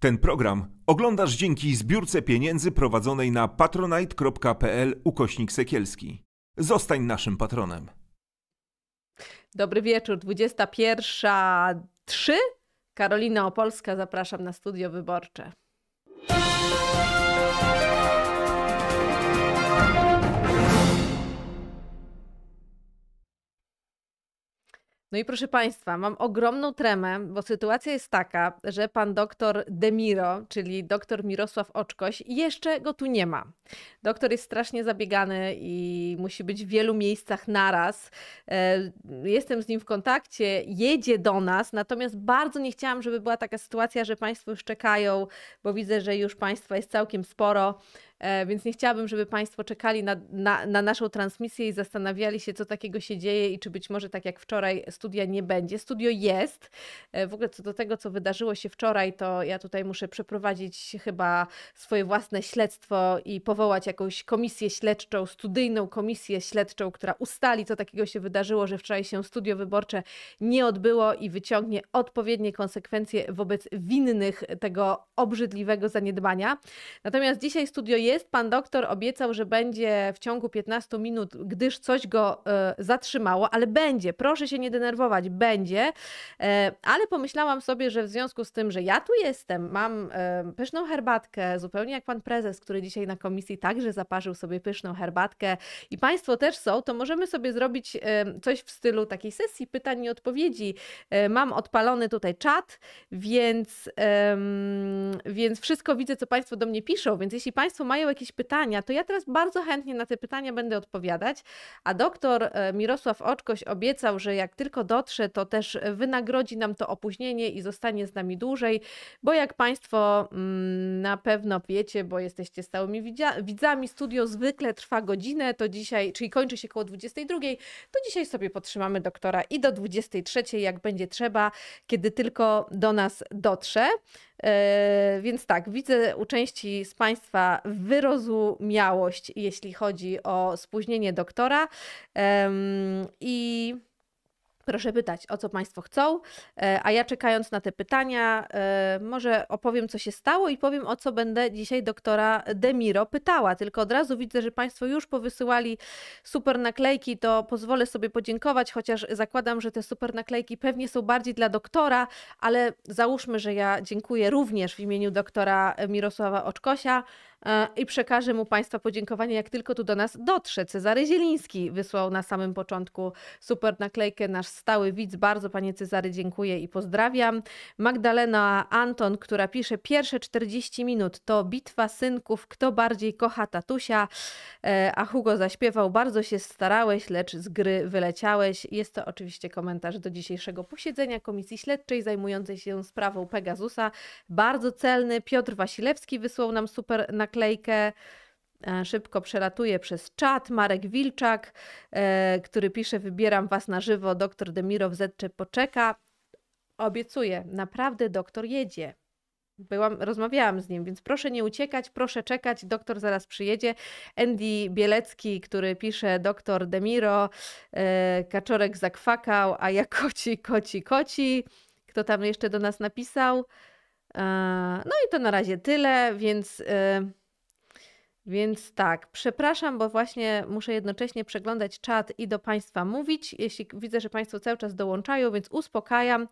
Ten program oglądasz dzięki zbiórce pieniędzy prowadzonej na patronite.pl ukośnik sekielski. Zostań naszym patronem. Dobry wieczór, 21.03. Karolina Opolska, zapraszam na studio wyborcze. No i proszę Państwa, mam ogromną tremę, bo sytuacja jest taka, że pan doktor Demiro, czyli doktor Mirosław Oczkoś, jeszcze go tu nie ma. Doktor jest strasznie zabiegany i musi być w wielu miejscach naraz. E, jestem z nim w kontakcie, jedzie do nas, natomiast bardzo nie chciałam, żeby była taka sytuacja, że Państwo już czekają, bo widzę, że już Państwa jest całkiem sporo. E, więc nie chciałabym, żeby Państwo czekali na, na, na, naszą transmisję i zastanawiali się, co takiego się dzieje i czy być może tak jak wczoraj studia nie będzie. Studio jest. E, w ogóle co do tego, co wydarzyło się wczoraj, to ja tutaj muszę przeprowadzić chyba swoje własne śledztwo i powołać jakąś komisję śledczą, studyjną komisję śledczą, która ustali, co takiego się wydarzyło, że wczoraj się studio wyborcze nie odbyło i wyciągnie odpowiednie konsekwencje wobec winnych tego obrzydliwego zaniedbania. Natomiast dzisiaj studio jest, pan doktor obiecał, że będzie w ciągu 15 minut, gdyż coś go e, zatrzymało, ale będzie, proszę się nie denerwować, będzie. E, ale pomyślałam sobie, że w związku z tym, że ja tu jestem, mam e, pyszną herbatkę, zupełnie jak pan prezes, który dzisiaj na komisji także zaparzył sobie pyszną herbatkę i państwo też są, to możemy sobie zrobić coś w stylu takiej sesji pytań i odpowiedzi. Mam odpalony tutaj czat, więc, więc wszystko widzę, co państwo do mnie piszą, więc jeśli państwo mają mają jakieś pytania, to ja teraz bardzo chętnie na te pytania będę odpowiadać. A doktor e, Mirosław Oczkoś obiecał, że jak tylko dotrze, to też wynagrodzi nam to opóźnienie i zostanie z nami dłużej, bo jak Państwo mm, na pewno wiecie, bo jesteście stałymi widzami, studio zwykle trwa godzinę, to dzisiaj, czyli kończy się około 22, to dzisiaj sobie potrzymamy doktora i do 23, jak będzie trzeba, kiedy tylko do nas dotrze. E, więc tak, widzę u części z Państwa wyrozumiałość, jeśli chodzi o spóźnienie doktora. I Proszę pytać, o co Państwo chcą, e, a ja czekając na te pytania, e, może opowiem, co się stało i powiem, o co będę dzisiaj doktora Demiro pytała. Tylko od razu widzę, że Państwo już powysyłali super naklejki, to pozwolę sobie podziękować, chociaż zakładam, że te super naklejki pewnie są bardziej dla doktora, ale załóżmy, że ja dziękuję również w imieniu doktora Mirosława Oczkosia E, i przekażę mu Państwa podziękowanie, jak tylko tu do nas dotrze. Cezary Zieliński wysłał na samym początku super naklejkę, nasz stały widz. Bardzo Panie Cezary dziękuję i pozdrawiam. Magdalena Anton, która pisze pierwsze 40 minut to bitwa synków, kto bardziej kocha tatusia, e, a Hugo zaśpiewał, bardzo się starałeś, lecz z gry wyleciałeś. Jest to oczywiście komentarz do dzisiejszego posiedzenia Komisji Śledczej zajmującej się sprawą Pegasusa. Bardzo celny Piotr Wasilewski wysłał nam super naklejkę naklejkę. E, szybko przelatuje przez czat Marek Wilczak, e, który pisze: Wybieram was na żywo, doktor w Zetcze poczeka. Obiecuję, naprawdę doktor jedzie. Byłam, rozmawiałam z nim, więc proszę nie uciekać, proszę czekać, doktor zaraz przyjedzie. Andy Bielecki, który pisze doktor Demiro, e, kaczorek zakwakał, a ja koci, koci, koci. Kto tam jeszcze do nas napisał? E, no i to na razie tyle, więc. E, więc tak, przepraszam, bo właśnie muszę jednocześnie przeglądać czat i do Państwa mówić. Jeśli widzę, że Państwo cały czas dołączają, więc uspokajam.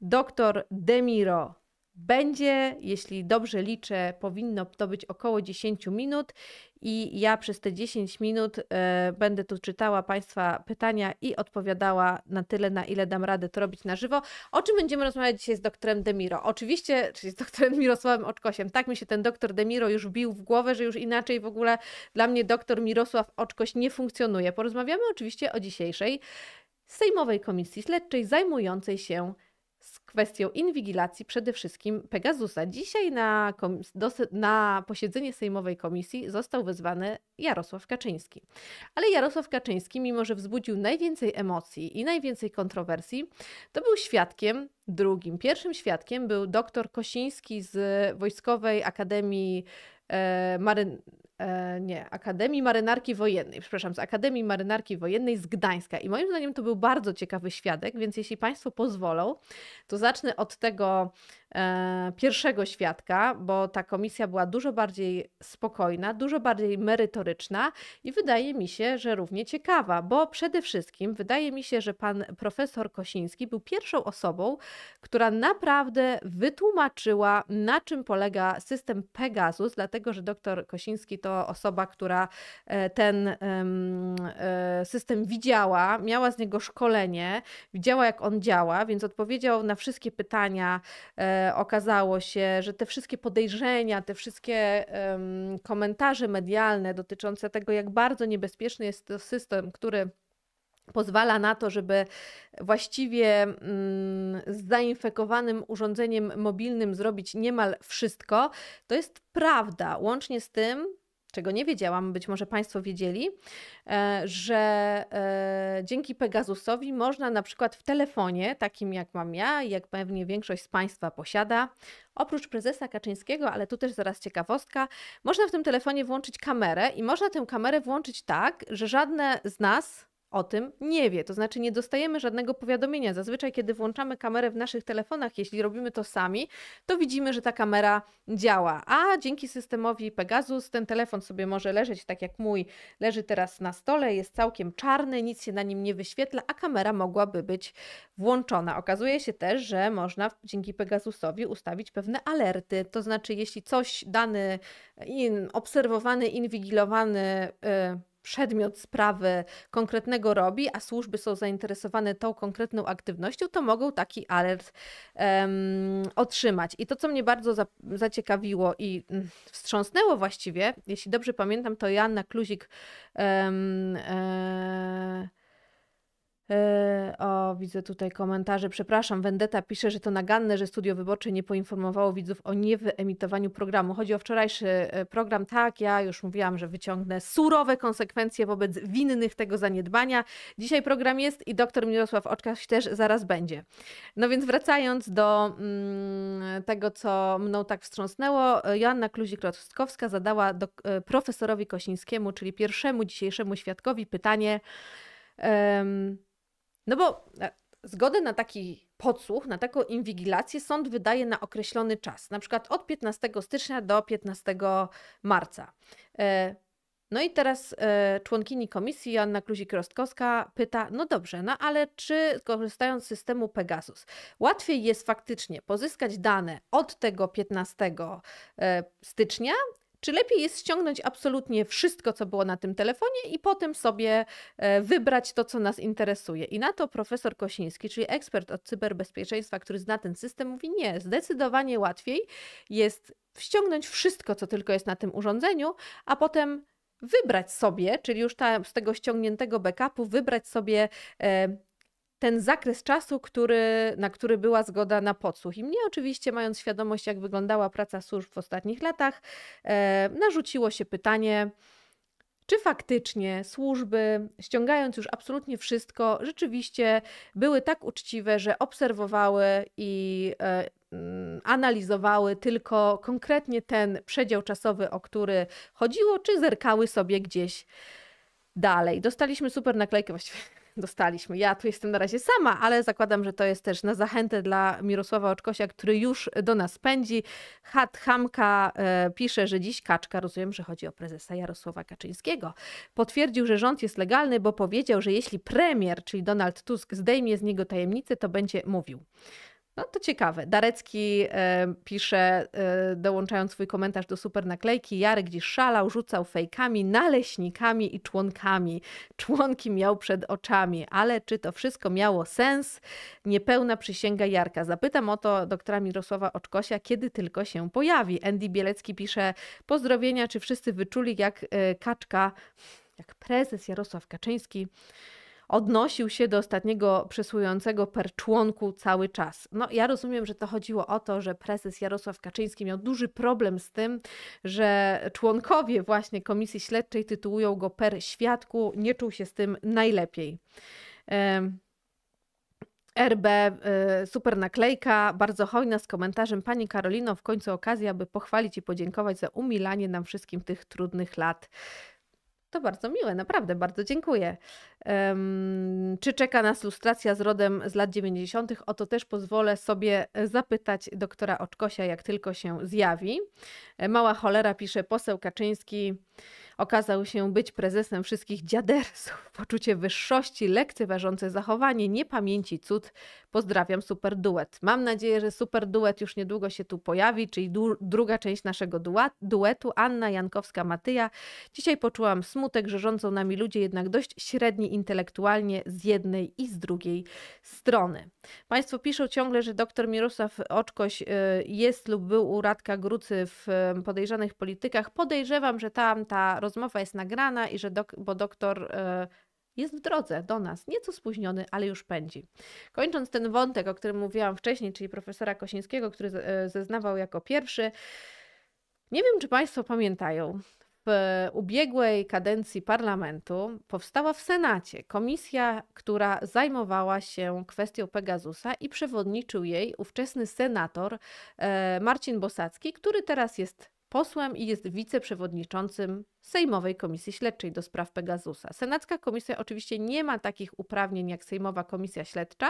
Doktor Demiro będzie, jeśli dobrze liczę, powinno to być około 10 minut i ja przez te 10 minut e, będę tu czytała Państwa pytania i odpowiadała na tyle, na ile dam radę to robić na żywo. O czym będziemy rozmawiać dzisiaj z doktorem Demiro? Oczywiście, czyli z doktorem Mirosławem Oczkosiem. Tak mi się ten doktor Demiro już bił w głowę, że już inaczej w ogóle dla mnie doktor Mirosław Oczkoś nie funkcjonuje. Porozmawiamy oczywiście o dzisiejszej Sejmowej Komisji Śledczej zajmującej się kwestią inwigilacji przede wszystkim Pegasusa. Dzisiaj na, na, posiedzenie Sejmowej Komisji został wezwany Jarosław Kaczyński. Ale Jarosław Kaczyński, mimo że wzbudził najwięcej emocji i najwięcej kontrowersji, to był świadkiem drugim. Pierwszym świadkiem był dr Kosiński z Wojskowej Akademii e, Maryn E, nie, Akademii Marynarki Wojennej, przepraszam, z Akademii Marynarki Wojennej z Gdańska. I moim zdaniem to był bardzo ciekawy świadek, więc jeśli Państwo pozwolą, to zacznę od tego E, pierwszego świadka, bo ta komisja była dużo bardziej spokojna, dużo bardziej merytoryczna i wydaje mi się, że równie ciekawa, bo przede wszystkim wydaje mi się, że pan profesor Kosiński był pierwszą osobą, która naprawdę wytłumaczyła, na czym polega system Pegasus, dlatego że doktor Kosiński to osoba, która e, ten e, system widziała, miała z niego szkolenie, widziała jak on działa, więc odpowiedział na wszystkie pytania okazało się, że te wszystkie podejrzenia, te wszystkie um, komentarze medialne dotyczące tego, jak bardzo niebezpieczny jest to system, który pozwala na to, żeby właściwie mm, z zainfekowanym urządzeniem mobilnym zrobić niemal wszystko. To jest prawda, łącznie z tym, czego nie wiedziałam, być może Państwo wiedzieli, e, że e, dzięki Pegasusowi można na przykład w telefonie, takim jak mam ja i jak pewnie większość z Państwa posiada, oprócz prezesa Kaczyńskiego, ale tu też zaraz ciekawostka, można w tym telefonie włączyć kamerę i można tę kamerę włączyć tak, że żadne z nas o tym nie wie. To znaczy nie dostajemy żadnego powiadomienia. Zazwyczaj, kiedy włączamy kamerę w naszych telefonach, jeśli robimy to sami, to widzimy, że ta kamera działa. A dzięki systemowi Pegasus ten telefon sobie może leżeć tak jak mój, leży teraz na stole, jest całkiem czarny, nic się na nim nie wyświetla, a kamera mogłaby być włączona. Okazuje się też, że można dzięki Pegasusowi ustawić pewne alerty. To znaczy, jeśli coś dany in, obserwowany, inwigilowany yy, przedmiot sprawy konkretnego robi, a służby są zainteresowane tą konkretną aktywnością, to mogą taki alert um, otrzymać. I to, co mnie bardzo za zaciekawiło i mm, wstrząsnęło właściwie, jeśli dobrze pamiętam, to Joanna Kluzik um, e E, o, widzę tutaj komentarze. Przepraszam, Vendetta pisze, że to naganne, że studio wyborcze nie poinformowało widzów o niewyemitowaniu programu. Chodzi o wczorajszy e, program. Tak, ja już mówiłam, że wyciągnę surowe konsekwencje wobec winnych tego zaniedbania. Dzisiaj program jest i doktor Mirosław Oczkaś też zaraz będzie. No więc wracając do mm, tego, co mną tak wstrząsnęło, e, Joanna Kluzik-Rotkowska zadała do, profesorowi Kosińskiemu, czyli pierwszemu dzisiejszemu świadkowi pytanie. Um, no bo e, zgodę na taki podsłuch, na taką inwigilację sąd wydaje na określony czas, na przykład od 15 stycznia do 15 marca. E, no i teraz e, członkini komisji Joanna Kluzik-Rostkowska pyta, no dobrze, no ale czy korzystając z systemu Pegasus łatwiej jest faktycznie pozyskać dane od tego 15 stycznia czy lepiej jest ściągnąć absolutnie wszystko, co było na tym telefonie i potem sobie e, wybrać to, co nas interesuje? I na to profesor Kosiński, czyli ekspert od cyberbezpieczeństwa, który zna ten system, mówi nie, zdecydowanie łatwiej jest ściągnąć wszystko, co tylko jest na tym urządzeniu, a potem wybrać sobie, czyli już ta, z tego ściągniętego backupu, wybrać sobie e, ten zakres czasu, który, na który była zgoda na podsłuch. I mnie oczywiście, mając świadomość, jak wyglądała praca służb w ostatnich latach, e, narzuciło się pytanie, czy faktycznie służby, ściągając już absolutnie wszystko, rzeczywiście były tak uczciwe, że obserwowały i e, mm, analizowały tylko konkretnie ten przedział czasowy, o który chodziło, czy zerkały sobie gdzieś dalej. Dostaliśmy super naklejkę, właściwie dostaliśmy. Ja tu jestem na razie sama, ale zakładam, że to jest też na zachętę dla Mirosława Oczkosia, który już do nas pędzi. Hat Hamka e, pisze, że dziś Kaczka, rozumiem, że chodzi o prezesa Jarosława Kaczyńskiego, potwierdził, że rząd jest legalny, bo powiedział, że jeśli premier, czyli Donald Tusk, zdejmie z niego tajemnicę, to będzie mówił. No to ciekawe. Darecki e, pisze, e, dołączając swój komentarz do super naklejki, Jarek gdzieś szalał, rzucał fejkami, naleśnikami i członkami. Członki miał przed oczami, ale czy to wszystko miało sens? Niepełna przysięga Jarka. Zapytam o to doktora Mirosława Oczkosia, kiedy tylko się pojawi. Andy Bielecki pisze, pozdrowienia, czy wszyscy wyczuli jak e, kaczka, jak prezes Jarosław Kaczyński odnosił się do ostatniego przesłującego per członku cały czas. No ja rozumiem, że to chodziło o to, że prezes Jarosław Kaczyński miał duży problem z tym, że członkowie właśnie komisji śledczej tytułują go per świadku, nie czuł się z tym najlepiej. Um. RB, e, super naklejka, bardzo hojna z komentarzem Pani Karolino, w końcu okazja, by pochwalić i podziękować za umilanie nam wszystkim tych trudnych lat. To bardzo miłe, naprawdę bardzo dziękuję czy czeka nas lustracja z rodem z lat 90. O to też pozwolę sobie e, zapytać doktora Oczkosia, jak tylko się zjawi. E, mała cholera pisze, poseł Kaczyński okazał się być prezesem wszystkich dziadersów. Poczucie wyższości, lekceważące zachowanie, niepamięci cud. Pozdrawiam super duet. Mam nadzieję, że super duet już niedługo się tu pojawi, czyli du druga część naszego duetu. Anna Jankowska-Matyja. Dzisiaj poczułam smutek, że rządzą nami ludzie jednak dość średni intelektualnie z jednej i z drugiej strony. Państwo piszą ciągle, że dr Mirosław Oczkoś y, jest lub był u Radka Grucy w y, podejrzanych politykach. Podejrzewam, że tam ta rozmowa jest nagrana i że dok bo doktor y, jest w drodze do nas, nieco spóźniony, ale już pędzi. Kończąc ten wątek, o którym mówiłam wcześniej, czyli profesora Kosińskiego, który zeznawał jako pierwszy, nie wiem, czy Państwo pamiętają, ubiegłej kadencji parlamentu powstała w Senacie komisja, która zajmowała się kwestią Pegasusa i przewodniczył jej ówczesny senator e, Marcin Bosacki, który teraz jest posłem i jest wiceprzewodniczącym Sejmowej Komisji Śledczej do spraw Pegasusa. Senacka komisja oczywiście nie ma takich uprawnień jak Sejmowa Komisja Śledcza,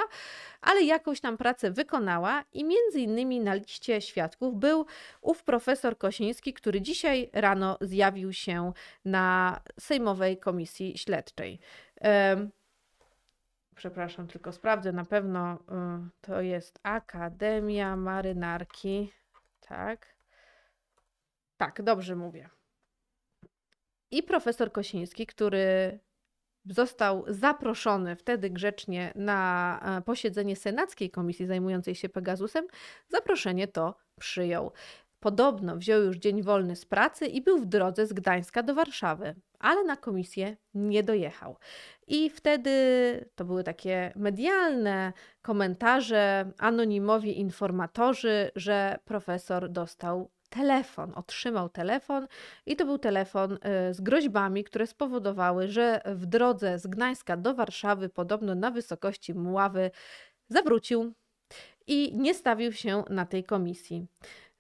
ale jakąś tam pracę wykonała i między innymi na liście świadków był ów profesor Kosiński, który dzisiaj rano zjawił się na Sejmowej Komisji Śledczej. przepraszam, tylko sprawdzę, na pewno y, to jest Akademia Marynarki, tak. Tak, dobrze mówię. I profesor Kosiński, który został zaproszony wtedy grzecznie na e, posiedzenie senackiej komisji zajmującej się Pegasusem, zaproszenie to przyjął. Podobno wziął już dzień wolny z pracy i był w drodze z Gdańska do Warszawy, ale na komisję nie dojechał. I wtedy to były takie medialne komentarze, anonimowi informatorzy, że profesor dostał telefon, otrzymał telefon i to był telefon y, z groźbami, które spowodowały, że w drodze z Gdańska do Warszawy, podobno na wysokości Mławy, zawrócił i nie stawił się na tej komisji.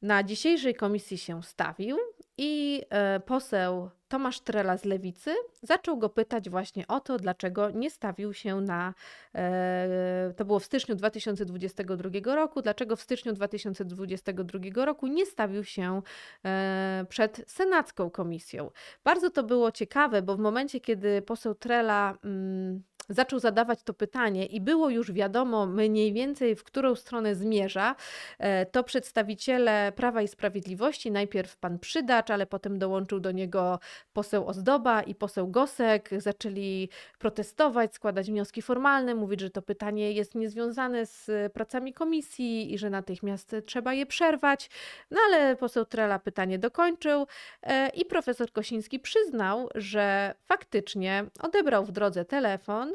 Na dzisiejszej komisji się stawił, i e, poseł Tomasz Trela z Lewicy zaczął go pytać właśnie o to, dlaczego nie stawił się na. E, to było w styczniu 2022 roku. Dlaczego w styczniu 2022 roku nie stawił się e, przed Senacką Komisją? Bardzo to było ciekawe, bo w momencie, kiedy poseł Trela. Hmm, zaczął zadawać to pytanie i było już wiadomo mniej więcej, w którą stronę zmierza, e, to przedstawiciele Prawa i Sprawiedliwości, najpierw pan Przydacz, ale potem dołączył do niego poseł Ozdoba i poseł Gosek, zaczęli protestować, składać wnioski formalne, mówić, że to pytanie jest niezwiązane z e, pracami komisji i że natychmiast trzeba je przerwać. No ale poseł Trela pytanie dokończył e, i profesor Kosiński przyznał, że faktycznie odebrał w drodze telefon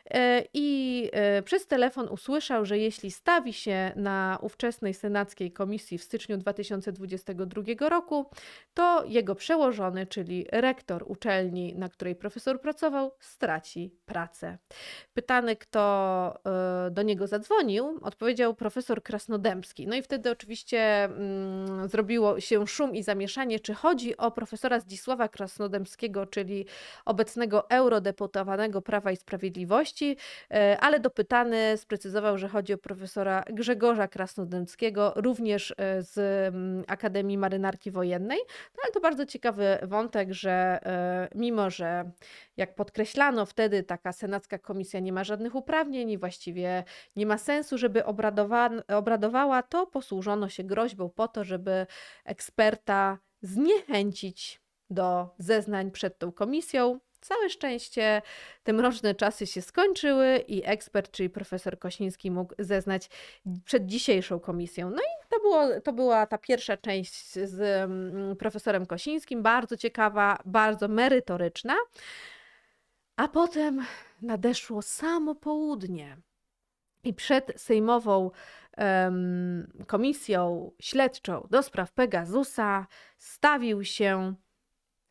E, i e, przez telefon usłyszał, że jeśli stawi się na ówczesnej senackiej komisji w styczniu 2022 roku, to jego przełożony, czyli rektor uczelni, na której profesor pracował, straci pracę. Pytany, kto e, do niego zadzwonił, odpowiedział profesor Krasnodębski. No i wtedy oczywiście mm, zrobiło się szum i zamieszanie, czy chodzi o profesora Zdzisława Krasnodębskiego, czyli obecnego eurodeputowanego Prawa i Sprawiedliwości, E, ale dopytany sprecyzował, że chodzi o profesora Grzegorza Krasnodębskiego, również e, z mm, Akademii Marynarki Wojennej. No, ale to bardzo ciekawy wątek, że e, mimo, że jak podkreślano wtedy, taka senacka komisja nie ma żadnych uprawnień i właściwie nie ma sensu, żeby obradowała, to posłużono się groźbą po to, żeby eksperta zniechęcić do zeznań przed tą komisją. Całe szczęście te mroczne czasy się skończyły i ekspert, czyli profesor Kosiński, mógł zeznać przed dzisiejszą komisją. No i to, było, to była ta pierwsza część z mm, profesorem Kosińskim, bardzo ciekawa, bardzo merytoryczna. A potem nadeszło samo południe. I przed sejmową um, komisją śledczą do spraw Pegasusa stawił się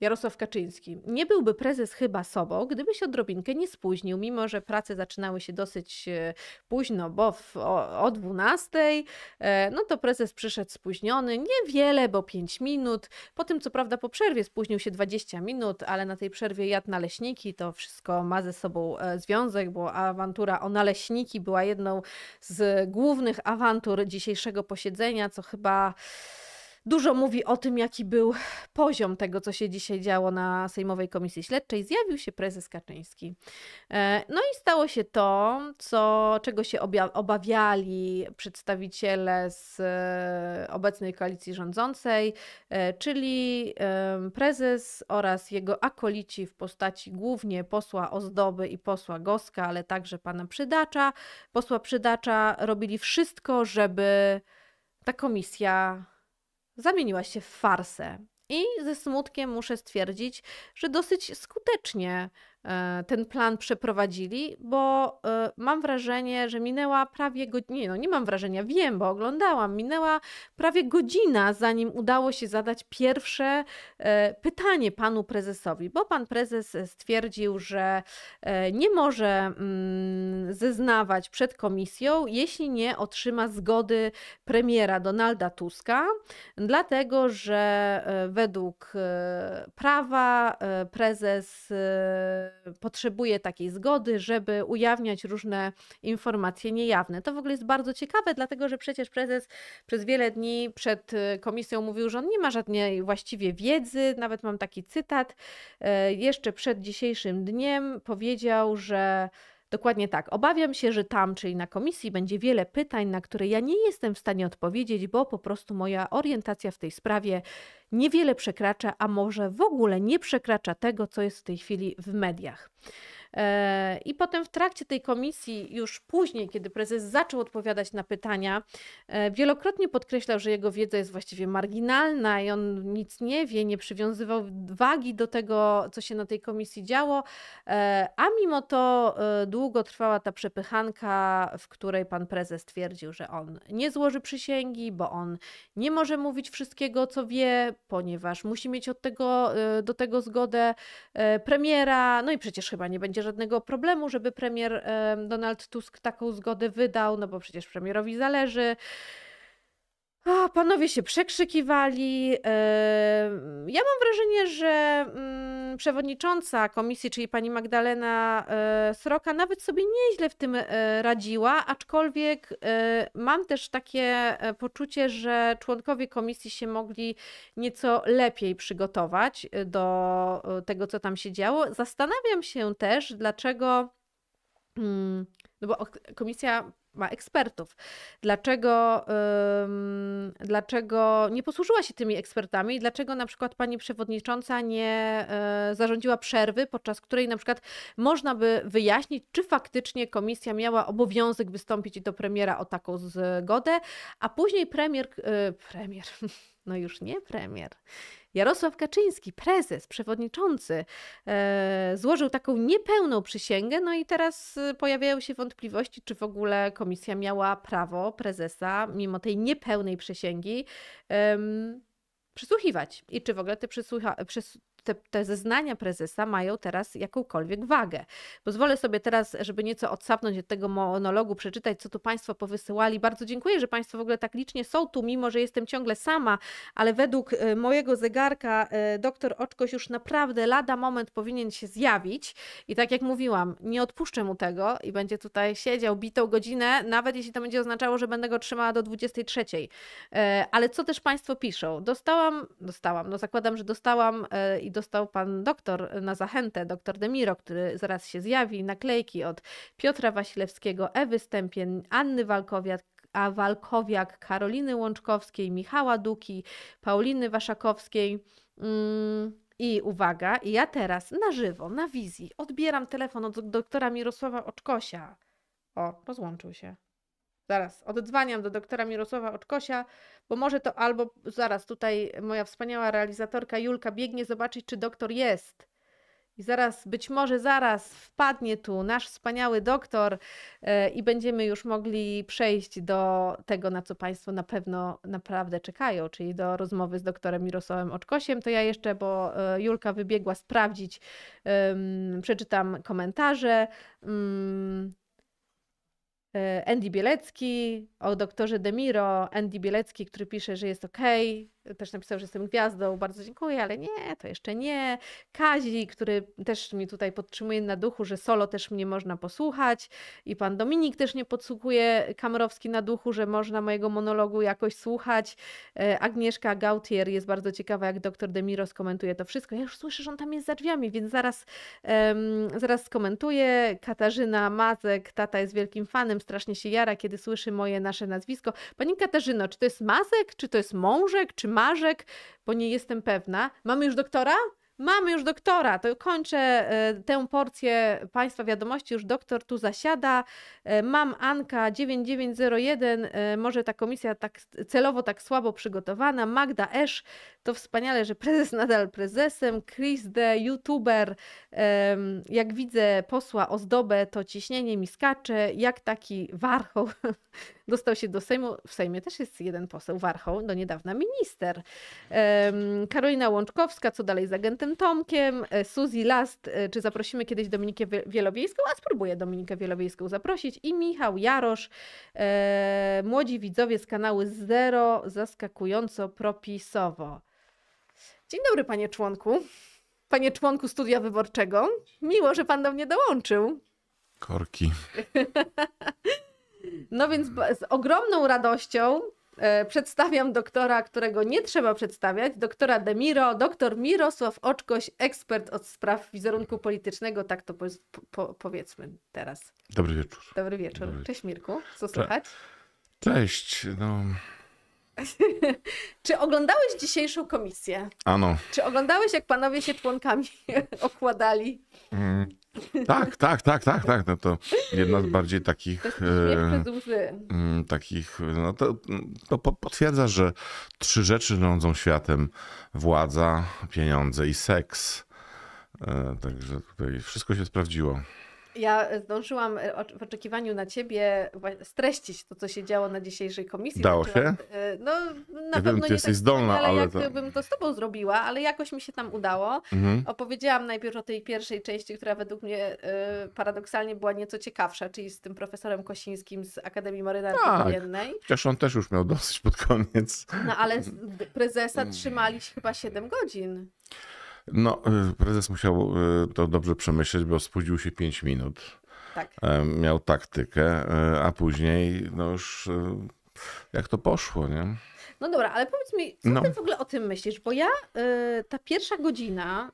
Jarosław Kaczyński. Nie byłby prezes chyba sobą, gdyby się odrobinkę nie spóźnił, mimo że prace zaczynały się dosyć e, późno, bo w, o, o 12, e, no to prezes przyszedł spóźniony, niewiele, bo 5 minut. Po tym, co prawda po przerwie spóźnił się 20 minut, ale na tej przerwie jadł naleśniki, to wszystko ma ze sobą e, związek, bo awantura o naleśniki była jedną z głównych awantur dzisiejszego posiedzenia, co chyba Dużo mówi o tym, jaki był poziom tego, co się dzisiaj działo na Sejmowej Komisji Śledczej. Zjawił się prezes Kaczyński. E, no i stało się to, co, czego się obawiali przedstawiciele z e, obecnej koalicji rządzącej, e, czyli prezes oraz jego akolici w postaci głównie posła Ozdoby i posła Goska, ale także pana Przydacza. Posła Przydacza robili wszystko, żeby ta komisja zamieniła się w farsę. I ze smutkiem muszę stwierdzić, że dosyć skutecznie E, ten plan przeprowadzili, bo e, mam wrażenie, że minęła prawie godzina, nie no nie mam wrażenia, wiem, bo oglądałam, minęła prawie godzina, zanim udało się zadać pierwsze e, pytanie panu prezesowi, bo pan prezes stwierdził, że nie może mm, zeznawać przed komisją, jeśli nie otrzyma zgody premiera Donalda Tuska, dlatego, że według prawa prezes potrzebuje takiej zgody, żeby ujawniać różne informacje niejawne. To w ogóle jest bardzo ciekawe, dlatego że przecież prezes przez wiele dni przed y, komisją mówił, że on nie ma żadnej właściwie wiedzy. Nawet mam taki cytat. E, jeszcze przed dzisiejszym dniem powiedział, że Dokładnie tak. Obawiam się, że tam, czyli na komisji, będzie wiele pytań, na które ja nie jestem w stanie odpowiedzieć, bo po prostu moja orientacja w tej sprawie niewiele przekracza, a może w ogóle nie przekracza tego, co jest w tej chwili w mediach. E, I potem w trakcie tej komisji, już później, kiedy prezes zaczął odpowiadać na pytania, e, wielokrotnie podkreślał, że jego wiedza jest właściwie marginalna i on nic nie wie, nie przywiązywał wagi do tego, co się na tej komisji działo, e, a mimo to długo trwała ta przepychanka, w której pan prezes twierdził, że on nie złoży przysięgi, bo on nie może mówić wszystkiego, co wie, ponieważ musi mieć od tego, do tego zgodę premiera, no i przecież chyba nie będzie będzie żadnego problemu, żeby premier Donald Tusk taką zgodę wydał, no bo przecież premierowi zależy. A, panowie się przekrzykiwali. E, ja mam wrażenie, że mm, przewodnicząca komisji, czyli pani Magdalena e, Sroka, nawet sobie nieźle w tym e, radziła, aczkolwiek mam też takie poczucie, że członkowie komisji się mogli nieco lepiej przygotować do tego, co tam się działo. Zastanawiam się też, dlaczego. Mm, no bo komisja ma ekspertów. Dlaczego, ym, dlaczego nie posłużyła się tymi ekspertami? Dlaczego na przykład pani przewodnicząca nie y, zarządziła przerwy, podczas której na przykład można by wyjaśnić, czy faktycznie komisja miała obowiązek wystąpić do premiera o taką zgodę, a później premier, y, premier, no już nie premier, Jarosław Kaczyński, prezes, przewodniczący, e, złożył taką niepełną przysięgę, no i teraz e, pojawiają się wątpliwości, czy w ogóle komisja miała prawo prezesa, mimo tej niepełnej przysięgi, przysłuchiwać i czy w ogóle te przysłucha- przys- te, te zeznania prezesa mają teraz jakąkolwiek wagę. Pozwolę sobie teraz, żeby nieco odsapnąć od tego monologu, przeczytać, co tu Państwo powysyłali. Bardzo dziękuję, że Państwo w ogóle tak licznie są tu, mimo że jestem ciągle sama, ale według e, mojego zegarka e, doktor Oczkoś już naprawdę lada moment powinien się zjawić. I tak jak mówiłam, nie odpuszczę mu tego i będzie tutaj siedział bitą godzinę, nawet jeśli to będzie oznaczało, że będę go trzymała do 23. E, ale co też Państwo piszą? Dostałam, dostałam, no zakładam, że dostałam i dostał pan doktor na zachętę, doktor Demiro, który zaraz się zjawi, naklejki od Piotra Wasilewskiego, Ewy Stępień, Anny Walkowiak, a Walkowiak, Karoliny Łączkowskiej, Michała Duki, Pauliny Waszakowskiej. Mm. I uwaga, i ja teraz na żywo, na wizji, odbieram telefon od doktora Mirosława Oczkosia. O, rozłączył się. Zaraz, oddzwaniam do doktora Mirosława Oczkosia, bo może to albo, zaraz, tutaj moja wspaniała realizatorka Julka biegnie zobaczyć, czy doktor jest. I zaraz, być może zaraz wpadnie tu nasz wspaniały doktor e, i będziemy już mogli przejść do tego, na co Państwo na pewno naprawdę czekają, czyli do rozmowy z doktorem Mirosławem Oczkosiem. To ja jeszcze, bo e, Julka wybiegła sprawdzić, przeczytam komentarze. Mm, E, Andy Bielecki, o doktorze Demiro, Andy Bielecki, który pisze, że jest ok, też napisał, że jestem gwiazdą, bardzo dziękuję, ale nie, to jeszcze nie. Kazi, który też mi tutaj podtrzymuje na duchu, że solo też mnie można posłuchać i pan Dominik też nie podsłuchuje Kamrowski na duchu, że można mojego monologu jakoś słuchać. E, Agnieszka Gautier jest bardzo ciekawa, jak doktor Demiro skomentuje to wszystko. Ja już słyszę, że on tam jest za drzwiami, więc zaraz, um, zaraz skomentuję. Katarzyna Mazek, tata jest wielkim fanem, strasznie się jara, kiedy słyszy moje nasze nazwisko. Pani Katarzyno, czy to jest Mazek, czy to jest Mążek, czy Marzek, bo nie jestem pewna. Mamy już doktora? Mamy już doktora, to kończę e, tę porcję Państwa wiadomości. Już doktor tu zasiada. E, mam Anka 9901, e, może ta komisja tak celowo tak słabo przygotowana. Magda Esz, to wspaniale, że prezes nadal prezesem. Chris D, youtuber, jak widzę posła ozdobę, to ciśnienie mi skacze. Jak taki warchoł dostał się do Sejmu. W Sejmie też jest jeden poseł, warchoł, do niedawna minister. Karolina Łączkowska, co dalej z agentem Tomkiem, Tomkiem, Suzy Last, e, czy zaprosimy kiedyś Dominikę Wielowiejską, a spróbuję Dominikę Wielowiejską zaprosić i Michał Jarosz, e, młodzi widzowie z kanału Zero, zaskakująco propisowo. Dzień dobry panie członku, panie członku studia wyborczego, miło, że pan do mnie dołączył. Korki. No więc z ogromną radością E, przedstawiam doktora, którego nie trzeba przedstawiać, doktora Demiro, doktor Mirosław Oczkoś, ekspert od spraw wizerunku politycznego, tak to po, po, powiedzmy teraz. Dobry wieczór. Dobry wieczór. Dobry. Cześć Mirku, co słychać? Cześć, no... Czy oglądałeś dzisiejszą komisję? Ano. Czy oglądałeś, jak panowie się członkami okładali? Mm. Tak, tak, tak, tak, tak. No to jedna z bardziej takich. E, mm, takich, no to, to potwierdza, że trzy rzeczy rządzą światem: władza, pieniądze i seks. E, także tutaj wszystko się sprawdziło. Ja zdążyłam e, w oczekiwaniu na ciebie streścić to, co się działo na dzisiejszej komisji. Dało znaczy, się? E, no, na ja pewno wiem, nie jesteś tak zdolna, ale, ale jakbym to z tobą zrobiła, ale jakoś mi się tam udało. Mhm. Opowiedziałam najpierw o tej pierwszej części, która według mnie e, paradoksalnie była nieco ciekawsza, czyli z tym profesorem Kosińskim z Akademii Marynarki tak, Wojennej. Chociaż on też już miał dosyć pod koniec. No ale prezesa mm. trzymali chyba 7 godzin. No, y, prezes musiał y, to dobrze przemyśleć, bo spóźnił się 5 minut. Tak. E, miał taktykę, e, a później no już y, jak to poszło, nie? No dobra, ale powiedz mi, co no. ty w ogóle o tym myślisz? Bo ja, y, ta pierwsza godzina,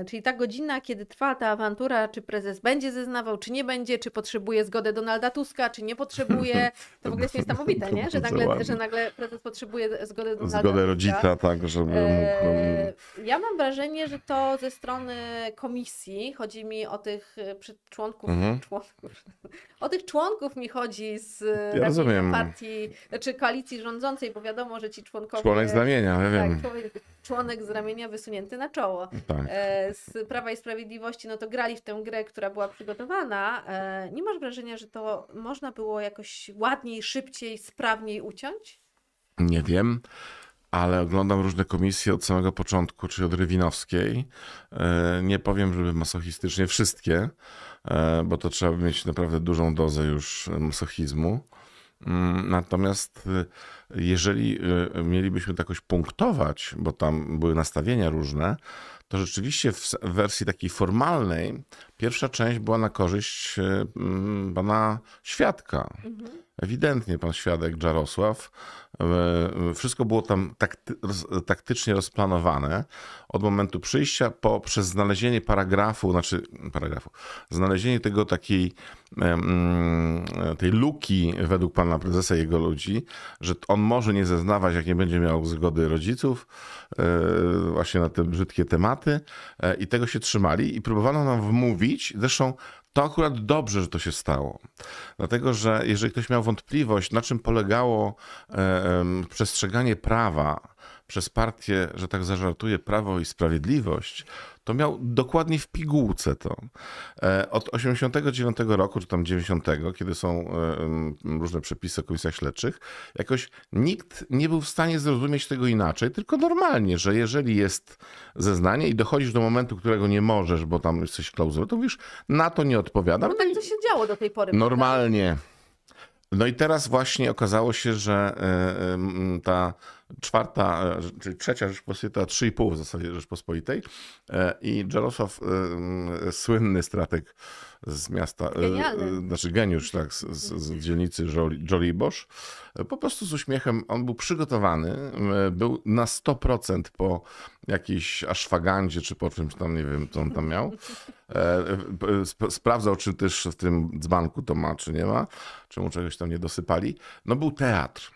y, czyli ta godzina, kiedy trwa ta awantura, czy prezes będzie zeznawał, czy nie będzie, czy potrzebuje zgody Donalda Tuska, czy nie potrzebuje, to w ogóle jest niesamowite, nie? Że nagle, że nagle prezes potrzebuje zgody Donalda Zgodę rodzica, tak, żeby mógł... Y, ja mam wrażenie, że to ze strony komisji, chodzi mi o tych e, członków, mhm. członków o tych członków mi chodzi z ja rozumiem partii, znaczy koalicji rządzącej, bo wiadomo, że ci członkowie... Członek z ramienia, ja tak, wiem. członek z ramienia wysunięty na czoło. Tak. E, z Prawa i Sprawiedliwości, no to grali w tę grę, która była przygotowana. E, nie masz wrażenia, że to można było jakoś ładniej, szybciej, sprawniej uciąć? Nie wiem ale oglądam różne komisje od samego początku, czyli od Rywinowskiej. E, nie powiem, żeby masochistycznie wszystkie, bo to trzeba mieć naprawdę dużą dozę już masochizmu. Mm, natomiast y, jeżeli y, mielibyśmy to jakoś punktować, bo tam były nastawienia różne, to rzeczywiście w wersji takiej formalnej pierwsza część była na korzyść y, mm, pana świadka. Mhm. Ewidentnie pan świadek Jarosław. E, wszystko było tam takty, taktycznie rozplanowane od momentu przyjścia po przez znalezienie paragrafu, znaczy paragrafu, znalezienie tego takiej e, tej luki według pana prezesa i jego ludzi, że on może nie zeznawać, jak nie będzie miał zgody rodziców e, właśnie na te brzydkie tematy i tego się trzymali i próbowano nam wmówić, zresztą to akurat dobrze, że to się stało. Dlatego, że jeżeli ktoś miał wątpliwość, na czym polegało e, przestrzeganie prawa przez partię, że tak zażartuje, Prawo i Sprawiedliwość, to miał dokładnie w pigułce to. E, od 89 roku, czy tam 90, kiedy są e, różne przepisy o komisjach śledczych, jakoś nikt nie był w stanie zrozumieć tego inaczej, tylko normalnie, że jeżeli jest zeznanie i dochodzisz do momentu, którego nie możesz, bo tam jesteś klauzulą, to mówisz, na to nie odpowiadam. No tak to się działo do tej pory. Normalnie. No i teraz właśnie okazało się, że e, ta czwarta, e, czyli trzecia Rzeczpospolita, trzy i pół w zasadzie Rzeczpospolitej e, i Jarosław, e, słynny strateg z miasta, Genialny. znaczy geniusz tak, z, z dzielnicy Jolibosz, po prostu z uśmiechem, on był przygotowany, był na 100% po jakiejś aszwagandzie czy po czymś tam, nie wiem, co on tam miał. Sprawdzał, czy też w tym dzbanku to ma, czy nie ma, czemu czegoś tam nie dosypali. No był teatr.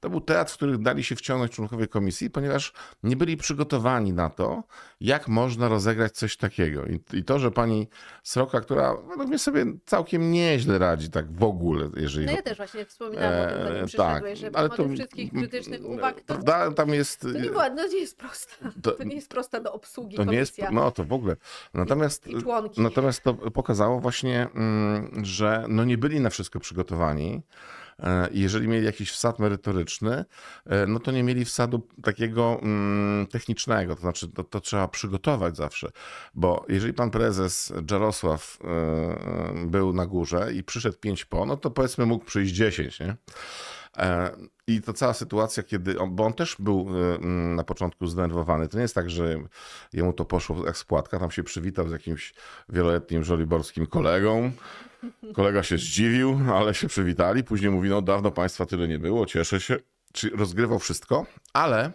To był teatr, w który dali się wciągnąć członkowie komisji, ponieważ nie byli przygotowani na to, jak można rozegrać coś takiego. I, i to, że pani Sroka, która według mnie sobie całkiem nieźle radzi tak w ogóle, jeżeli... No ja też właśnie wspominałam e, o tym, e, tak, że ale to, wszystkich krytycznych uwag... To, prawda, tam jest... To nie, e, była, no nie jest prosta. To, to, nie jest prosta do obsługi to komisja. nie jest, No to w ogóle. Natomiast, natomiast to pokazało właśnie, mm, że no nie byli na wszystko przygotowani. E, jeżeli mieli jakiś wsad merytoryczny, e, no to nie mieli wsadu takiego mm, technicznego, to znaczy to, to trzeba przygotować zawsze, bo jeżeli pan prezes Jarosław e, był na górze i przyszedł 5 po, no to powiedzmy mógł przyjść 10, nie? E, I ta cała sytuacja, kiedy on, bo on też był e, mm, na początku zdenerwowany, to nie jest tak, że jemu to poszło jak spłatka, tam się przywitał z jakimś wieloletnim żoliborskim kolegą, kolega się zdziwił, ale się przywitali, później mówi, no dawno państwa tyle nie było, cieszę się, czy rozgrywał wszystko, ale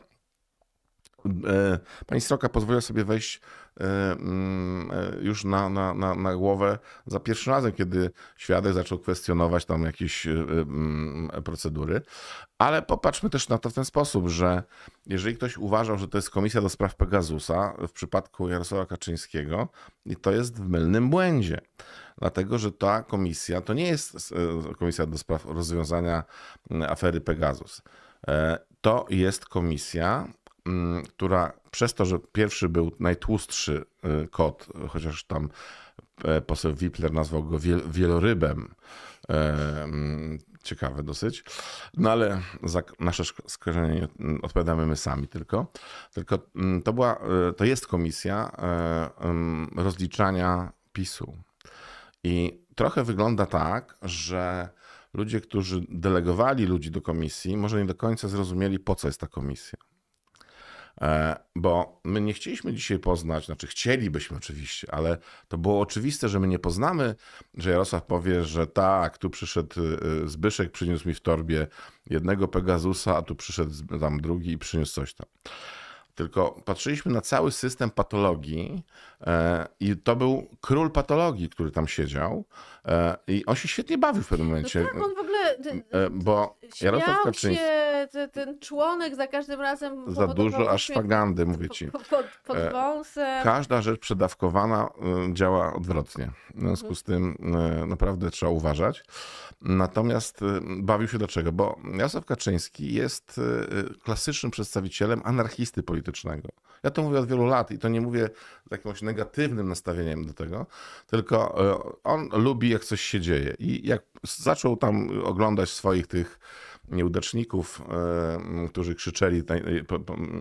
e, pani Stroka pozwoliła sobie wejść E, mm, e, już na, na, na, na głowę za pierwszym razem, kiedy świadek zaczął kwestionować tam jakieś e, mm, procedury. Ale popatrzmy też na to w ten sposób, że jeżeli ktoś uważał, że to jest komisja do spraw Pegasusa w przypadku Jarosława Kaczyńskiego, to jest w mylnym błędzie. Dlatego, że ta komisja to nie jest komisja do spraw rozwiązania afery Pegasus. To jest komisja Mm, która przez to, że pierwszy był najtłustszy y, kot, chociaż tam e, poseł Wipler nazwał go wielorybem, e, mm, ciekawe dosyć, no ale za nasze skojarzenie mm, odpowiadamy my sami tylko, tylko to, była, e, to jest komisja rozliczania PiSu i trochę wygląda tak, że ludzie, którzy delegowali ludzi do komisji, może nie do końca zrozumieli, po co jest ta komisja. E, bo my nie chcieliśmy dzisiaj poznać, znaczy chcielibyśmy oczywiście, ale to było oczywiste, że my nie poznamy, że Jarosław powie, że tak, tu przyszedł y, y, Zbyszek, przyniósł mi w torbie jednego Pegasusa, a tu przyszedł tam drugi i przyniósł coś tam. Tylko patrzyliśmy na cały system patologii e, i to był król patologii, który tam siedział e, i on się świetnie bawił w pewnym no momencie. No tak, on w ogóle e, bo Jarosław Kaczyński się, ten członek za każdym razem za dużo aż szwagandy, mówię ci. Pod, pod wąsem. Każda rzecz przedawkowana działa odwrotnie. W związku z tym naprawdę trzeba uważać. Natomiast y, bawił się dlaczego? Bo Jarosław Kaczyński jest y, y, klasycznym przedstawicielem anarchisty politycznego. Ja to mówię od wielu lat i to nie mówię z jakimś negatywnym nastawieniem do tego, tylko on lubi, jak coś się dzieje. I jak zaczął tam oglądać swoich tych nieudaczników, którzy krzyczeli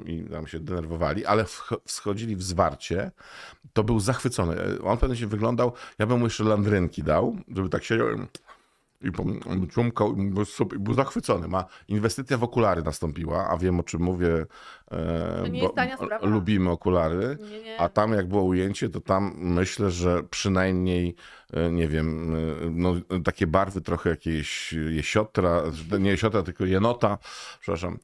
i tam się denerwowali, ale wschodzili w zwarcie, to był zachwycony. On pewnie się wyglądał, ja bym mu jeszcze landrynki dał, żeby tak siedział i ciumkał, i był, super, był zachwycony. Ma, inwestycja w okulary nastąpiła, a wiem o czym mówię, e, to nie jest tania sprawa. lubimy okulary, nie, nie. a tam jak było ujęcie, to tam myślę, że przynajmniej, e, nie wiem, e, no, takie barwy trochę jakieś jesiotra, nie jesiotra, tylko jenota, przepraszam,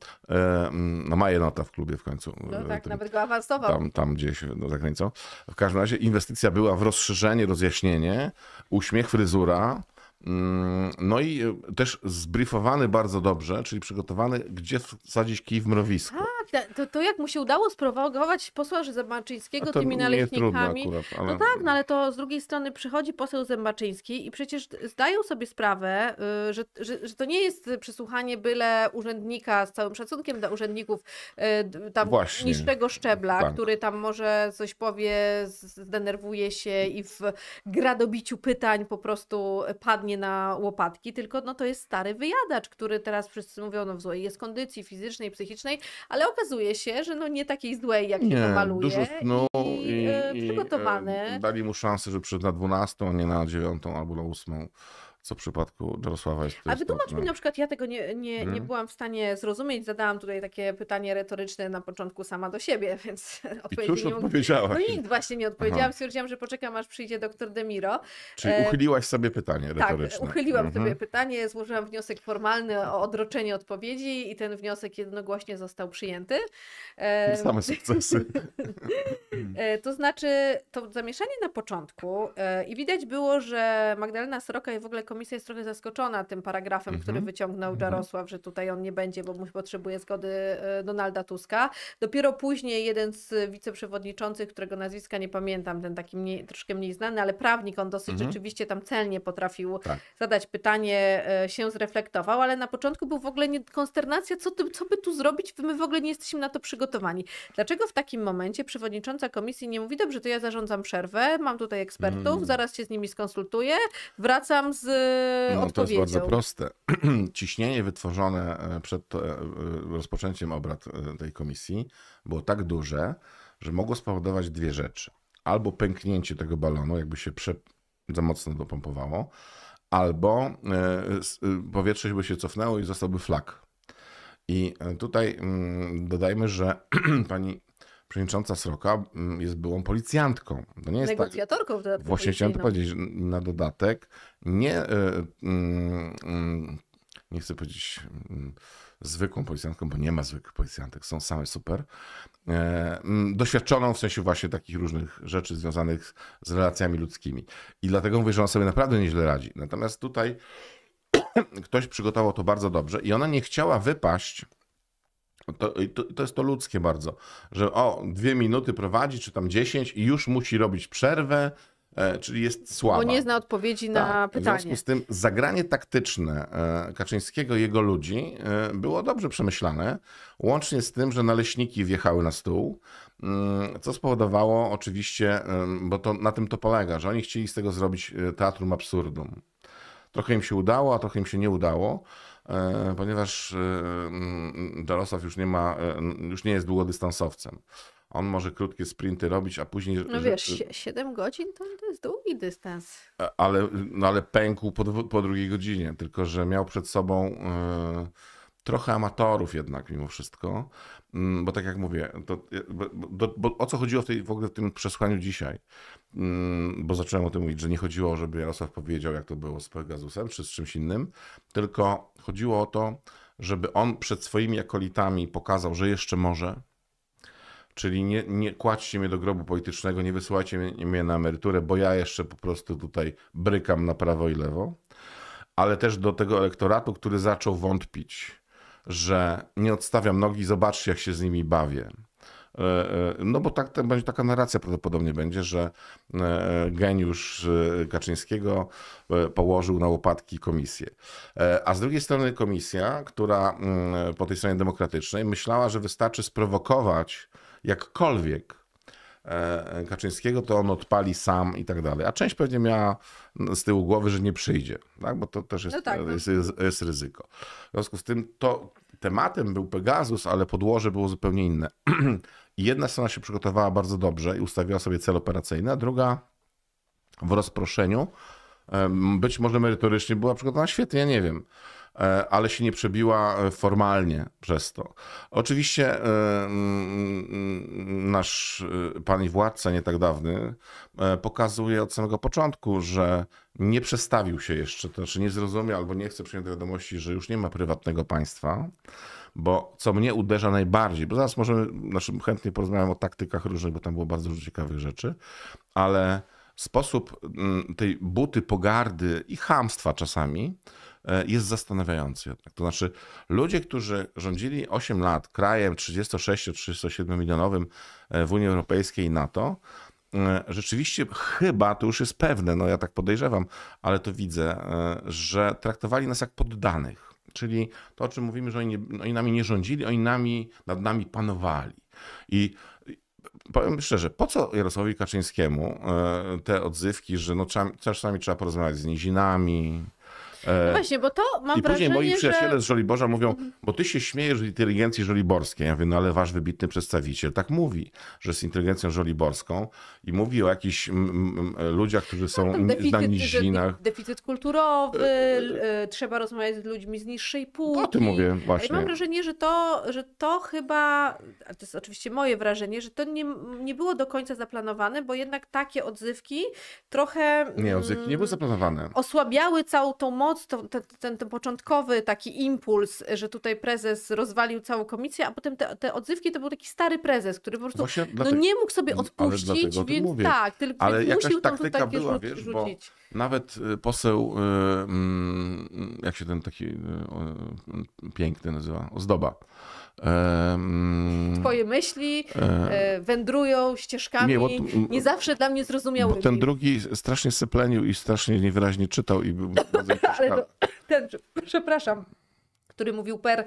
no ma jenota w klubie w końcu. No tak, tym, nawet go awansował. Tam, tam gdzieś no, za granicą. W każdym razie inwestycja była w rozszerzenie, rozjaśnienie, uśmiech, fryzura, Mm, no i e, też zbriefowany bardzo dobrze, czyli przygotowany, gdzie wsadzić kij w mrowisku. Ta, to, to jak mu się udało sprowokować posła Zembaczyńskiego tymi naleśnikami. Akurat, ale... No tak, no ale to z drugiej strony przychodzi poseł Zembaczyński i przecież zdają sobie sprawę, y, że, że, że to nie jest przesłuchanie byle urzędnika z całym szacunkiem dla urzędników y, tam Właśnie. niższego szczebla, tak. który tam może coś powie, zdenerwuje się i w gradobiciu pytań po prostu padnie na łopatki, tylko no to jest stary wyjadacz, który teraz wszyscy mówią no w złej jest kondycji fizycznej, psychicznej, ale okazuje okazuje się, że no nie takiej złej, jak nie, się maluje. dużo snu i, e, i, i, i, e, przygotowany. dali mu szansę, że przyszedł na 12, a nie na 9 albo na 8 co w przypadku Jarosława jest. A wytłumacz mi na przykład, ja tego nie, nie, hmm. nie mhm. byłam w stanie zrozumieć. Zadałam tutaj takie pytanie retoryczne na początku sama do siebie, więc odpowiedzi I cóż nie odpowiedziałaś? No nikt właśnie nie odpowiedziałam. Aha. Stwierdziłam, że poczekam, aż przyjdzie doktor Demiro. Czyli e... uchyliłaś sobie pytanie tak, retoryczne. Tak, uchyliłam mhm. sobie pytanie, złożyłam wniosek formalny o odroczenie odpowiedzi i ten wniosek jednogłośnie został przyjęty. E... Same sukcesy. e, to znaczy, to zamieszanie na początku e, i widać było, że Magdalena Sroka i w ogóle komisja jest trochę zaskoczona tym paragrafem, który mhm. wyciągnął mhm. Jarosław, że tutaj on nie będzie, bo mu potrzebuje zgody e, Donalda Tuska. Dopiero później jeden z wiceprzewodniczących, którego nazwiska nie pamiętam, ten taki mniej, troszkę mniej znany, ale prawnik, on dosyć mm rzeczywiście tam celnie potrafił tak. zadać pytanie, e, się zreflektował, ale na początku był w ogóle nie, konsternacja, co, ty, co by tu zrobić, my w ogóle nie jesteśmy na to przygotowani. Dlaczego w takim momencie przewodnicząca komisji nie mówi, dobrze, to ja zarządzam przerwę, mam tutaj ekspertów, mm. zaraz się z nimi skonsultuję, wracam z no, To jest bardzo proste. Ciśnienie wytworzone e, przed e, e, rozpoczęciem obrad tej komisji było tak duże, że mogło spowodować dwie rzeczy. Albo pęknięcie tego balonu, jakby się prze... za mocno dopompowało, albo powietrze by się cofnęło i zostałby flak. I tutaj mm, dodajmy, że pani przewodnicząca Sroka mm, jest byłą policjantką. To nie jest tak- Negocjatorką tak, Właśnie chciałem to powiedzieć na dodatek. Nie, e, mm, mm, nie chcę powiedzieć zwykłą policjantką, bo nie ma zwykłych policjantek, są same super. E, doświadczoną w sensie właśnie takich różnych rzeczy związanych z relacjami ludzkimi. I dlatego mówię, że ona sobie naprawdę nieźle radzi. Natomiast tutaj ktoś przygotował to bardzo dobrze i ona nie chciała wypaść no to, to, to, jest to ludzkie bardzo, że o, dwie minuty prowadzi, czy tam dziesięć i już musi robić przerwę, e, czyli jest słaba. Bo nie zna odpowiedzi na tak. pytanie. W związku z tym zagranie taktyczne e, Kaczyńskiego i jego ludzi e, było dobrze przemyślane, łącznie z tym, że naleśniki wjechały na stół, mm, co spowodowało oczywiście, bo to, na tym to polega, że oni chcieli z tego zrobić e, teatrum absurdum. Trochę im się udało, a trochę im się nie udało. E, ponieważ e, mm, Jarosław już nie ma, e, już nie jest długodystansowcem. On może krótkie sprinty robić, a później. No wiesz, 7 y- godzin to, to jest długi dystans. Ale, no ale pękł po, po drugiej godzinie, tylko że miał przed sobą. Yy trochę amatorów jednak mimo wszystko, mm, bo tak jak mówię, to, e, bo, bo, o co chodziło w, tej, w ogóle w tym przesłaniu dzisiaj? Mm, bo zacząłem o tym mówić, że nie chodziło, żeby Jarosław powiedział, jak to było z Pegasusem czy z czymś innym, tylko chodziło o to, żeby on przed swoimi akolitami pokazał, że jeszcze może, czyli nie, nie kładźcie mnie do grobu politycznego, nie wysyłajcie mnie na emeryturę, bo ja jeszcze po prostu tutaj brykam na prawo i lewo, ale też do tego elektoratu, który zaczął wątpić że nie odstawiam nogi, zobaczcie, jak się z nimi bawię. E, e, no bo tak będzie taka narracja prawdopodobnie będzie, że e, geniusz Kaczyńskiego położył na łopatki komisję. A z drugiej strony komisja, która mm, po tej stronie demokratycznej myślała, że wystarczy sprowokować jakkolwiek E, e, Kaczyńskiego, to on odpali sam i tak dalej. A część pewnie miała z tyłu głowy, że nie przyjdzie, tak? bo to też jest, no tak, no. jest, jest ryzyko. W związku z tym to tematem był Pegasus, ale podłoże było zupełnie inne. Jedna strona się przygotowała bardzo dobrze i ustawiła sobie cel operacyjny, a druga w rozproszeniu, być może merytorycznie była przygotowana świetnie, ja nie wiem. E, ale się nie przebiła e, formalnie przez to. Oczywiście e, nasz pan i władca, nie tak dawny, pokazuje od samego początku, że nie przestawił się jeszcze, to znaczy nie zrozumiał albo nie chce przyjąć do wiadomości, że już nie ma prywatnego państwa bo co mnie uderza najbardziej, bo zaraz możemy, znaczy chętnie porozmawiam o taktykach różnych, bo tam było bardzo dużo ciekawych rzeczy, ale sposób tej buty pogardy i hamstwa czasami E, jest zastanawiający jednak. To znaczy, ludzie, którzy rządzili 8 lat krajem 36-37 milionowym e, w Unii Europejskiej i NATO, e, rzeczywiście chyba, to już jest pewne, no ja tak podejrzewam, ale to widzę, że traktowali nas jak poddanych. Czyli to, o czym mówimy, że oni, oni nami nie rządzili, oni nami, nad nami panowali. I powiem szczerze, po co Jarosławowi Kaczyńskiemu te odzywki, że no, czasami trzeba porozmawiać z Nizinami, E, no właśnie, bo to mam I później wrażenie, moi przyjaciele że... z Żoliborza mówią, mhm. bo ty się śmiejesz z inteligencji żoliborskiej. Ja mówię, no ale wasz wybitny przedstawiciel tak mówi, że z inteligencją żoliborską i mówi o jakichś ludziach, którzy no są no, deficyt, na nizinach. Deficyt kulturowy, e... trzeba rozmawiać z ludźmi z niższej no, półki. O tym mówię e, właśnie. Ja mam wrażenie, że to, że to chyba, to jest oczywiście moje wrażenie, że to nie, nie było do końca zaplanowane, bo jednak takie odzywki trochę... Nie, odzywki nie były mm, zaplanowane. Osłabiały całą tą moc moc, to, ten, ten, ten, początkowy taki impuls, że tutaj prezes rozwalił całą komisję, a potem te, te odzywki to był taki stary prezes, który po prostu Właśnie no, nie mógł sobie odpuścić, ale więc mówię. tak, tylko ale jakaś musiał taktyka tam była, rzuc- wiesz, rzucić. Bo nawet y, poseł, y, mm, jak się ten taki y, piękny nazywa, ozdoba Twoje myśli e, e, wędrują ścieżkami, nie, bo, nie zawsze dla mnie zrozumiały. Ten drugi strasznie syplenił i strasznie niewyraźnie czytał i był bardzo Ale to, no, ten, przepraszam, który mówił per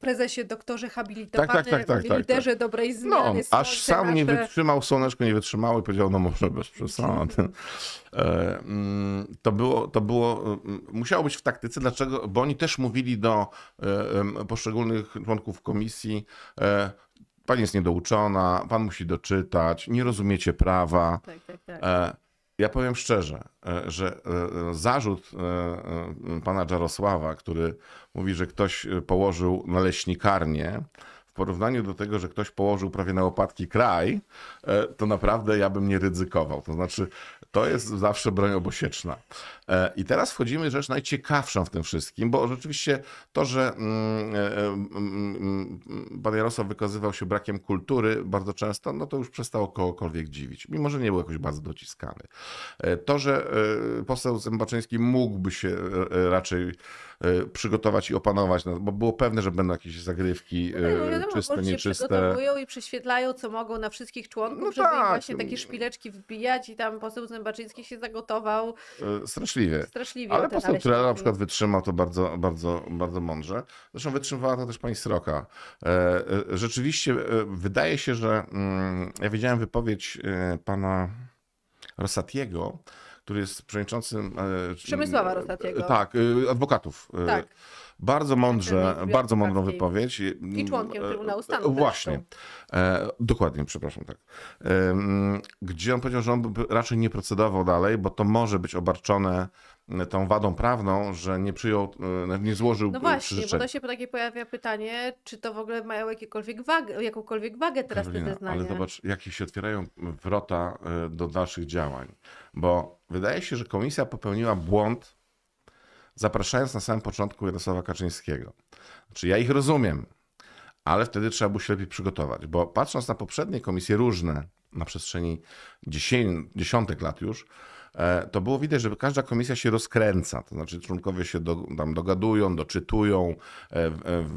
prezesie, doktorze habilitowany, tak, tak, tak, tak, liderze tak, dobrej zmiany. No, aż sam nie wytrzymał, słoneczko nie wytrzymało i powiedział, no może bez przesady. To było, to było, musiało być w taktyce, dlaczego, bo oni też mówili do poszczególnych członków komisji, pani jest niedouczona, pan musi doczytać, nie rozumiecie prawa. Tak, tak, tak. Ja powiem szczerze, e, że e, zarzut e, pana Jarosława, który mówi, że ktoś położył naleśnikarnię, w porównaniu do tego, że ktoś położył prawie na łopatki kraj, to naprawdę ja bym nie ryzykował. To znaczy, to jest zawsze broń obosieczna. E, I teraz wchodzimy w rzecz najciekawszą w tym wszystkim, bo rzeczywiście to, że mm, e, e, pan Jarosław wykazywał się brakiem kultury bardzo często, no to już przestało kogokolwiek dziwić, mimo że nie był jakoś bardzo dociskany. To, że poseł Zębaczyński mógłby się raczej przygotować i opanować, no, bo było pewne, że będą jakieś zagrywki no, no wiadomo, czyste, nieczyste. przygotowują i przyświetlają, co mogą na wszystkich członków, no żeby tak. właśnie takie no. szpileczki wbijać i tam poseł Zębaczyński się zagotował. Strasznie straszliwie. straszliwie Ale poseł Trela na przykład wytrzyma to bardzo, bardzo, bardzo mądrze. Zresztą wytrzymywała to też pani Sroka. E, e, rzeczywiście e, wydaje się, że mm, ja widziałem wypowiedź pana Rosatiego, który jest przewodniczącym... Przemysława Rosatiego. Tak, adwokatów. Tak. Bardzo tak, mądrze, tak, bardzo tak, mądrą wypowiedź. I mm, członkiem e, Trybunału e, Stanu. Właśnie. E, dokładnie, przepraszam, tak. E, gdzie on powiedział, że on raczej nie procedował dalej, bo to może być obarczone e, tą wadą prawną, że nie przyjął, nie złożył No właśnie, bo to się takie pojawia pytanie, czy to w ogóle mają jakiekolwiek wagę, jakąkolwiek wagę teraz Karolina, te zeznania. Ale zobacz, jakie się otwierają wrota do dalszych działań, bo wydaje się, że komisja popełniła błąd, zapraszając na samym początku Jarosława Kaczyńskiego. Znaczy, ja ich rozumiem, ale wtedy trzeba było się lepiej przygotować, bo patrząc na poprzednie komisje różne na przestrzeni dziesię- dziesiątek lat już, E, to było widać, że każda komisja się rozkręca. To znaczy członkowie się do, tam dogadują, doczytują, e, e,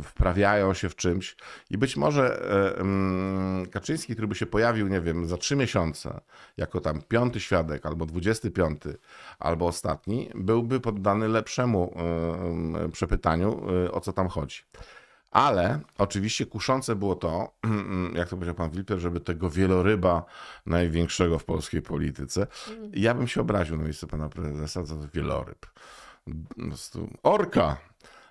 wprawiają się w czymś. I być może mm, Kaczyński, który by się pojawił, nie wiem, za trzy miesiące, jako tam piąty świadek, albo dwudziesty piąty, albo ostatni, byłby poddany lepszemu mm, przepytaniu, o co tam chodzi. Ale oczywiście kuszące było to, mm, jak to powiedział pan Wilper, żeby tego wieloryba największego w polskiej polityce. Mhm. Ja bym się obraził na miejsce pana prezesa, co to wieloryb. Orka,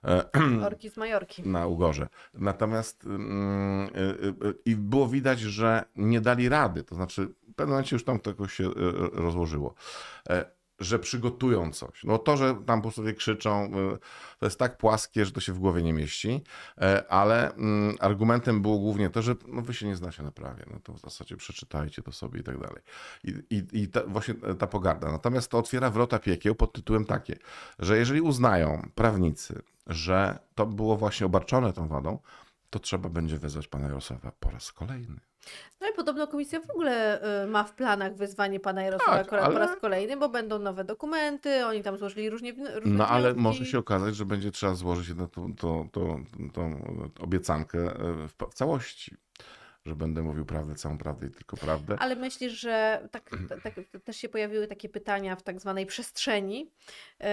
e, Orki z Majorki. Na Ugorze. Natomiast mm, e, e, i było widać, że nie dali rady. To znaczy, w pewnym momencie już tam to jakoś się rozłożyło że przygotują coś. No to, że tam sobie krzyczą, y, to jest tak płaskie, że to się w głowie nie mieści, e, ale mm, argumentem było głównie to, że no wy się nie znacie na prawie, no to w zasadzie przeczytajcie to sobie i tak dalej. I, i ta, właśnie e, ta pogarda. Natomiast to otwiera wrota piekieł pod tytułem takie, że jeżeli uznają prawnicy, że to było właśnie obarczone tą wadą, to trzeba będzie wezwać pana Jarosława po raz kolejny. No i podobno komisja w ogóle y, ma w planach wyzwanie pana Jarosława tak, ale... po raz kolejny, bo będą nowe dokumenty, oni tam złożyli różnie. różne no wnioski. ale może się okazać, że będzie trzeba złożyć jedną tą, tą, tą, tą obiecankę y, w, w całości że będę mówił prawdę, całą prawdę i tylko prawdę. Ale myślisz, że tak, tak, też się pojawiły takie pytania w tak zwanej przestrzeni, y,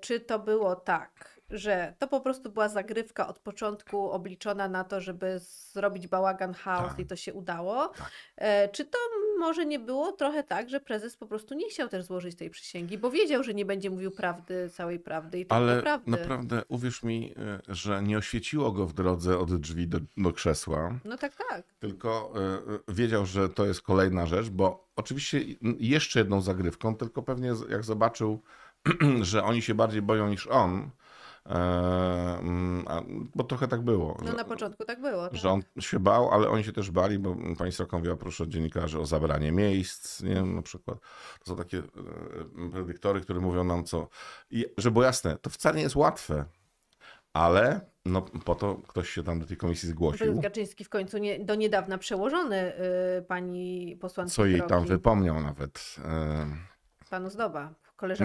czy to było tak, że to po prostu była zagrywka od początku obliczona na to, żeby zrobić bałagan, chaos tak. i to się udało. Tak. E, czy to może nie było trochę tak, że prezes po prostu nie chciał też złożyć tej przysięgi, bo wiedział, że nie będzie mówił prawdy, całej prawdy i tak Ale naprawdę. naprawdę uwierz mi, e, że nie oświeciło go w drodze od drzwi do, do krzesła. No tak, tak. Tylko e, wiedział, że to jest kolejna rzecz, bo oczywiście jeszcze jedną zagrywką, tylko pewnie jak zobaczył, że oni się bardziej boją niż on, Eee, mm, bo trochę tak było. No na początku tak było. Tak. Że on się bał, ale oni się też bali, bo pani Sroka mówiła, proszę dziennikarzy, o zabranie miejsc, nie na przykład. To są takie e, predyktory, które mówią nam co. I, że było jasne, to wcale nie jest łatwe, ale no, po to ktoś się tam do tej komisji zgłosił. Prezes Gaczyński w końcu nie, do niedawna przełożony e, pani posłanki. Co jej tam wypomniał nawet. E, Panu Zdoba.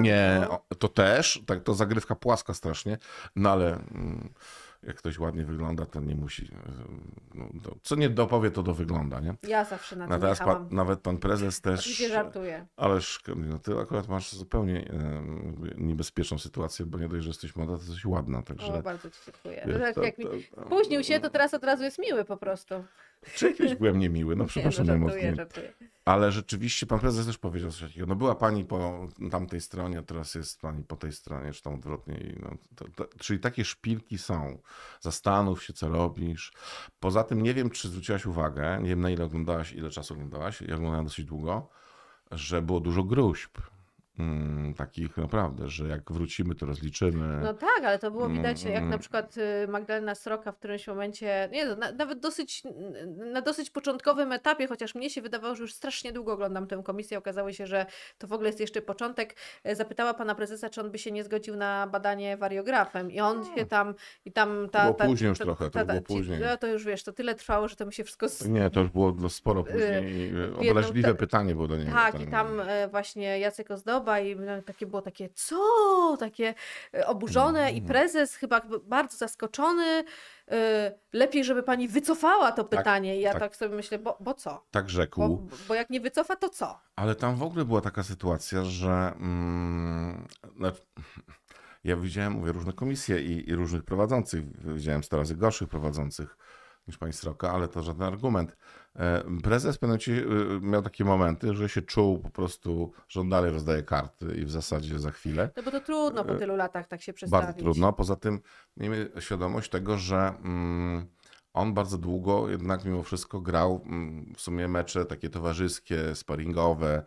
Nie, to też, tak, to zagrywka płaska strasznie, no ale mm, jak ktoś ładnie wygląda, to nie musi. E, no, co nie dopowie, to do wygląda, nie? Ja zawsze na ten temat. nawet pan prezes też. Oczywiście żartuje. Ale no, ty akurat masz zupełnie e, niebezpieczną sytuację, bo nie dość, że jesteś młoda, to jesteś ładna. Także, o, bardzo ci dziękuję. Wiesz, tak to, to, to, Późnił się, to teraz od razu jest miły po prostu. Czy jakiś byłem niemiły? No przepraszam nie, no, Ale rzeczywiście pan prezes też powiedział coś takiego. No była pani po tamtej stronie, teraz jest pani po tej stronie, czy tam odwrotnie. No, to, to, czyli takie szpilki są. Zastanów się, co robisz. Poza tym nie wiem, czy zwróciłaś uwagę, nie wiem na ile oglądałaś, ile czasu oglądałaś. Ja oglądałem dosyć długo, że było dużo gruźb Mm, takich naprawdę, że jak wrócimy, to rozliczymy. No tak, ale to było mm, widać, jak mm, na przykład y, Magdalena Sroka w którymś momencie, nie, no, nawet dosyć, na dosyć początkowym etapie, chociaż mnie się wydawało, że już strasznie długo oglądam tę komisję, okazało się, że to w ogóle jest jeszcze początek, e, zapytała pana prezesa, czy on by się nie zgodził na badanie wariografem i on się tam, i tam ta... To było ta, później już ta, trochę, to ta, było później. Ci, no to już wiesz, to tyle trwało, że to mi się wszystko... Nie, to już było no, sporo y, później, y, obraźliwe pytanie było do niego. Tak, i tam e, właśnie Jacek Ozdob podoba i no, takie było takie co, takie e, oburzone i mm. prezes chyba bardzo zaskoczony, e, lepiej żeby pani wycofała to tak, pytanie. Tak, I ja tak. tak, sobie myślę, bo, bo co? Tak rzekł. Bo, bo, jak nie wycofa, to co? Ale tam w ogóle była taka sytuacja, że mm, znaczy, ja widziałem, mówię, różne komisje i, i różnych prowadzących, widziałem 100 razy gorszych prowadzących niż pani Sroka, ale to żaden argument. E, prezes e, miał takie momenty, że się czuł po prostu, że on dalej rozdaje karty i w zasadzie za chwilę. No bo to trudno po e, tylu latach tak się przestawić. Bardzo trudno. Poza tym miejmy świadomość tego, że mm, on bardzo długo jednak mimo wszystko grał mm, w sumie mecze takie towarzyskie, sparingowe,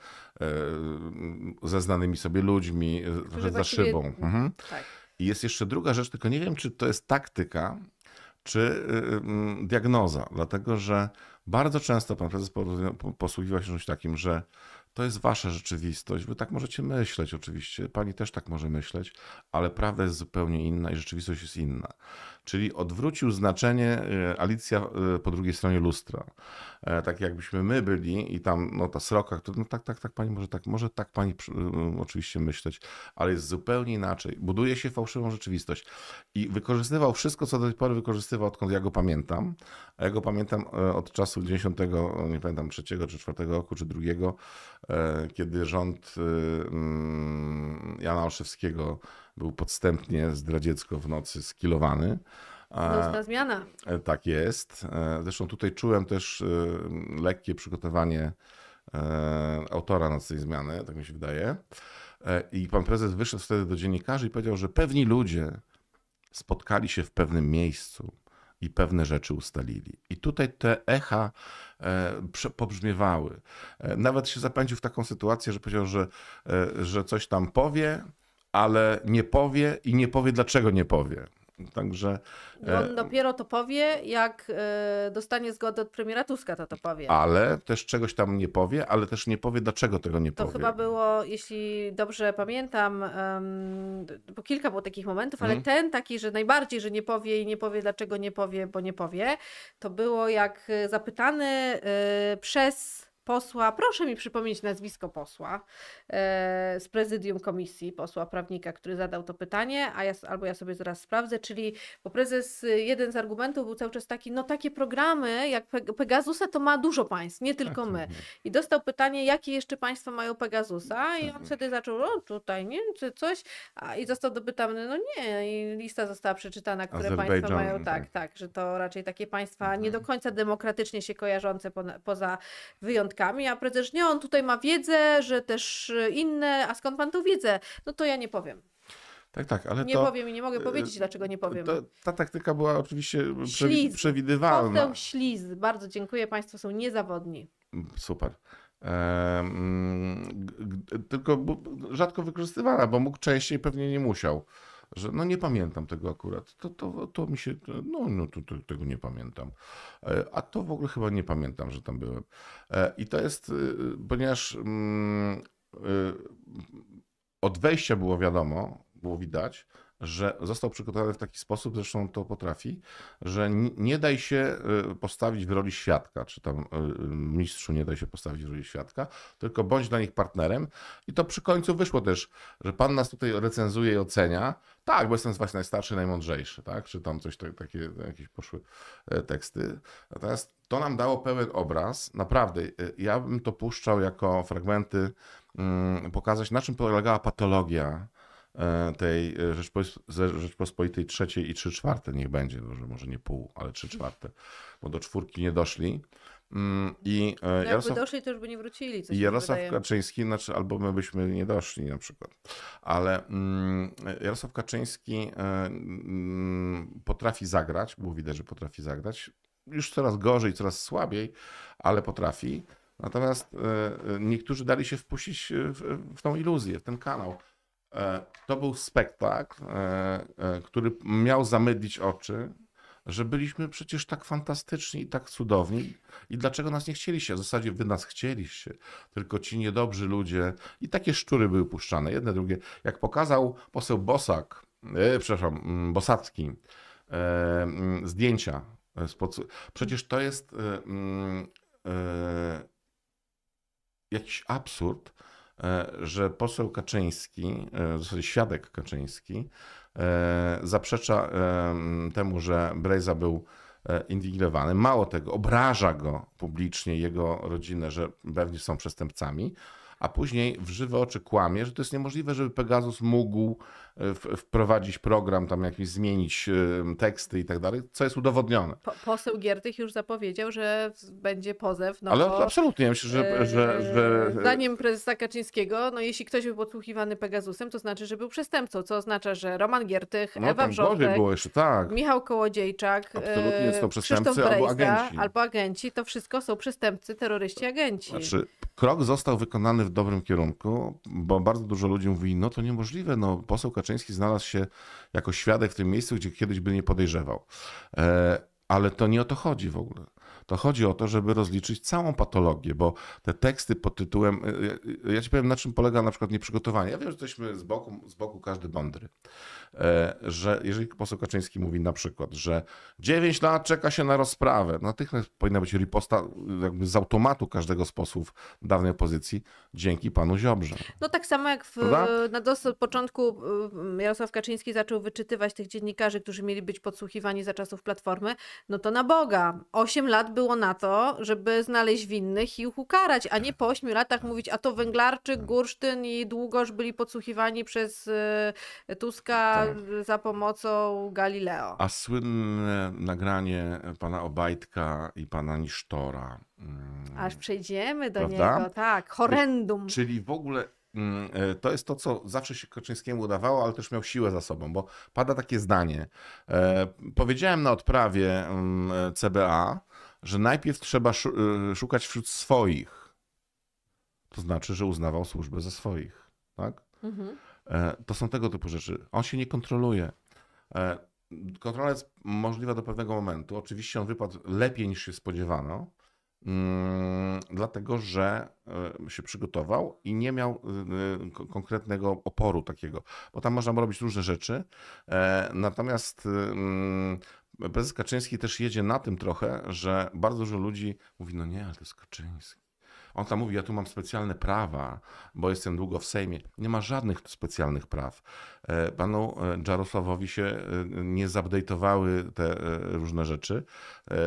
ze znanymi sobie ludźmi, Którzy trochę za szybą. Mhm. Tak. I jest jeszcze druga rzecz, tylko nie wiem, czy to jest taktyka, czy y, y, mm, diagnoza, dlatego że bardzo często pan prezes posługiwał się czymś takim, że to jest wasza rzeczywistość. Wy tak możecie myśleć, oczywiście. Pani też tak może myśleć, ale prawda jest zupełnie inna i rzeczywistość jest inna czyli odwrócił znaczenie e, Alicja e, po drugiej stronie lustra. E, tak jakbyśmy my byli i tam no, ta sroka, to, no, tak, tak, tak pani, może tak, może tak pani oczywiście myśleć, ale jest zupełnie inaczej. Buduje się fałszywą rzeczywistość i wykorzystywał wszystko, co do tej pory wykorzystywał, odkąd ja go pamiętam, a ja go pamiętam od czasu 90, nie pamiętam, trzeciego czy czwartego roku, czy drugiego, kiedy rząd mm, Jana Olszewskiego był podstępnie zdradziecko w nocy skilowany. Nocna zmiana. E, tak jest. E, zresztą tutaj czułem też e, lekkie przygotowanie autora Nocnej Zmiany, tak mi się wydaje. I pan prezes wyszedł wtedy do dziennikarzy i powiedział, że pewni ludzie spotkali się w pewnym miejscu i pewne rzeczy ustalili. I tutaj te echa pobrzmiewały. Nawet się zapędził w taką sytuację, że powiedział, że, że coś tam powie, ale nie powie i nie powie, dlaczego nie powie. Także. On e, dopiero to powie, jak e, dostanie zgodę od premiera Tuska, to to powie. Ale też czegoś tam nie powie, ale też nie powie, dlaczego tego nie to powie. To chyba było, jeśli dobrze pamiętam, bo kilka było takich momentów, ale hmm. ten taki, że najbardziej, że nie powie i nie powie, dlaczego nie powie, bo nie powie, to było jak e, zapytany przez posła, proszę mi przypomnieć nazwisko posła e, z prezydium komisji, posła prawnika, który zadał to pytanie, a ja, albo ja sobie zaraz sprawdzę, czyli bo prezes, y, jeden z argumentów był cały czas taki, no takie programy jak Pegasusa to ma dużo państw, nie tylko tak, my. Tak, tak. I dostał pytanie, jakie jeszcze państwa mają Pegasusa i on wtedy zaczął, o tutaj Niemcy, coś a, i został dopytany, no nie, i lista została przeczytana, które państwa mają, tak, tak, że to raczej takie państwa mhm. nie do końca demokratycznie się kojarzące po, poza wyjątkami świadkami, a przecież nie, on tutaj ma wiedzę, że też y, inne, a skąd pan tą wiedzę? No to ja nie powiem. Tak, tak, ale nie to, powiem i nie mogę y, powiedzieć, dlaczego nie powiem. To, ta taktyka była oczywiście przewidywalna. Potem ślizg. Bardzo dziękuję, Państwo są niezawodni. Super. tylko rzadko wykorzystywana, bo mógł częściej, pewnie nie musiał że no nie pamiętam tego akurat. To, to, to mi się, no, no to, to, tego nie pamiętam. E, a to w ogóle chyba nie pamiętam, że tam byłem. E, I to jest, e, ponieważ mm, od wejścia było wiadomo, było widać, że został przygotowany w taki sposób, zresztą to potrafi, że nie daj się y, postawić w roli świadka, czy tam y, y, mistrzu nie daj się postawić w roli świadka, tylko bądź dla nich partnerem. I to przy końcu wyszło też, że pan nas tutaj recenzuje i ocenia. Tak, bo jestem z was najstarszy, najmądrzejszy, tak? Czy tam coś tak, takie, jakieś poszły e, teksty. Natomiast to nam dało pełen obraz. Naprawdę, ja bym to puszczał jako fragmenty, mm, pokazać na czym polegała patologia E, tej e, Rzeczpospolitej trzeciej i trzy czwarte niech będzie, może może nie pół, ale trzy czwarte, bo do czwórki nie doszli. Mm, I e, no Jarosław, doszli, to już by nie wrócili. Coś Jarosław Kaczyński, znaczy, albo my byśmy nie doszli na przykład. Ale mm, Jarosław Kaczyński mm, potrafi zagrać, było widać, że potrafi zagrać. Już coraz gorzej, coraz słabiej, ale potrafi. Natomiast y, niektórzy dali się wpuścić w, w tą iluzję, w ten kanał. E, to był spektakl, e, e, który miał zamydlić oczy, że byliśmy przecież tak fantastyczni i tak cudowni i dlaczego nas nie chcieliście? W zasadzie wy nas chcieliście, tylko ci niedobrzy ludzie i takie szczury były puszczane, jedne, drugie. Jak pokazał poseł Bosak, e, przepraszam, mm, Bosacki, e, mm, zdjęcia, spod... przecież to jest e, mm, jakiś absurd, E, że poseł Kaczyński, e, w zasadzie świadek Kaczyński, e, zaprzecza temu, że Brejza był inwigilowany. Mało tego, obraża go publicznie, jego rodzinę, że pewnie są przestępcami, a później w żywe oczy kłamie, że to jest niemożliwe, żeby Pegasus mógł E, wprowadzić program, tam jakiś zmienić e, teksty i tak dalej, co jest udowodnione. Po, poseł Giertych już zapowiedział, że będzie pozew. No Ale bo, absolutnie, myślę, że, e, że, że... Zdaniem prezesa Kaczyńskiego, no jeśli ktoś był podsłuchiwany Pegasusem, to znaczy, że był przestępcą, co oznacza, że Roman Giertych, no, Ewa Wrzątek, było jeszcze, tak. Michał Kołodziejczak, absolutnie są przestępcy albo agenci. albo agenci, to wszystko są przestępcy, terroryści, agenci. Znaczy, krok został wykonany w dobrym kierunku, bo bardzo dużo ludzi mówi, no to niemożliwe, no poseł Kaczyński Kaczyński znalazł się jako świadek w tym miejscu, gdzie kiedyś by nie podejrzewał. E, ale to nie o to chodzi w ogóle. To chodzi o to, żeby rozliczyć całą patologię, bo te teksty pod tytułem. Ja, e, e, ja ci powiem, na czym polega na przykład nieprzygotowanie. Ja wiem, że jesteśmy z boku, z boku każdy mądry. E, że jeżeli poseł Kaczyński mówi na przykład, że 9 lat czeka się na rozprawę, natychmiast powinna być riposta jakby z automatu każdego z posłów dawnej opozycji, dzięki panu Ziobrze. No tak samo jak w, na początku y, Jarosław Kaczyński zaczął wyczytywać tych dziennikarzy, którzy mieli być podsłuchiwani za czasów Platformy, no to na Boga. 8 lat było na to, żeby znaleźć winnych i ich ukarać, a nie po 8 latach mówić, a to Węglarczyk, Gursztyn i Długosz byli podsłuchiwani przez y, Tuska, za pomocą Galileo. A słynne nagranie pana Obajtka i pana Nisztora. Mm, Aż przejdziemy do Prawda? niego, tak. Horrendum. Czyli w ogóle mm, e, to jest to, co zawsze się Kaczyńskiemu udawało, ale też miał siłę za sobą, bo pada takie zdanie. E, powiedziałem na odprawie mm, e, CBA, że najpierw trzeba e, szukać wśród swoich. To znaczy, że uznawał służbę za swoich. Tak? Mhm. E, to są tego typu rzeczy. On się nie kontroluje. E, kontrola jest możliwa do pewnego momentu. Oczywiście on wypadł lepiej niż się spodziewano, mm, dlatego że e, się przygotował i nie miał konkretnego oporu takiego, bo tam można robić różne rzeczy. Natomiast mm, prezes Kaczyński też jedzie na tym trochę, że bardzo dużo ludzi mówi: No nie, ale to jest Kaczyński. On tam mówi, ja tu mam specjalne prawa, bo jestem długo w Sejmie. Nie ma żadnych specjalnych praw. E, panu e, Jarosławowi się e, nie zabdejtowały te różne rzeczy,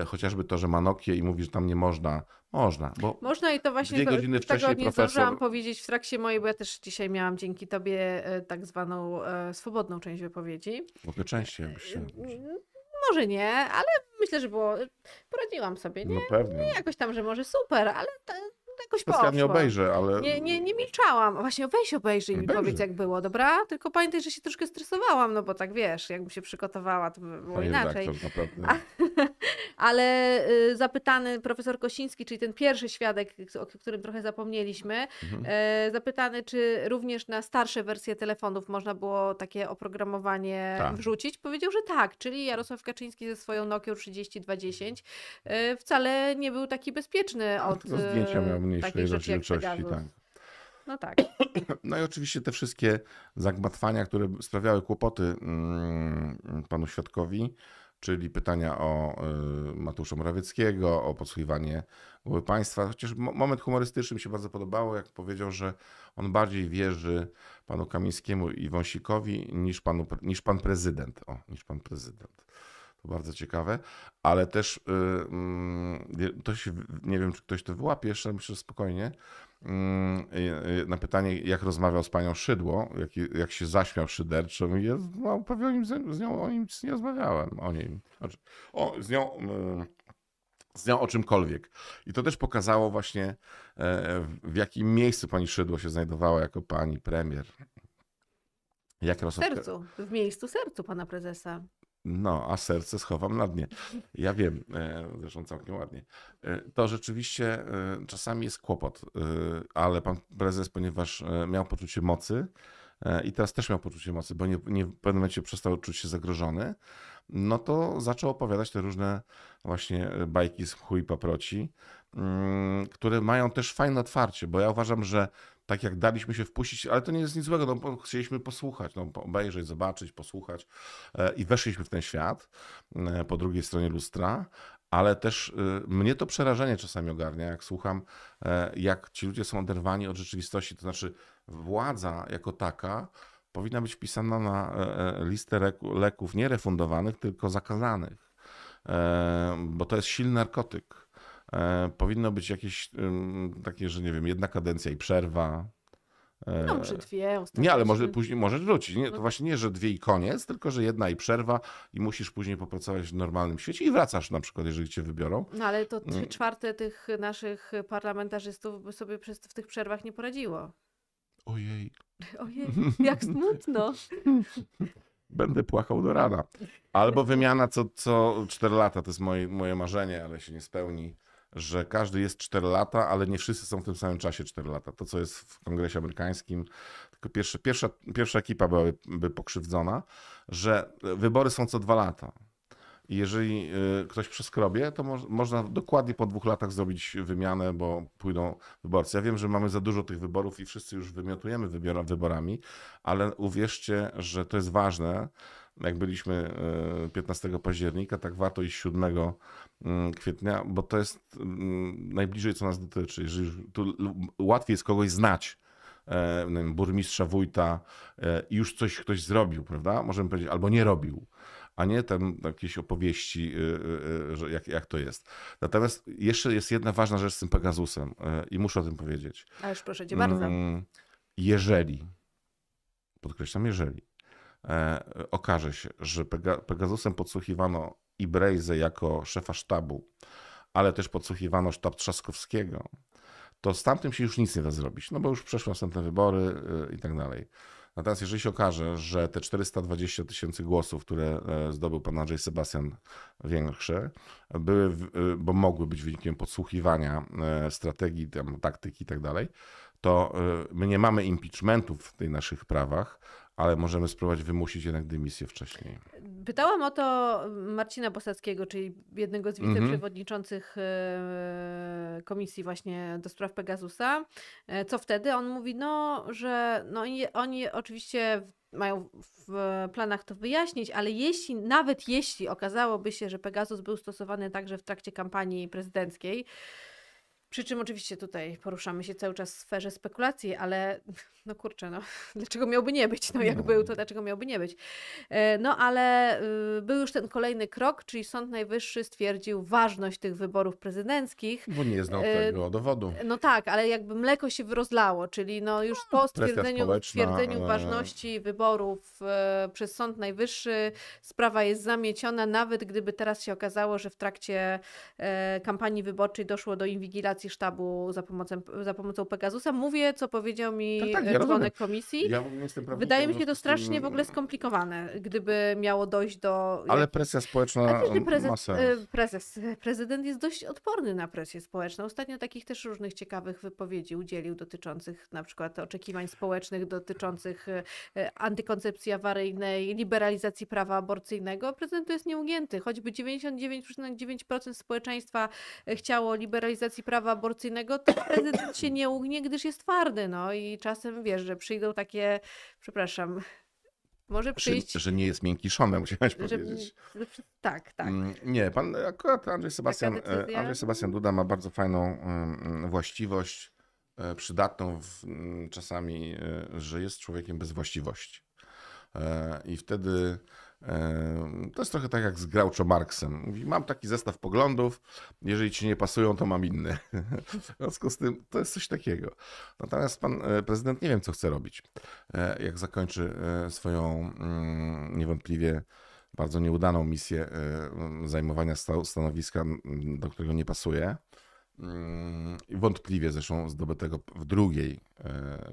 chociażby to, że ma Nokia i mówi, że tam nie można można, bo Można i to właśnie dwie godziny to, wcześniej tego nie profesor... zdążyłam powiedzieć w trakcie mojej, bo ja też dzisiaj miałam dzięki tobie tak zwaną swobodną część wypowiedzi. Mogę częściej się... Może nie, ale myślę, że było... poradziłam sobie, nie? No pewnie. Nie jakoś tam, że może super, ale to, jakoś poszło. Ja nie obejrzę, ale... Nie, nie, nie milczałam. Właśnie weź obejrzyj mi powiedz jak było, dobra? Tylko pamiętaj, że się troszkę stresowałam, no bo tak wiesz, jakbym się przygotowała, to by było Panie inaczej. Redaktor, A, ale y, zapytany profesor Kosiński, czyli ten pierwszy świadek, o którym trochę zapomnieliśmy, mhm. E, zapytany, czy również na starsze wersje telefonów można było takie oprogramowanie tak. wrzucić, powiedział, że tak, czyli Jarosław Kaczyński ze swoją Nokia 3210 e, wcale nie był taki bezpieczny od... Zdjęcia e, miał mniejszej rozdzielczości. Tak. No tak. No i oczywiście te wszystkie zagmatwania, które sprawiały kłopoty mm, panu Świadkowi, czyli pytania o y, Mateusza Morawieckiego, o podsłuchiwanie głowy państwa. Chociaż moment humorystyczny mi się bardzo podobało, jak powiedział, że on bardziej wierzy panu Kamińskiemu i Wąsikowi niż, panu, niż pan prezydent. O, niż pan prezydent. To bardzo ciekawe, ale też yy, to się, nie wiem, czy ktoś to wyłapie jeszcze, myślę, spokojnie. Mm, na pytanie, jak rozmawiał z panią Szydło, jak, jak się zaśmiał szyderczo, ja no, o nim, z, nią o nim nie rozmawiałem, o nim, Znaczy, o, z nią... Mm, z nią o czymkolwiek. I to też pokazało właśnie, e, w jakim miejscu pani Szydło się znajdowała jako pani premier. Jak w sercu, w miejscu sercu pana prezesa. No, a serce schowam na dnie. Ja wiem, e, zresztą całkiem ładnie. E, to rzeczywiście e, czasami jest kłopot, ale pan prezes, ponieważ miał poczucie mocy i teraz też miał poczucie mocy, bo nie, nie, w pewnym momencie przestał czuć się zagrożony, no to zaczął opowiadać te różne właśnie bajki z chuj i paproci, mm, które mają też fajne otwarcie, bo ja uważam, że tak jak daliśmy się wpuścić, ale to nie jest nic złego, no, chcieliśmy posłuchać, no, obejrzeć, zobaczyć, posłuchać e, i weszliśmy w ten świat e, po drugiej stronie lustra, ale też e, mnie to przerażenie czasami ogarnia, jak słucham, jak ci ludzie są oderwani od rzeczywistości, to znaczy władza jako taka powinna być wpisana na listę leków nie refundowanych, tylko zakazanych, bo to jest silny narkotyk. E, powinno być jakieś takie, że nie wiem, jedna kadencja i przerwa. E, no może dwie. Nie, ale może później możesz wrócić. Nie, to no. właśnie nie, że dwie i koniec, tylko że jedna i przerwa i musisz później popracować w normalnym świecie i wracasz na przykład, jeżeli cię wybiorą. No ale to trzy mm. czwarte tych naszych parlamentarzystów by sobie przez, w tych przerwach nie poradziło. Ojej. Ojej, jak smutno. Będę płakał do rana. Albo wymiana co, co 4 lata, to jest moje, moje marzenie, ale się nie spełni że każdy jest 4 lata, ale nie wszyscy są w tym samym czasie 4 lata. To, co jest w kongresie amerykańskim, tylko pierwszy, pierwsza, pierwsza ekipa byłaby by pokrzywdzona, że wybory są co 2 lata. I jeżeli y, ktoś przeskrobie, to mo można dokładnie po dwóch latach zrobić wymianę, bo pójdą wyborcy. Ja wiem, że mamy za dużo tych wyborów i wszyscy już wymiotujemy wyborami, ale uwierzcie, że to jest ważne. Jak byliśmy 15 y, października, tak warto iść 7 y, kwietnia, bo to jest najbliżej, co nas dotyczy. Jeżeli tu łatwiej jest kogoś znać, e, burmistrza, wójta e, i już coś ktoś zrobił, prawda? Możemy powiedzieć, albo nie robił a nie tam jakieś opowieści, y, y, y, że jak, jak to jest. Natomiast jeszcze jest jedna ważna rzecz z tym Pegasusem i muszę o tym powiedzieć. A już proszę cię bardzo. Mm, jeżeli, podkreślam, jeżeli e, okaże się, że Pegasusem podsłuchiwano i Brejzę jako szefa sztabu, ale też podsłuchiwano sztab Trzaskowskiego, to z tamtym się już nic nie da zrobić, no bo już przeszły następne wybory i tak dalej. Natomiast jeżeli się okaże, że te 420 tysięcy głosów, które e, zdobył pan Andrzej Sebastian większe, były, e, bo mogły być wynikiem podsłuchiwania e, strategii, tam, taktyki i tak dalej, to my nie mamy impeachmentów w tych naszych prawach, ale możemy spróbować wymusić jednak dymisję wcześniej. Pytałam o to Marcina Bosackiego, czyli jednego z mhm. wiceprzewodniczących e, komisji właśnie do spraw Pegasusa. E, co wtedy? On mówi, no, że no, oni, oni oczywiście mają w planach to wyjaśnić, ale jeśli, nawet jeśli okazałoby się, że Pegasus był stosowany także w trakcie kampanii prezydenckiej, przy czym oczywiście tutaj poruszamy się cały czas w sferze spekulacji, ale no kurczę, no, dlaczego miałby nie być? No jak no. był, to dlaczego miałby nie być? E, no ale y, był już ten kolejny krok, czyli Sąd Najwyższy stwierdził ważność tych wyborów prezydenckich. Bo nie znał e, tego dowodu. No tak, ale jakby mleko się wyrozlało, czyli no już po no, stwierdzeniu, stwierdzeniu ważności wyborów e, przez Sąd Najwyższy sprawa jest zamieciona, nawet gdyby teraz się okazało, że w trakcie kampanii wyborczej doszło do inwigilacji operacji sztabu za pomocą, za pomocą Pegasusa. Mówię, co powiedział mi tak, tak, ja e, członek komisji. Ja Wydaje mi się to strasznie w ogóle skomplikowane, gdyby miało dojść do... Ale presja społeczna Ale prezes, e, prezes, prezydent jest dość odporny na presję społeczną. Ostatnio takich też różnych ciekawych wypowiedzi udzielił dotyczących na przykład oczekiwań społecznych dotyczących e, antykoncepcji awaryjnej, liberalizacji prawa aborcyjnego. Prezydent jest nieugięty. Choćby 99,9% społeczeństwa chciało liberalizacji prawa aborcyjnego, to prezydent się nie ugnie, gdyż jest twardy. No i czasem wiesz, że przyjdą takie, przepraszam, może znaczy, przyjść... Że, że nie jest miękkiszonem, musiałeś powiedzieć. Tak, tak. Mm, nie, pan akurat Andrzej Sebastian, e, Andrzej Sebastian Duda ma bardzo fajną mm, właściwość, e, przydatną w, mm, czasami, e, że jest człowiekiem bez właściwości. I wtedy to jest trochę tak jak z Groucho Marksem. Mówi, mam taki zestaw poglądów, jeżeli ci nie pasują, to mam inny. W związku z tym to jest coś takiego. Natomiast pan e, prezydent nie wiem, co chce robić, e, jak zakończy e, swoją mm, niewątpliwie bardzo nieudaną misję zajmowania stanowiska, do którego nie pasuje. Mm, wątpliwie zresztą zdobytego w drugiej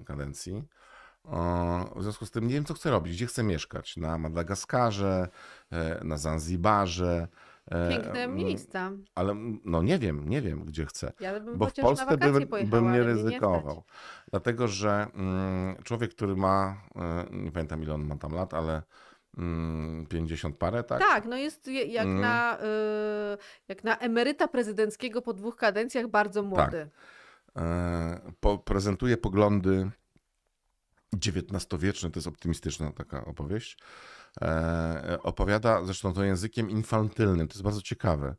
kadencji. W związku z tym nie wiem, co chcę robić, gdzie chcę mieszkać. Na Madagaskarze, e, na Zanzibarze. E, Piękne miejsca. Ale no nie wiem, nie wiem, gdzie chcę. Ja bym bo w Polsce bym, bym nie ryzykował. Nie Dlatego, że mm, człowiek, który ma, e, nie pamiętam ile on ma tam lat, ale 50 mm, parę, tak? Tak, no jest jak, mm. na, jak na emeryta prezydenckiego po dwóch kadencjach bardzo tak. młody. Tak. Po, prezentuje poglądy XIX-wieczny, to jest optymistyczna taka opowieść, e, opowiada zresztą to językiem infantylnym, to jest bardzo ciekawe,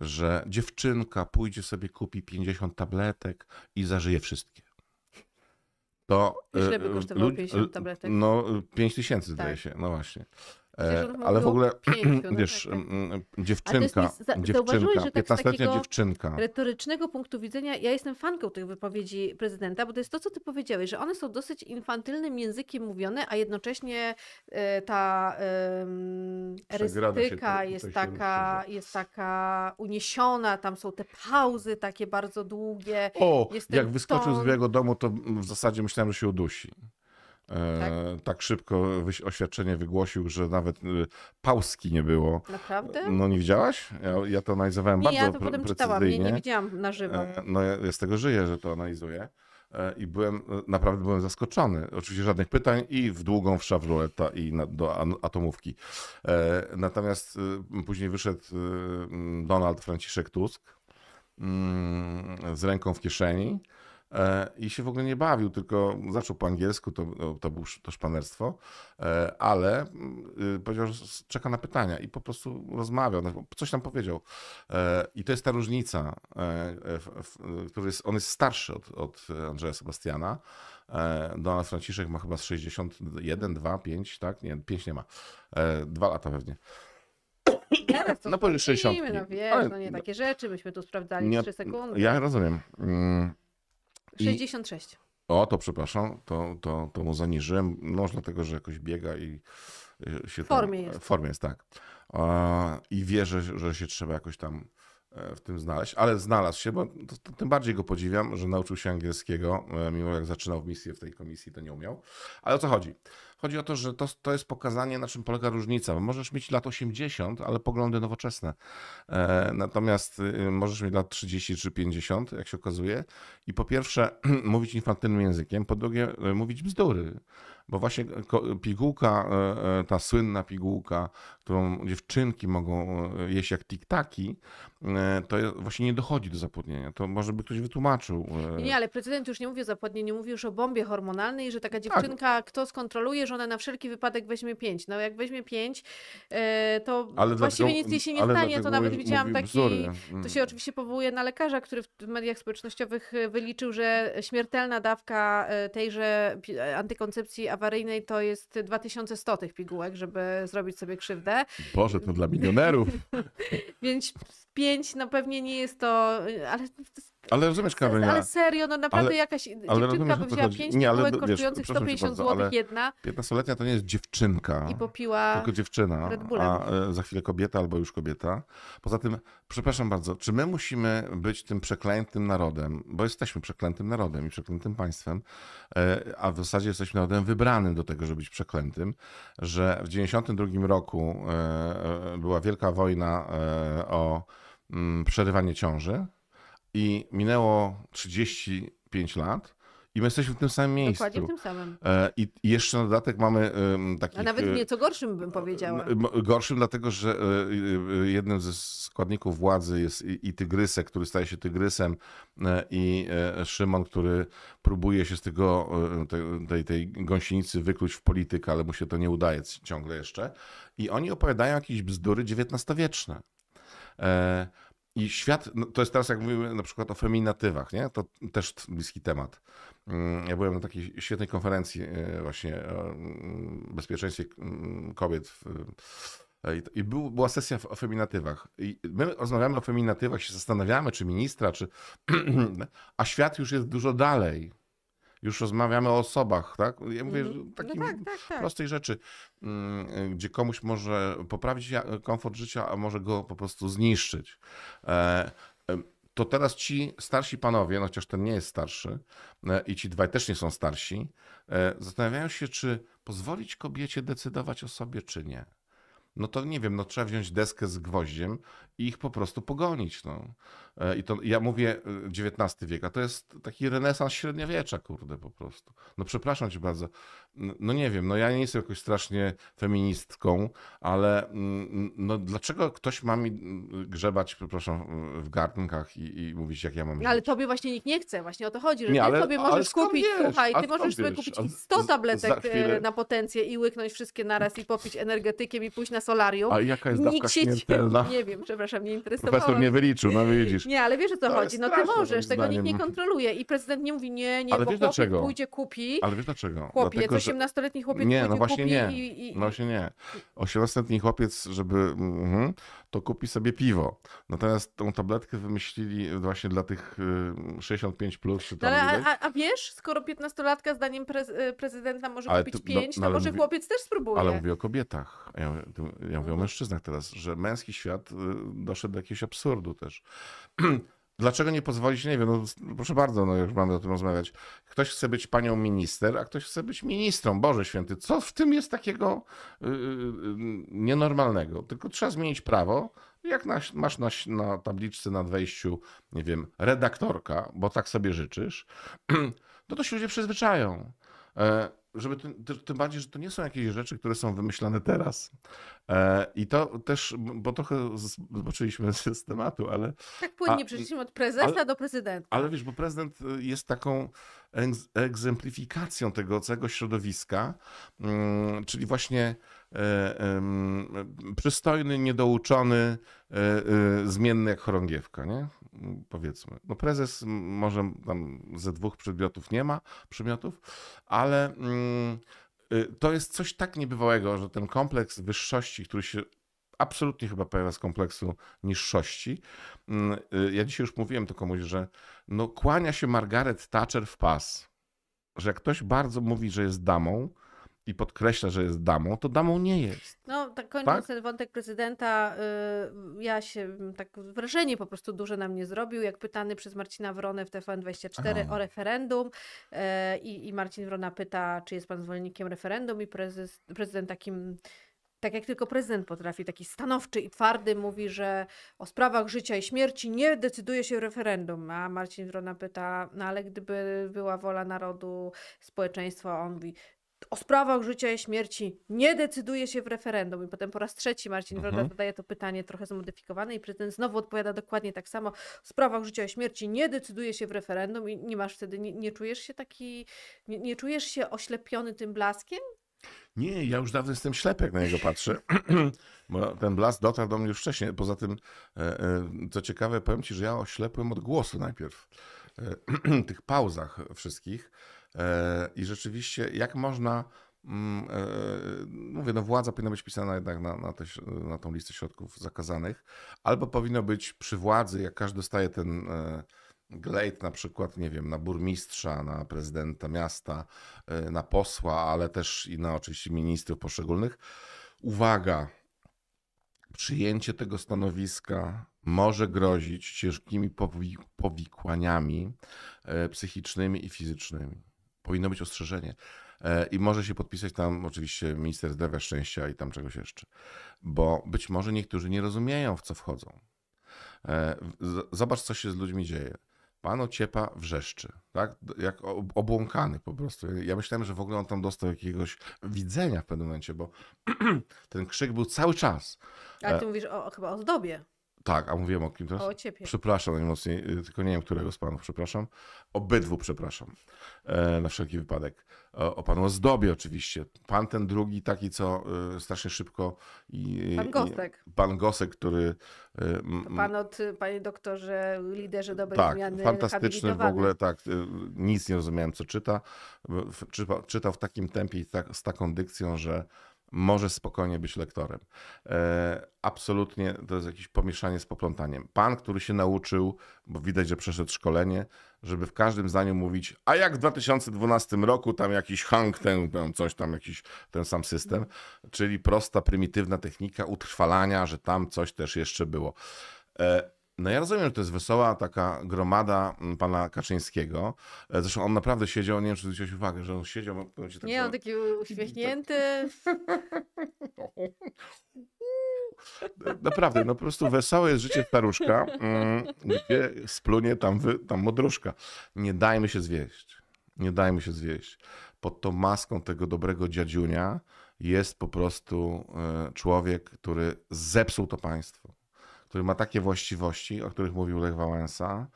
że dziewczynka pójdzie sobie, kupi 50 tabletek i zażyje wszystkie. To, Ile by kosztowało 50 tabletek? No 5 tysięcy tak. zdaje się, no właśnie. E, ale w ogóle, no wiesz, tak, tak. dziewczynka, dziewczynka że tak 15-letnia dziewczynka. retorycznego punktu widzenia, ja jestem fanką tych wypowiedzi prezydenta, bo to jest to, co ty powiedziałeś, że one są dosyć infantylnym językiem mówione, a jednocześnie e, ta um, erystyka jest, taka, jest taka uniesiona, tam są te pauzy takie bardzo długie. O, jak wyskoczył ton... z białego domu, to w zasadzie myślałem, że się udusi tak? E, tak szybko oświadczenie wygłosił, że nawet y, pauski nie było. Naprawdę? No nie widziałaś? Ja, ja to analizowałem nie, bardzo ja to potem czytałam, nie, nie widziałam na e, żywo. No ja, ja z tego żyję, że to analizuję e, i byłem, naprawdę byłem zaskoczony. Oczywiście żadnych pytań i w długą w szafroleta i na, do atomówki. Natomiast y, później wyszedł y, Donald Franciszek Tusk mm, z ręką w kieszeni E, i się w ogóle nie bawił, tylko zaczął po angielsku, to, no, to było to szpanerstwo, e, ale mm, y, powiedział, że czeka na pytania i po prostu rozmawiał, no, coś tam powiedział. E, I to jest ta różnica, który jest, on jest starszy od, od Andrzeja Sebastiana. Donald Franciszek ma chyba 61, 2, 5, tak? Nie, 5 nie ma. Dwa lata pewnie. Teraz to no, 60. No wiesz, no nie takie rzeczy, myśmy tu sprawdzali nie, 3 sekundy. Ja rozumiem. Mm, 66. I... O, to przepraszam, to, to, to mu zaniżyłem. Może no, dlatego, że jakoś biega i y, się w formie jest. W formie jest, tak. I wie, że, że się trzeba jakoś tam e, w tym znaleźć, ale znalazł się, bo to, to, tym bardziej go podziwiam, że nauczył się angielskiego, e, mimo jak zaczynał misję w tej komisji, to nie umiał. Ale o co chodzi? Chodzi o to, że to, to jest pokazanie, na czym polega różnica. możesz mieć lat 80, ale poglądy nowoczesne. E, natomiast y, możesz mieć lat 30 czy 50, jak się okazuje. I po pierwsze, mówić infantylnym językiem, po drugie, y, mówić bzdury bo właśnie pigułka, e, e, ta słynna pigułka, którą dziewczynki mogą e, jeść jak tiktaki, to właśnie nie dochodzi do zapłodnienia. To może by ktoś wytłumaczył. Nie, ale prezydent już nie mówi o zapłodnieniu, mówi już o bombie hormonalnej, że taka tak. dziewczynka, tak. kto skontroluje, że ona na wszelki wypadek weźmie pięć. No jak weźmie pięć, to ale właściwie dlatego, nic jej się nie stanie. To nawet widziałam taki, bzdury. Mm. to się oczywiście powołuje na lekarza, który w mediach społecznościowych wyliczył, że śmiertelna dawka tejże antykoncepcji awaryjnej to jest 2100 tych pigułek, żeby zrobić sobie krzywdę. Boże, to dla milionerów. Więc 5 no pewnie nie jest to, ale to jest ale rozumiesz, Karolina. Ale serio, no naprawdę ale, jakaś ale dziewczynka by wzięła 5 nie, ale, kosztujących 150 zł jedna. 15-letnia to nie jest dziewczynka. I popiła Tylko dziewczyna, a e, za chwilę kobieta albo już kobieta. Poza tym, przepraszam bardzo, czy my musimy być tym przeklętym narodem, bo jesteśmy przeklętym narodem i przeklętym państwem, e, a w zasadzie jesteśmy narodem wybranym do tego, żeby być przeklętym, że w 92 roku e, była wielka wojna o mm, przerywanie ciąży i minęło 35 lat i my jesteśmy w tym samym miejscu. Dokładnie w tym samym. E, I jeszcze na dodatek mamy taki. A nawet e, nieco gorszym bym powiedziała. Gorszym, dlatego że e, jednym ze składników władzy jest i tygrysek, który staje się tygrysem, i Szymon, który próbuje się z tego, tej, tej gąsienicy wykluć w politykę, ale mu się to nie udaje ciągle jeszcze. I oni opowiadają jakieś bzdury XIX-wieczne. I świat, no to jest teraz jak mówimy na przykład o feminatywach, nie? to też bliski temat. Mm, ja byłem na takiej świetnej konferencji e, właśnie o e, mm, bezpieczeństwie mm, kobiet w, e, i był, była sesja o feminatywach. I my rozmawiamy o feminatywach, się zastanawiamy, czy ministra, czy. a świat już jest dużo dalej już rozmawiamy o osobach, tak? Ja mówię, mm. no tak, tak, tak. prostej rzeczy, mm, gdzie komuś może poprawić komfort życia, a może go po prostu zniszczyć. E, e, to teraz ci starsi panowie, no chociaż ten nie jest starszy e, i ci dwaj też nie są starsi, zastanawiają się, czy pozwolić kobiecie decydować o sobie, czy nie no to nie wiem, no trzeba wziąć deskę z gwoździem i ich po prostu pogonić. No. E, I to ja mówię XIX e, wiek, a to jest taki renesans średniowiecza, kurde, po prostu. No przepraszam cię bardzo. No nie wiem, no ja nie jestem jakoś strasznie feministką, ale mm, no dlaczego ktoś ma mi mm, grzebać, przepraszam, w garnkach i, i mówić, jak ja mam. No ale tobie właśnie nikt nie chce, właśnie o to chodzi, że nie, ty ale, sobie możesz kupić, wiesz, słuchaj, ty możesz sobie kupić 100 tabletek e, na potencję i łyknąć wszystkie naraz i popić energetykiem i pójść na solarium. A jaka jest dawka nikt się, śmiertelna? Nie wiem, przepraszam, nie interesowało. Profesor nie wyliczył, no widzisz. Nie, ale wiesz o co to chodzi. No ty możesz, tego zdaniem. nikt nie kontroluje. I prezydent nie mówi, nie, nie, ale bo wiesz dlaczego? pójdzie kupi. Ale wiesz dlaczego? Chłopiec, Dlatego, 18-letni chłopiec nie, no pójdzie, no właśnie kupi nie. I, i... No właśnie nie. 18-letni chłopiec, żeby... Mhm to kupi sobie piwo. Natomiast tą tabletkę wymyślili właśnie dla tych 65 y, plus czy no tam. ale, a, a, wiesz, skoro 15-latka zdaniem prez, y, prezydenta może ale kupić 5, no, to no, może mówi, chłopiec też spróbuje. Ale mówię o kobietach. Ja, ja mówię o mhm. mężczyznach teraz, że męski świat y, doszedł do jakiegoś absurdu też. Dlaczego nie pozwolić, nie wiem, no, proszę bardzo, no już mamy o tym rozmawiać. Ktoś chce być panią minister, a ktoś chce być ministrą. Boże święty, co w tym jest takiego yy, nienormalnego? Tylko trzeba zmienić prawo. Jak na, masz na, na tabliczce na wejściu, nie wiem, redaktorka, bo tak sobie życzysz, no to się ludzie przyzwyczają. E, żeby tym bardziej, że to nie są jakieś rzeczy, które są wymyślane teraz. E, I to też, bo trochę zobaczyliśmy z tematu, ale. Tak płynnie przeszliśmy od prezesa ale, do prezydenta. Ale wiesz, bo prezydent y, jest taką egzemplifikacją tego całego środowiska, mm, czyli właśnie e, przystojny, niedouczony, e, zmienny jak chorągiewka, nie? powiedzmy, no prezes może tam ze dwóch przedmiotów nie ma, przedmiotów, ale mm, y, to jest coś tak niebywałego, że ten kompleks wyższości, który się absolutnie chyba pojawia z kompleksu niższości. Mm, y, ja dzisiaj już mówiłem to komuś, że no kłania się Margaret Thatcher w pas, że jak ktoś bardzo mówi, że jest damą, i podkreśla, że jest damą, to damą nie jest. No, tak kończąc tak? ten wątek prezydenta, yy, ja się mm, tak wrażenie po prostu duże na mnie zrobił, jak pytany przez Marcina Wronę w TVN24 o referendum yy, i Marcin Wrona pyta, czy jest pan zwolennikiem referendum i prezes, prezydent takim tak jak tylko prezydent potrafi, taki stanowczy i twardy, mówi, że o sprawach życia i śmierci nie decyduje się referendum. A Marcin Wrona pyta, no ale gdyby była wola narodu, społeczeństwa, on mówi, o sprawach życia i śmierci nie decyduje się w referendum. I potem po raz trzeci Marcin mhm. Wroda zadaje to pytanie trochę zmodyfikowane i prezydent znowu odpowiada dokładnie tak samo. Sprawa sprawach życia i śmierci nie decyduje się w referendum i nie masz wtedy, nie, nie czujesz się taki, nie, nie czujesz się oślepiony tym blaskiem? Nie, ja już dawno jestem ślepy, jak na niego patrzę, bo ten blask dotarł do mnie już wcześniej. Poza tym, e, e, co ciekawe, powiem ci, że ja oślepłem od głosu najpierw, e, tych pauzach wszystkich E, I rzeczywiście, jak można mm, e, mówię, no władza powinna być pisana jednak na, na, te, na tą listę środków zakazanych, albo powinno być przy władzy, jak każdy dostaje ten e, glejt na przykład, nie wiem, na burmistrza, na prezydenta miasta, na posła, ale też i na oczywiście ministrów poszczególnych. Uwaga, przyjęcie tego stanowiska może grozić ciężkimi powikłaniami psychicznymi i fizycznymi powinno być ostrzeżenie. E, I może się podpisać tam oczywiście minister zdrowia, szczęścia i tam czegoś jeszcze. Bo być może niektórzy nie rozumieją, w co wchodzą. E, zobacz, co się z ludźmi dzieje. Pan ociepa wrzeszczy, tak? Jak obłąkany po prostu. Ja myślałem, że w ogóle on tam dostał jakiegoś widzenia w pewnym momencie, bo ten krzyk był cały czas. Ale e, ty mówisz o, chyba o zdobie. Tak, a mówiłem o kim teraz? O ciebie. Przepraszam najmocniej, y, tylko nie wiem, którego z panów przepraszam. Obydwu przepraszam, e, na wszelki wypadek. O, e, o panu Ozdobie oczywiście. Pan ten drugi, taki co y, strasznie szybko... I, y, pan Gosek. I, pan Gosek, który... pan od, panie doktorze, liderze dobrej tak, zmiany fantastyczny w ogóle, tak. nic nie rozumiałem, co czyta. Czytał czyta, w takim tempie i tak, z taką dykcją, że może spokojnie być lektorem. E, absolutnie to jest jakieś pomieszanie z poplątaniem. Pan, który się nauczył, bo widać, że przeszedł szkolenie, żeby w każdym zdaniu mówić, a jak w 2012 roku tam jakiś hang, ten, coś tam, jakiś ten sam system, czyli prosta, prymitywna technika utrwalania, że tam coś też jeszcze było. E, no ja rozumiem, że to jest wesoła taka gromada mm, pana Kaczyńskiego. E, zresztą on naprawdę siedział, nie wiem, czy zwróciłeś uwagę, że on siedział. Tak nie, on taki uśmiechnięty. Naprawdę, no po prostu wesołe jest życie staruszka, mm, gdzie splunie tam, wy, tam modruszka. Nie dajmy się zwieść. Nie dajmy się zwieść. Pod tą maską tego dobrego dziadziunia jest po prostu e, człowiek, który zepsuł to państwo który ma takie właściwości, o których mówił Lech Wałęsa,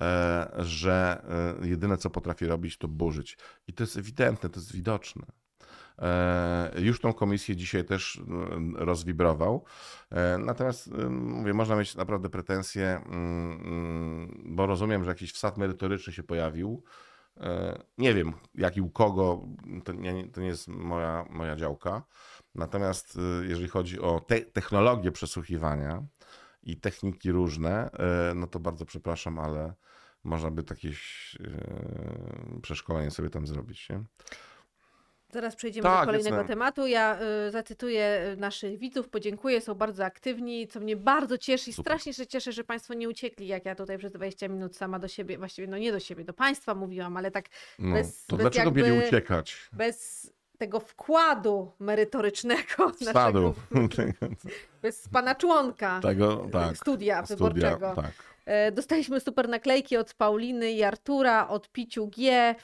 e, że e, jedyne co potrafi robić to burzyć. I to jest ewidentne, to jest widoczne. E, już tą komisję dzisiaj też rozwibrował. Natomiast mówię, można mieć naprawdę pretensje, mm, mm, bo rozumiem, że jakiś wsad merytoryczny się pojawił. Nie wiem, jak i u kogo, to nie, to nie jest moja, moja działka. Natomiast jeżeli chodzi o te technologię przesłuchiwania, i techniki różne, e, no to bardzo przepraszam, ale można by takie e, przeszkolenie sobie tam zrobić. Nie? Zaraz przejdziemy tak, do kolejnego jestem. tematu. Ja y, zacytuję naszych widzów, podziękuję, są bardzo aktywni, co mnie bardzo cieszy. Super. Strasznie się cieszę, że Państwo nie uciekli, jak ja tutaj przez 20 minut sama do siebie, właściwie no nie do siebie, do Państwa mówiłam, ale tak no, bez, To bez dlaczego jakby, mieli uciekać? Bez tego wkładu merytorycznego Wkładu. naszego, bez pana członka tego, tak, studia wyborczego. tak. E, dostaliśmy super naklejki od Pauliny i Artura, od Piciu G,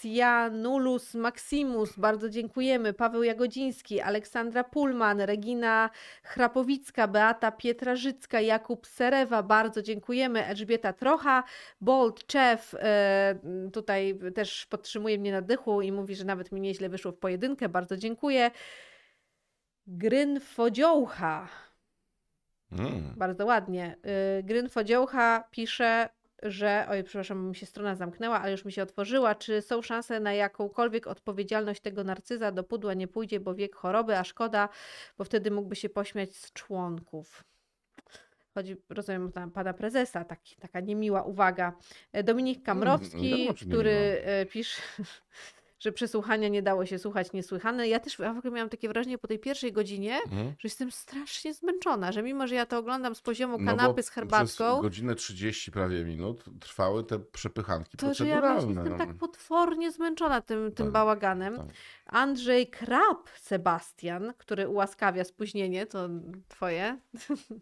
Sianulus e, Maximus, bardzo dziękujemy, Paweł Jagodziński, Aleksandra Pulman, Regina Chrapowicka, Beata Pietrażycka, Jakub Serewa, bardzo dziękujemy, Elżbieta Trocha, Bold, Czef, e, tutaj też podtrzymuje mnie na dychu i mówi, że nawet mi nieźle wyszło w pojedynkę, bardzo dziękuję. Gryn Fodziołcha, Mm. Bardzo ładnie. Y, Grynfodziołcha pisze, że, oj, przepraszam, mi się strona zamknęła, ale już mi się otworzyła. Czy są szanse na jakąkolwiek odpowiedzialność tego narcyza? Do pudła nie pójdzie, bo wiek choroby, a szkoda, bo wtedy mógłby się pośmiać z członków. Chodzi, rozumiem, tam pana prezesa, taki, taka niemiła uwaga. E, Dominik mm, Kamrowski, mm, który e, pisze że przesłuchania nie dało się słuchać niesłychane. Ja też ja w ogóle miałam takie wrażenie po tej pierwszej godzinie, mhm. że jestem strasznie zmęczona, że mimo, że ja to oglądam z poziomu no kanapy no z herbatką. Przez godzinę 30 prawie minut trwały te przepychanki to, że ja jestem no. tak potwornie zmęczona tym, tym tak, bałaganem. Tak. Andrzej Krab Sebastian, który ułaskawia spóźnienie, to twoje.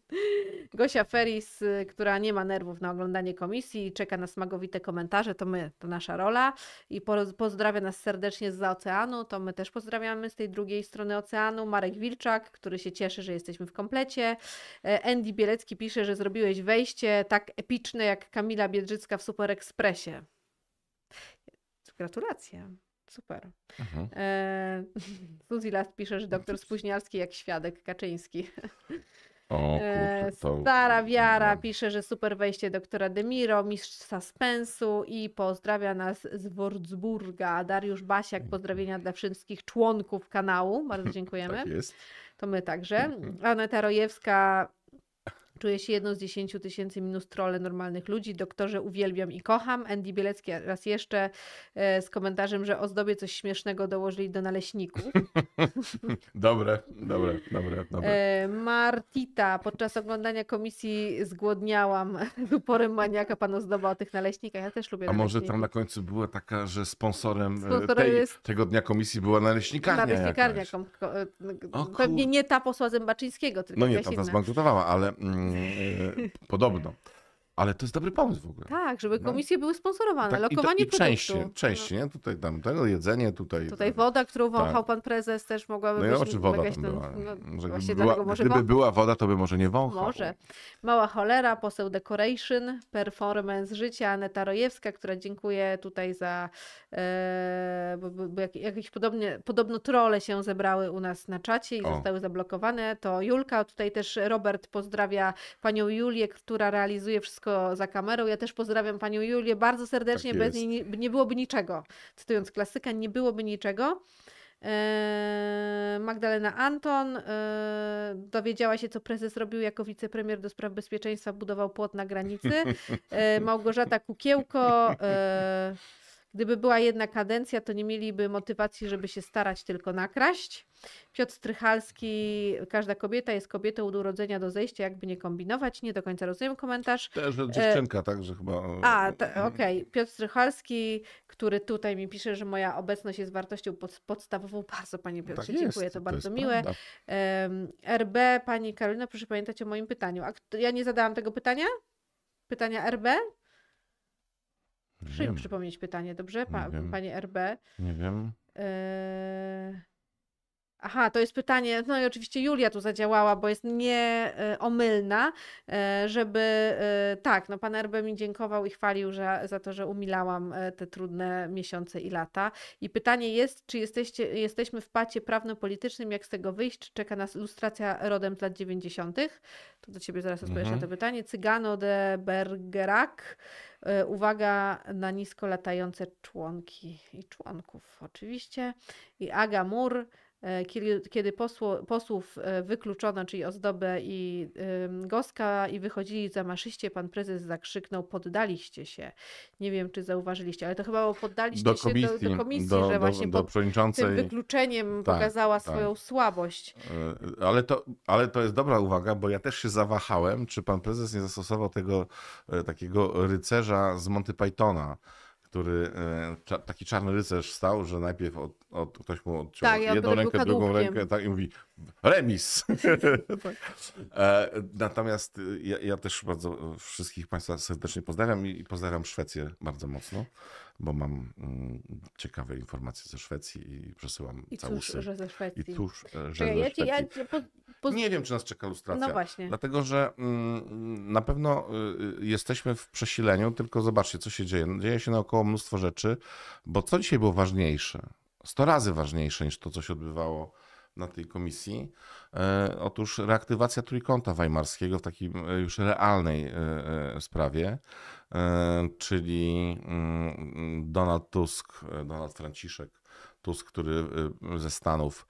Gosia Feris, która nie ma nerwów na oglądanie komisji i czeka na smagowite komentarze, to my, to nasza rola. I pozdrawiam nas serdecznie z oceanu, to my też pozdrawiamy z tej drugiej strony oceanu. Marek Wilczak, który się cieszy, że jesteśmy w komplecie. E, Andy Bielecki pisze, że zrobiłeś wejście tak epiczne jak Kamila Biedrzycka w Super Expressie. Gratulacje. Super. Mhm. E, Suzy Last pisze, że doktor spóźnialski jak świadek Kaczyński. O, e, kurczę, to... Stara Wiara no. pisze, że super wejście doktora Demiro, mistrz suspensu i pozdrawia nas z Wurzburga. Dariusz Basiak, mm. pozdrowienia dla wszystkich członków kanału. Bardzo tak dziękujemy. Tak jest. To my także. Mm-hmm. Aneta Rojewska Czuję się jedną z 10 tysięcy minus trole normalnych ludzi. Doktorze, uwielbiam i kocham. Andy Bielecki raz jeszcze e, z komentarzem, że zdobie coś śmiesznego dołożyli do naleśników. dobre, dobre, dobre. dobre. E, Martita, podczas oglądania komisji zgłodniałam uporem maniaka pan ozdoba o tych naleśnikach. Ja też lubię A naleśniki. może tam na końcu była taka, że sponsorem, e, sponsorem tej, jest... tego dnia komisji była naleśnikarnia Naleśnikarnia. Kom... E, pewnie nie ta posła Zębaczyńskiego, tylko No nie, ta, zbankrutowała, ale... Mm, E, podobno. Ale to jest dobry pomysł w ogóle. Tak, żeby komisje no. były sponsorowane. Tak, Lokowanie i, i produktu. Częściej, no. nie? Tutaj tam tego jedzenie, tutaj. Tutaj tam. woda, którą wąchał tak. pan prezes też mogłaby no być. No i oczy woda tam ten, była. No, może gdyby była, może gdyby była woda, to by może nie wąchał. Może. Mała cholera, poseł decoration, performance życia, Aneta Rojewska, która dziękuję tutaj za, e, bo, bo, bo jak, jakieś podobnie, podobno trole się zebrały u nas na czacie i o. zostały zablokowane. To Julka, tutaj też Robert pozdrawia panią Julię, która realizuje wszystko za kamerą. Ja też pozdrawiam panią Julię bardzo serdecznie, tak bez niej nie, nie byłoby niczego. Cytując klasyka, nie byłoby niczego. Eee, Magdalena Anton eee, dowiedziała się, co prezes robił jako wicepremier do spraw bezpieczeństwa, budował płot na granicy. Eee, Małgorzata Kukiełko Gdyby była jedna kadencja, to nie mieliby motywacji, żeby się starać tylko nakraść. Piotr Strychalski, każda kobieta jest kobietą od urodzenia do zejścia, jakby nie kombinować. Nie do końca rozumiem komentarz. Też e, dziewczynka, e... także chyba. A, mhm. okej. Okay. Piotr Strychalski, który tutaj mi pisze, że moja obecność jest wartością pod, podstawową. Bardzo Panie Piotrze, tak dziękuję, jest, to, to bardzo miłe. Prawda. RB, Pani Karolina, proszę pamiętać o moim pytaniu. A ja nie zadałam tego pytania? Pytania RB? Proszę przypomnieć pytanie, dobrze? Pa, panie RB. Nie wiem. Y Aha, to jest pytanie, no i oczywiście Julia tu zadziałała, bo jest nieomylna, e, żeby e, tak, no pan Erbe mi dziękował i chwalił że, za to, że umilałam e, te trudne miesiące i lata. I pytanie jest, czy jesteście, jesteśmy w pacie prawno-politycznym, jak z tego wyjść, czy czeka nas ilustracja rodem z lat 90. To do ciebie zaraz odpowiesz mhm. na to pytanie. Cygano de Bergerak. Uwaga na nisko latające członki i członków, oczywiście. I Aga Mur E, kiedy posło, posłów e, wykluczono, czyli ozdobę i Goska i wychodzili zamaszyście, pan prezes zakrzyknął, poddaliście się. Nie wiem, czy zauważyliście, ale to chyba poddaliście do komisji, się do, do komisji, do, no, że właśnie do, przewodniczącej... tym wykluczeniem tak, pokazała tak. swoją słabość. E, ale to, ale to jest dobra uwaga, bo ja też się zawahałem, czy pan prezes nie zastosował tego takiego rycerza z Monty Pythona, który e, taki czarny rycerz stał, że najpierw od, od, ktoś mu odciął tak, jedną ja rękę, drugą rękę tak, i mówi remis. Tak. E, natomiast e, ja, ja, też bardzo wszystkich Państwa serdecznie pozdrawiam i pozdrawiam Szwecję bardzo mocno bo mam mm, ciekawe informacje ze Szwecji i przesyłam I całusy. Cóż, że ze Szwecji. I cóż, e, że Szwecji. Ja, ja, po, po... Nie wiem, czy nas czeka lustracja. No właśnie. Dlatego, że mm, na pewno y, jesteśmy w przesileniu, tylko zobaczcie, co się dzieje. Dzieje się naokoło mnóstwo rzeczy, bo co dzisiaj było ważniejsze? 100 razy ważniejsze niż to, co się odbywało na tej komisji. E, otóż reaktywacja trójkąta weimarskiego w takiej już realnej e, e sprawie. E, czyli mm, Donald Tusk, e, Donald Franciszek Tusk, który e, ze Stanów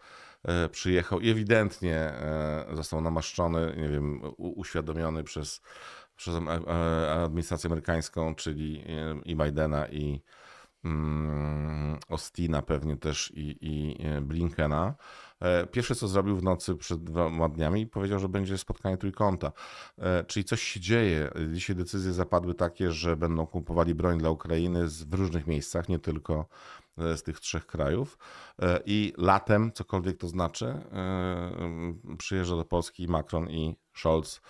przyjechał i ewidentnie został namaszczony, nie wiem, uświadomiony przez, przez administrację amerykańską, czyli i Bidena i Mm, Ostina pewnie też i, i e, Blinkena. E, pierwsze co zrobił w nocy przed dwoma dniami, powiedział, że będzie spotkanie trójkąta. E, czyli coś się dzieje. Dzisiaj decyzje zapadły takie, że będą kupowali broń dla Ukrainy w różnych miejscach, nie tylko z tych trzech krajów. I latem, cokolwiek to znaczy, przyjeżdża do Polski Macron i Scholz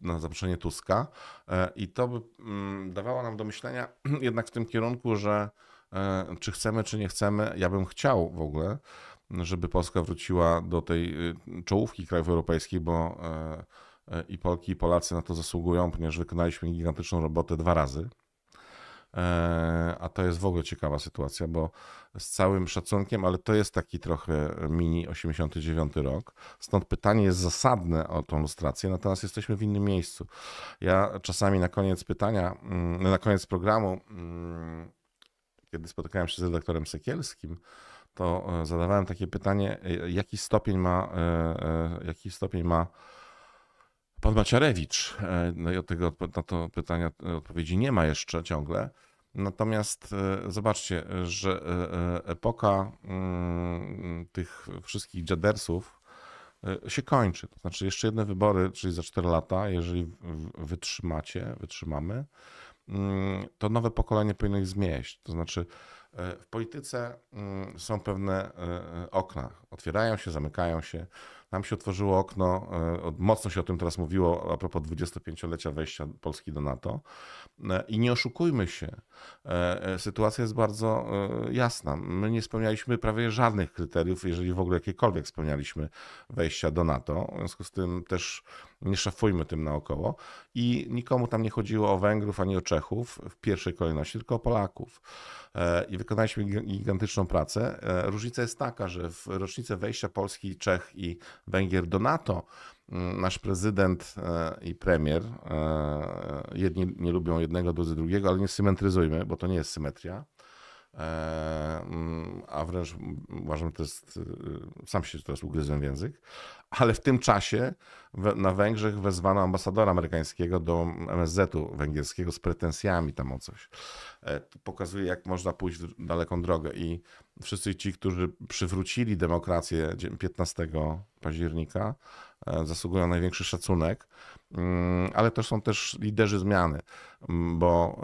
na zaproszenie Tuska e, i to by mm, dawało nam do myślenia jednak w tym kierunku, że e, czy chcemy, czy nie chcemy, ja bym chciał w ogóle, żeby Polska wróciła do tej y, czołówki krajów europejskich, bo e, i Polki, i Polacy na to zasługują, ponieważ wykonaliśmy gigantyczną robotę dwa razy. E, a to jest w ogóle ciekawa sytuacja, bo z całym szacunkiem, ale to jest taki trochę mini 89 rok. Stąd pytanie jest zasadne o tą lustrację, natomiast jesteśmy w innym miejscu. Ja czasami na koniec pytania, mm, na koniec programu, mm, kiedy spotykałem się z redaktorem Sekielskim, to e, zadawałem takie pytanie, e, jaki stopień ma, jaki stopień ma Pan Maciarewicz, e, no i od tego na to pytania e, odpowiedzi nie ma jeszcze ciągle. Natomiast e, zobaczcie, że epoka mm, tych wszystkich dżadersów się kończy. To znaczy, jeszcze jedne wybory, czyli za 4 lata, jeżeli wytrzymacie, wytrzymamy, mm, to nowe pokolenie powinno ich zmieść. To znaczy, w polityce mm, są pewne okna Otwierają się, zamykają się. Nam się otworzyło okno, e, mocno się o tym teraz mówiło a propos 25-lecia wejścia Polski do NATO. E, I nie oszukujmy się, e, sytuacja jest bardzo jasna. My nie spełnialiśmy prawie żadnych kryteriów, jeżeli w ogóle jakiekolwiek spełnialiśmy wejścia do NATO. W związku z tym też nie szafujmy tym naokoło. I nikomu tam nie chodziło o Węgrów ani o Czechów w pierwszej kolejności, tylko o Polaków. I wykonaliśmy gigantyczną pracę. Różnica jest taka, że w rocznicy rocznicę wejścia Polski, Czech i Węgier do NATO, mm, nasz prezydent e, i premier, e, e, jedni nie lubią jednego, drudzy drugiego, ale nie symetryzujmy, bo to nie jest symetria. Eee, mm, a wręcz uważam, że to jest, y, y, sam się teraz ugryzłem w język, ale w tym czasie na Węgrzech wezwano ambasadora amerykańskiego do MSZ-u węgierskiego z pretensjami tam o coś. Eee, to pokazuje, jak można pójść w daleką drogę i wszyscy ci, którzy przywrócili demokrację 15 października, eee, zasługują na największy szacunek, mm, ale to są też liderzy zmiany, mm, bo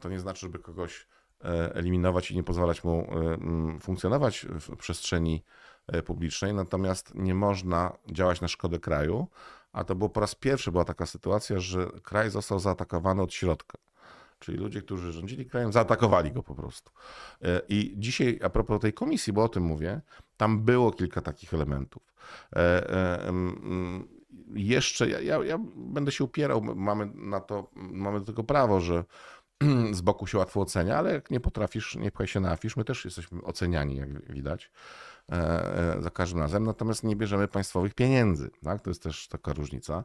to nie znaczy, żeby kogoś E, eliminować i nie pozwalać mu e, mm, funkcjonować w przestrzeni e, publicznej, natomiast nie można działać na szkodę kraju, a to było po raz pierwszy była taka sytuacja, że kraj został zaatakowany od środka. Czyli ludzie, którzy rządzili krajem, zaatakowali go po prostu. I dzisiaj, a propos tej komisji, bo o tym mówię, tam było kilka takich elementów. Mm, jeszcze ja, ja, ja będę się upierał, mamy na to, mamy do tego prawo, że z boku się łatwo ocenia, ale jak nie potrafisz, nie pchaj się na afisz. My też jesteśmy oceniani, jak widać, e, e, za każdym razem. Natomiast nie bierzemy państwowych pieniędzy. Tak? To jest też taka różnica,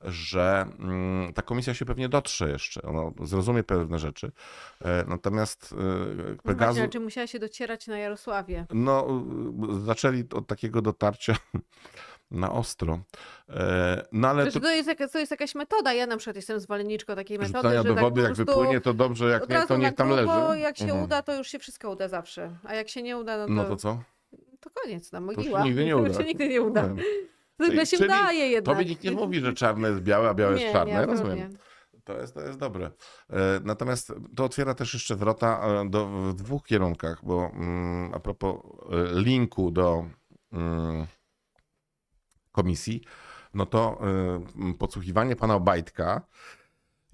że mm, ta komisja się pewnie dotrze jeszcze. Ona zrozumie pewne rzeczy. E, natomiast Pegasus... No czy musiała się docierać na Jarosławie. No, zaczęli od takiego dotarcia na ostro. E, no ale to... jest, to jest jakaś metoda. Ja na przykład jestem zwolenniczką takiej metody. Rzucania że do tak wody, jak wypłynie, to dobrze, jak nie, to niech tam grubo, leży. Jak się mhm. uda, to już się wszystko uda zawsze. A jak się nie uda, no, no to, no to co? To koniec, na mogiła. To się nigdy nie uda. To się nigdy nie uda. Zwykle się daje udaje jednak. Tobie nikt nie mówi, że czarne jest białe, a białe nie, jest czarne. Nie, rozumiem. To jest, to jest dobre. E, natomiast to otwiera też jeszcze wrota e, do, w dwóch kierunkach, bo mm, a propos linku do mm, komisji, no to y, podsłuchiwanie pana Obajtka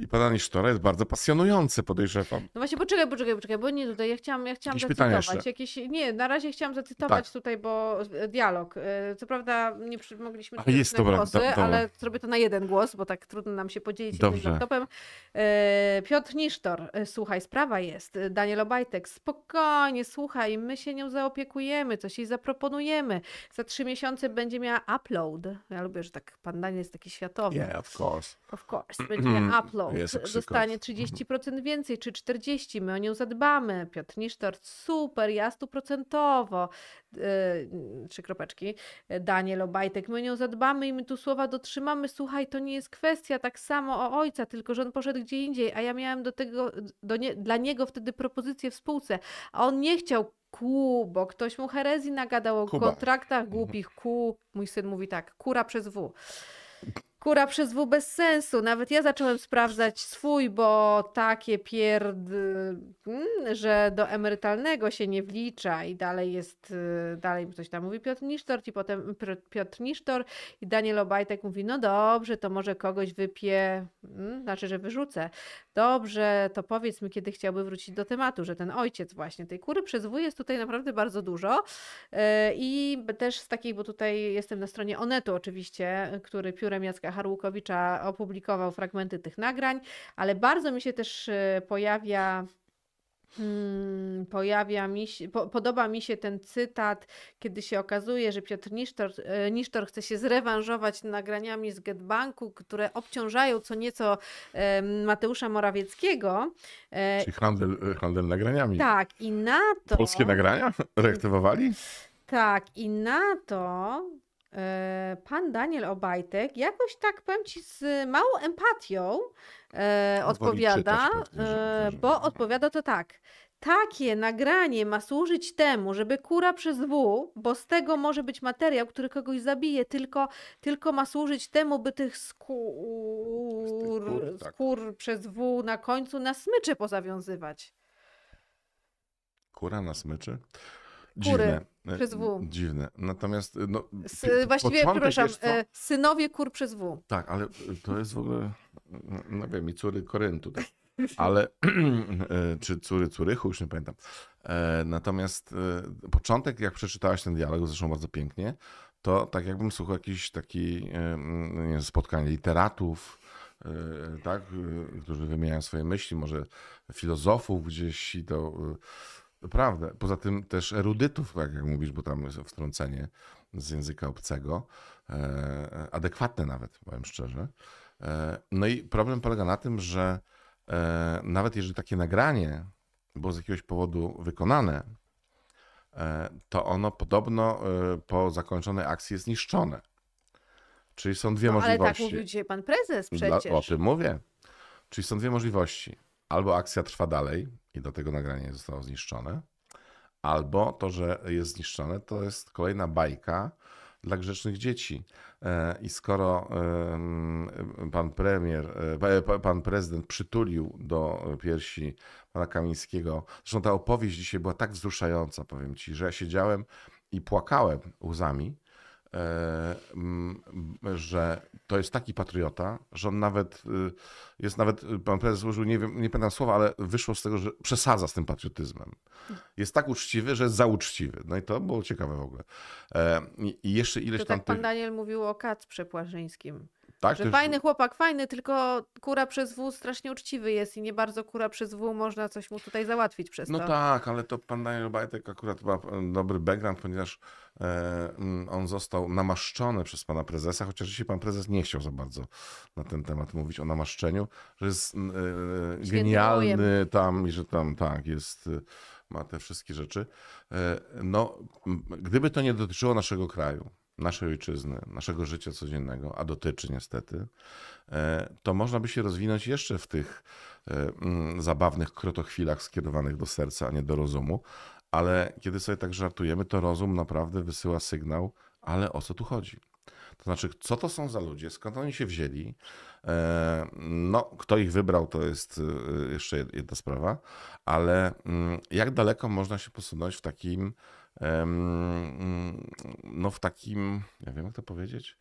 i badanie Sztora jest bardzo pasjonujące, podejrzewam. No właśnie, poczekaj, poczekaj, poczekaj, bo nie tutaj, ja chciałam, ja chciałam Jakieś zacytować. Jakieś, nie, na razie chciałam zacytować tak. tutaj, bo e, dialog. E, co prawda nie mogliśmy A, jest dobra, głosy, do, do. ale zrobię to na jeden głos, bo tak trudno nam się podzielić Dobrze. jednym laptopem. E, Piotr Nisztor, słuchaj, sprawa jest. Daniel Obajtek, spokojnie, słuchaj, my się nią zaopiekujemy, coś jej zaproponujemy. Za trzy miesiące będzie miała upload. Ja lubię, że tak pan Daniel jest taki światowy. Yeah, of course. Of course, będzie miała upload dostanie no, 30% mhm. więcej czy 40%, my o nią zadbamy. Piotr Nisztort, super, ja stuprocentowo. Y, trzy kropeczki. Daniel Obajtek, my o nią zadbamy i my tu słowa dotrzymamy. Słuchaj, to nie jest kwestia tak samo o ojca, tylko że on poszedł gdzie indziej, a ja miałem do tego, do nie, dla niego wtedy propozycję w spółce, a on nie chciał ku, bo ktoś mu herezji nagadał o Kuba. kontraktach mhm. głupich, ku. Mój syn mówi tak, kura przez W. Kura przez W bez sensu. Nawet ja zacząłem sprawdzać swój, bo takie pierd, mm, że do emerytalnego się nie wlicza i dalej jest, y, dalej coś tam mówi Piotr Nisztor i potem Piotr Nisztor i Daniel Obajtek mówi, no dobrze, to może kogoś wypie, mm, znaczy, że wyrzucę. Dobrze, to powiedz mi, kiedy chciałby wrócić do tematu, że ten ojciec właśnie tej kury przez W jest tutaj naprawdę bardzo dużo y, i też z takiej, bo tutaj jestem na stronie Onetu oczywiście, y, który piórem Jacka Harłukowicza opublikował fragmenty tych nagrań, ale bardzo mi się też y, pojawia Hmm, pojawia mi się, po, podoba mi się ten cytat, kiedy się okazuje, że Piotr Nisztor, y, Nisztor chce się zrewanżować nagraniami z Getbanku, które obciążają co nieco Mateusza Morawieckiego. E, Czyli handel, y, handel nagraniami. Tak, i na to... Polskie nagrania reaktywowali? Tak, i na to E, pan Daniel Obajtek jakoś tak, powiem Ci, z małą empatią e, odpowiada, e, bo odpowiada to tak. Takie nagranie ma służyć temu, żeby kura przez W, bo z tego może być materiał, który kogoś zabije, tylko, tylko ma służyć temu, by tych skór, tych kur, tak. skór przez W na końcu na smycze pozawiązywać. Kura na smyczy? Kury. Dziwne. E, przez W. Dziwne. Natomiast. E, no, S, właściwie, przepraszam, e, synowie kur przez W. Tak, ale to jest w ogóle. No wiem, i córy Koryntu, tak. Ale czy córy Curychu, już nie pamiętam. Natomiast początek, jak przeczytałaś ten dialog, zresztą bardzo pięknie, to tak jakbym słuchał jakiś taki no nie wiem, spotkanie literatów, tak, którzy wymieniają swoje myśli, może filozofów gdzieś i to prawda. Poza tym też erudytów, jak jak mówisz, bo tam jest wtrącenie z języka obcego, e, adekwatne nawet, powiem szczerze. E, no i problem polega na tym, że e, nawet jeżeli takie nagranie było z jakiegoś powodu wykonane, to ono podobno po zakończonej akcji jest niszczone. Czyli są dwie no, możliwości. Ale tak mówił dzisiaj pan prezes przecież. Dla, o tym mówię. Czyli są dwie możliwości. Albo akcja trwa dalej, i do tego nagranie zostało zniszczone, albo to, że jest zniszczone, to jest kolejna bajka dla grzecznych dzieci. E, I skoro pan premier, e, e, pan prezydent przytulił do piersi pana Kamińskiego, zresztą ta opowieść dzisiaj była tak wzruszająca, powiem ci, że ja siedziałem i płakałem łzami, E, że to jest taki patriota, że on nawet y, jest nawet, y, pan prezes użył, nie, wiem, nie pamiętam słowa, ale wyszło z tego, że przesadza z tym patriotyzmem. Jest tak uczciwy, że jest za uczciwy. No i to było ciekawe w ogóle. E, I jeszcze ileś to tak tam. Tak tych... pan Daniel mówił o Kacprze Płażyńskim. Tak, że fajny chłopak, fajny, tylko kura przez W strasznie uczciwy jest i nie bardzo kura przez W można coś mu tutaj załatwić przez no to. No tak, ale to pan Daniel Bajtek akurat ma e, dobry background, ponieważ e, mm, on został namaszczony przez pana prezesa, chociaż dzisiaj pan prezes nie chciał za bardzo na ten temat mówić o namaszczeniu, że jest mm, e, e genialny tam i że tam tak jest e, ma te wszystkie rzeczy. No, gdyby to nie dotyczyło naszego kraju, naszej ojczyzny, naszego życia codziennego, a dotyczy niestety, e, to można by się rozwinąć jeszcze w tych e, mm, zabawnych krotochwilach skierowanych do serca, a nie do rozumu. Ale kiedy sobie tak żartujemy, to rozum naprawdę wysyła sygnał, ale o co tu chodzi? To znaczy, co to są za ludzie, skąd oni się wzięli? E, no, kto ich wybrał, to jest jeszcze jedna sprawa, ale mm, jak daleko można się posunąć w takim Mm, no w takim, ja wiem jak to powiedzieć,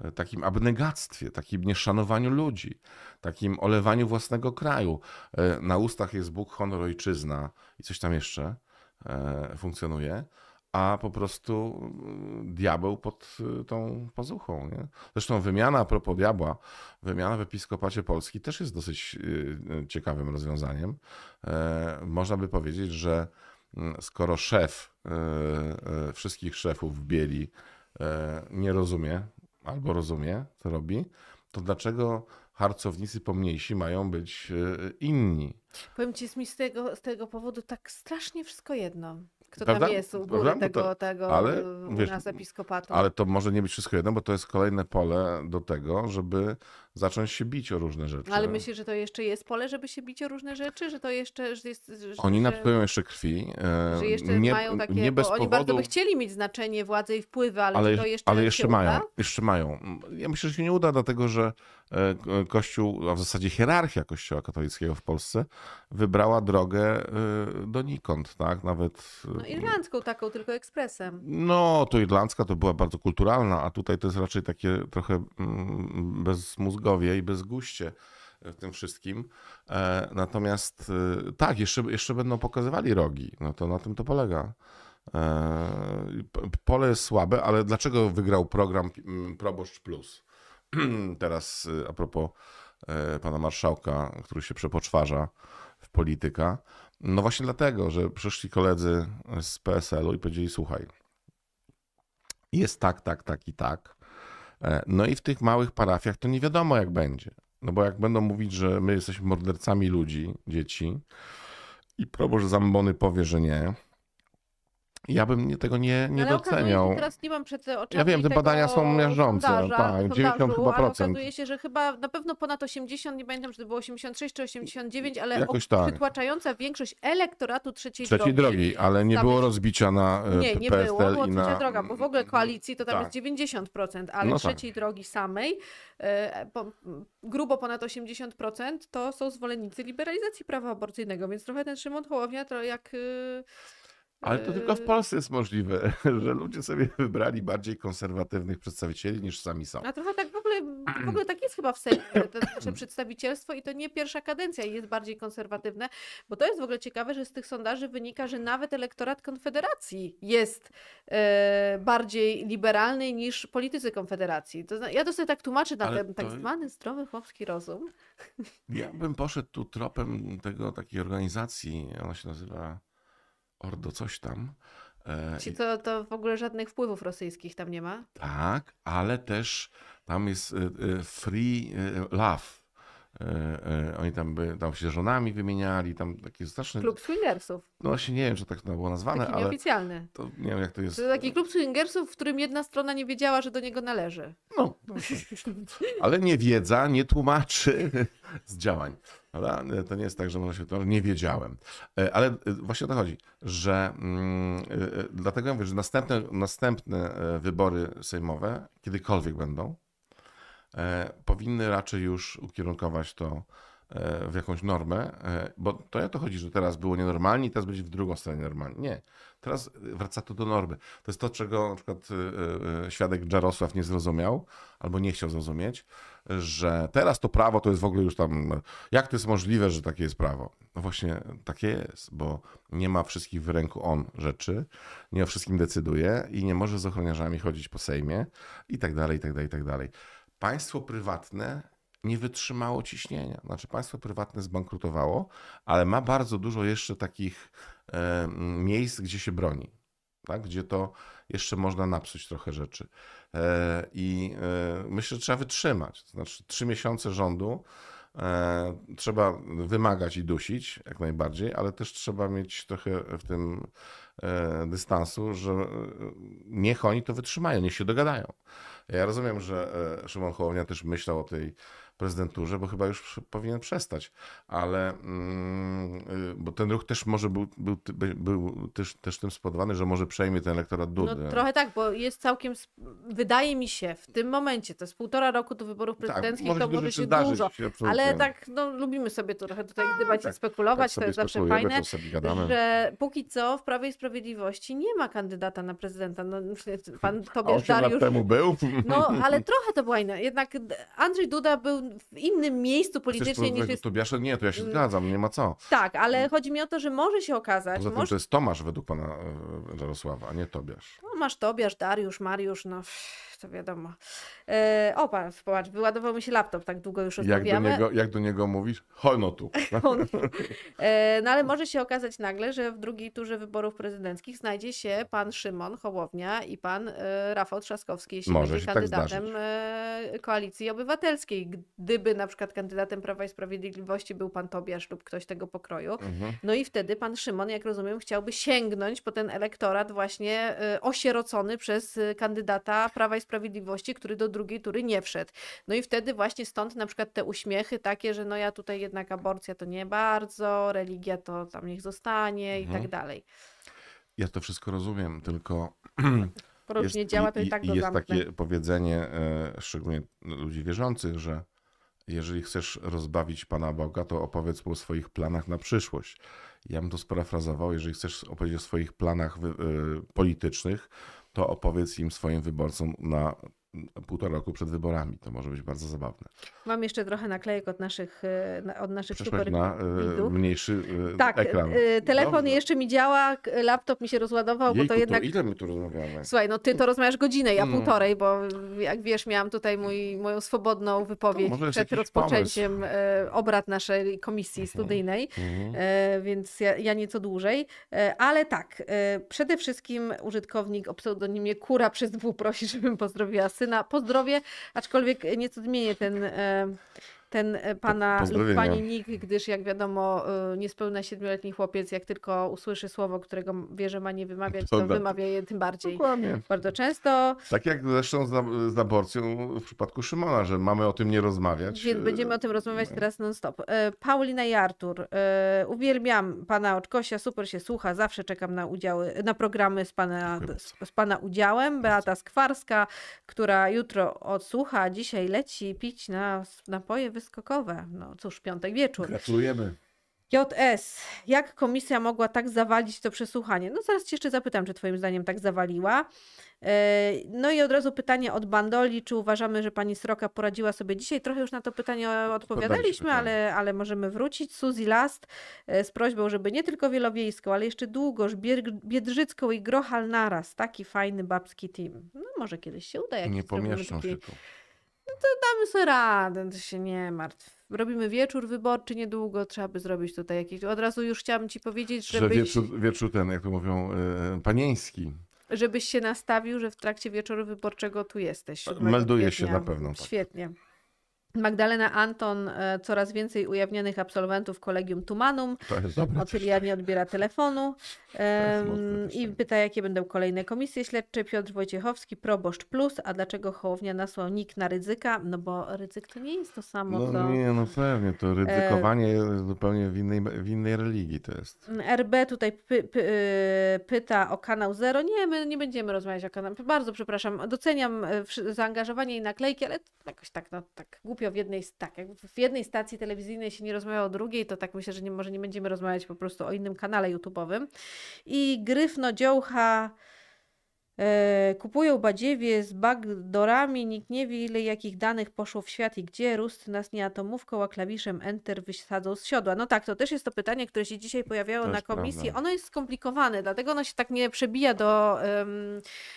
e, takim abnegactwie, takim nieszanowaniu ludzi, takim olewaniu własnego kraju. E, na ustach jest Bóg, honor, ojczyzna i coś tam jeszcze e, funkcjonuje, a po prostu mm, diabeł pod tą pazuchą. Nie? Zresztą wymiana a propos diabła, wymiana w Episkopacie Polski też jest dosyć ciekawym rozwiązaniem. Można by powiedzieć, że Mm, skoro szef e, e, wszystkich szefów bieli e, nie rozumie albo rozumie, co robi, to dlaczego harcownicy pomniejsi mają być inni? Powiem ci, jest mi z tego, z tego powodu tak strasznie wszystko jedno. Kto Prawda? tam jest u góry Prawda? tego, to, tego ale, nas episkopatu. Ale to może nie być wszystko jedno, bo to jest kolejne pole do tego, żeby zacząć się bić o różne rzeczy. Ale myślisz, że to jeszcze jest pole, żeby się bić o różne rzeczy? Że to jeszcze że jest... Że, oni napływają jeszcze krwi. E, że jeszcze nie, mają takie... Nie bez powodu, oni bardzo by chcieli mieć znaczenie władzy i wpływy, ale, ale to jeszcze Ale jeszcze mają, uda? jeszcze mają. Ja myślę, że się nie uda, dlatego że e, Kościół, a w zasadzie hierarchia Kościoła katolickiego w Polsce wybrała drogę e, donikąd, tak? Nawet... No irlandzką taką, tylko ekspresem. No, to irlandzka to była bardzo kulturalna, a tutaj to jest raczej takie trochę mm, bez mózgu bezmózgowie i bezguście e, w tym wszystkim. E, natomiast e, tak, jeszcze, jeszcze będą pokazywali rogi. No to na tym to polega. Pole jest słabe, ale dlaczego wygrał program Proboszcz Plus? Teraz a propos pana marszałka, który się przepoczwarza w polityka. No właśnie dlatego, że przyszli koledzy z PSL-u i powiedzieli: Słuchaj, jest tak, tak, tak i tak. E, no i w tych małych parafiach to nie wiadomo, jak będzie. No bo jak będą mówić, że my jesteśmy mordercami ludzi, dzieci, i proboszcz Zambony powie, że nie, ja bym tego nie, nie ale doceniał. teraz nie mam przed oczami. Ja wiem, te badania są mierzące, sondaża, tak, 90 chyba procent. okazuje się, że chyba na pewno ponad 80, nie pamiętam, czy to było 86 czy 89, ale Jakoś tak. przytłaczająca większość elektoratu trzeciej, trzeciej drogi. drogi. ale nie było rozbicia na e, Nie, nie było, było na... trzecia droga, bo w ogóle koalicji to tam tak. jest 90%, ale no tak. trzeciej tak. drogi samej e, grubo ponad 80% to są zwolennicy liberalizacji prawa aborcyjnego, więc trochę ten Szymon Hołownia to jak y, ale to tylko w yy, Polsce jest możliwe, że mm. ludzie sobie wybrali bardziej konserwatywnych przedstawicieli niż sami są. A trochę tak w ogóle, w ogóle tak jest chyba w Sejmie, to nasze przedstawicielstwo i to nie pierwsza kadencja jest bardziej konserwatywne, bo to jest w ogóle ciekawe, że z tych sondaży wynika, że nawet elektorat Konfederacji jest e, bardziej liberalny niż politycy Konfederacji. To, ja to sobie tak tłumaczę na Ale ten tak to... zwany zdrowy chłopski rozum. Ja bym poszedł tu tropem tego takiej organizacji, ona się nazywa Ordo coś tam. E, Czy to, to w ogóle żadnych wpływów rosyjskich tam nie ma? Tak, ale też tam jest e, e, free love E, e, oni tam, by, tam się żonami wymieniali, tam takie straszne... Klub swingersów. No właśnie nie wiem, czy tak to było nazwane, taki ale... To nie wiem, jak to jest... To taki klub swingersów, w którym jedna strona nie wiedziała, że do niego należy. No, no ale nie wiedza nie tłumaczy z działań. To nie jest tak, że można się to, nie wiedziałem. E, ale właśnie o to chodzi, że mm, dlatego ja mówię, że następne, następne wybory sejmowe, kiedykolwiek będą, E, powinny raczej już ukierunkować to e, w jakąś normę, e, bo to ja to chodzi, że teraz było nienormalnie i teraz będzie w drugą stronę normalnie. Nie. Teraz wraca to do normy. To jest to, czego na przykład świadek Jarosław nie zrozumiał albo nie chciał zrozumieć, że teraz to prawo to jest w ogóle już tam, no, jak to jest możliwe, że takie jest prawo? No właśnie takie jest, bo nie ma wszystkich w ręku on rzeczy, nie o wszystkim decyduje i nie może z ochroniarzami chodzić po Sejmie i tak dalej, i tak dalej, i tak dalej państwo prywatne nie wytrzymało ciśnienia. Znaczy, państwo prywatne zbankrutowało, ale ma bardzo dużo jeszcze takich e, miejsc, gdzie się broni. Tak? Gdzie to jeszcze można napsuć trochę rzeczy. E, I e, myślę, że trzeba wytrzymać. znaczy, trzy miesiące rządu trzeba wymagać i dusić jak najbardziej, ale też trzeba mieć trochę w tym dystansu, że niech oni to wytrzymają, niech się dogadają. Ja rozumiem, że e, Szymon Hołownia też myślał o tej prezydenturze, bo chyba już powinien przestać, ale mm, y, bo ten ruch też może był, był, był też, też tym spodobany, że może przejmie ten elektorat Dudy. No, trochę tak, bo jest całkiem, wydaje mi się, w tym momencie, to jest półtora roku do wyborów tak, prezydenckich, tak, to może się dużo, się ale tak no, lubimy sobie trochę tutaj gdybać tak, i tak. spekulować, tak to jest zawsze fajne, że póki co w Prawie i Sprawiedliwości nie ma kandydata na prezydenta. No, pan Tobiasz Dariusz... Lat temu był. No, ale trochę to była inna. Jednak Andrzej Duda był w innym miejscu politycznie niż jest... Tobiasza nie, to ja się zgadzam, nie ma co. Tak, ale mm. chodzi mi o to, że może się okazać... Poza tym może... to jest Tomasz według pana e, Jarosława, a nie Tobiasz. Tomasz, no, Tobiasz, Dariusz, Mariusz, no to wiadomo. Yy, o, pan, popatrz, wyładował mi się laptop, tak długo już rozmawiamy. Jak do niego, jak do niego mówisz? Holno tu. E, no ale może się okazać nagle, że w drugiej turze wyborów prezydenckich znajdzie się pan Szymon Hołownia i pan e, Rafał Trzaskowski, jeśli może będzie tak kandydatem tak Koalicji Obywatelskiej. Gdyby na przykład kandydatem Prawa i Sprawiedliwości był pan Tobiasz lub ktoś tego pokroju, mhm. no i wtedy pan Szymon, jak rozumiem, chciałby sięgnąć po ten elektorat właśnie osierocony przez kandydata Prawa i Sprawiedliwości Sprawiedliwości, który do drugiej tury nie wszedł. No i wtedy właśnie stąd na przykład te uśmiechy takie, że no ja tutaj jednak aborcja to nie bardzo, religia to tam niech zostanie mhm. i tak mhm. dalej. Ja to wszystko rozumiem, tylko różnie działa, to i, i tak Jest takie powiedzenie, e, szczególnie ludzi wierzących, że jeżeli chcesz rozbawić Pana Boga, to opowiedz mu o swoich planach na przyszłość. Ja bym to sparafrazował, jeżeli chcesz opowiedzieć o swoich planach e, politycznych, to opowiedz im swoim wyborcom na półtora roku przed wyborami. To może być bardzo zabawne. Mam jeszcze trochę naklejek od naszych, e, od naszych super na e, mniejszy e, tak, ekran. telefon jeszcze mi działa, laptop mi się rozładował, Jejku, bo to jednak... ile my tu rozmawiamy? Słuchaj, no ty to rozmawiasz godzinę, ja mm. półtorej, bo jak wiesz, miałam tutaj mój, moją swobodną wypowiedź przed rozpoczęciem pomysł. obrad naszej komisji mhm. studyjnej, mhm. więc ja, ja, nieco dłużej. Ale tak, przede wszystkim użytkownik o pseudonimie Kura przez dwóch prosi, żebym pozdrowiła syna pozdrowie, aczkolwiek nieco zmienię ten e, ten e, pana lub pani Nick, gdyż jak wiadomo, e, niespełna siedmioletni chłopiec, jak tylko usłyszy słowo, którego wie, że ma nie wymawiać, to, to wymawia je tym bardziej. Dokładnie. Bardzo często. Tak jak zresztą z, aborcją w przypadku Szymona, że mamy o tym nie rozmawiać. Więc e, będziemy o tym rozmawiać no. teraz non-stop. Paulina i Artur. Uwielbiam pana Oczkosia, super się słucha, zawsze czekam na udziały, na programy z pana, z pana udziałem. Beata Skwarska, która jutro odsłucha, dzisiaj leci pić na napoje wyskokowe. No cóż, piątek wieczór. Gratulujemy. JS, jak komisja mogła tak zawalić to przesłuchanie? No zaraz ci jeszcze zapytam, czy twoim zdaniem tak zawaliła. E, no i od razu pytanie od Bandoli, czy uważamy, że pani Sroka poradziła sobie dzisiaj? Trochę już na to pytanie odpowiadaliśmy, tak. ale, ale możemy wrócić. Suzy Last e, z prośbą, żeby nie tylko Wielowiejską, ale jeszcze długoż, Biedrzycką i Grochal naraz. Taki fajny babski team. No może kiedyś się uda. Nie pomieszczą się tu. No to damy sobie radę, to się nie martw. Robimy wieczór wyborczy niedługo, trzeba by zrobić tutaj jakieś... Od razu już chciałam ci powiedzieć, żebyś... Że wieczór, wieczór ten, jak to mówią, yy, panieński żebyś się nastawił, że w trakcie wieczoru wyborczego tu jesteś. Melduję się na pewno. Tak. Świetnie. Magdalena Anton, e, coraz więcej ujawnionych absolwentów Kolegium Tumanum. Otylia nie odbiera telefonu um, i pyta, jakie będą kolejne komisje śledcze. Piotr Wojciechowski, proboszcz plus, a dlaczego Hołownia nasłał nick na ryzyka? No bo ryzyk to nie jest to samo. No to... nie, no pewnie, to e, ryzykowanie e... zupełnie w innej, w innej religii to jest. RB tutaj py, py, e, pyta o kanał Zero. Nie, my nie będziemy rozmawiać o kanał. Bardzo przepraszam, doceniam zaangażowanie i naklejki, ale jakoś tak, no tak głupio głupio w jednej, tak, jak w jednej stacji telewizyjnej się nie rozmawia o drugiej, to tak myślę, że nie, może nie będziemy rozmawiać po prostu o innym kanale YouTube'owym. I Gryfno Dziołcha E, kupują badziewie z backdoorami, nikt nie wie ile jakich danych poszło w świat i gdzie. Rust nas nie atomówką, a klawiszem Enter wysadzą z siodła. No tak, to też jest to pytanie, które się dzisiaj pojawiało na komisji. Prawda. Ono jest skomplikowane, dlatego ono się tak nie przebija do um,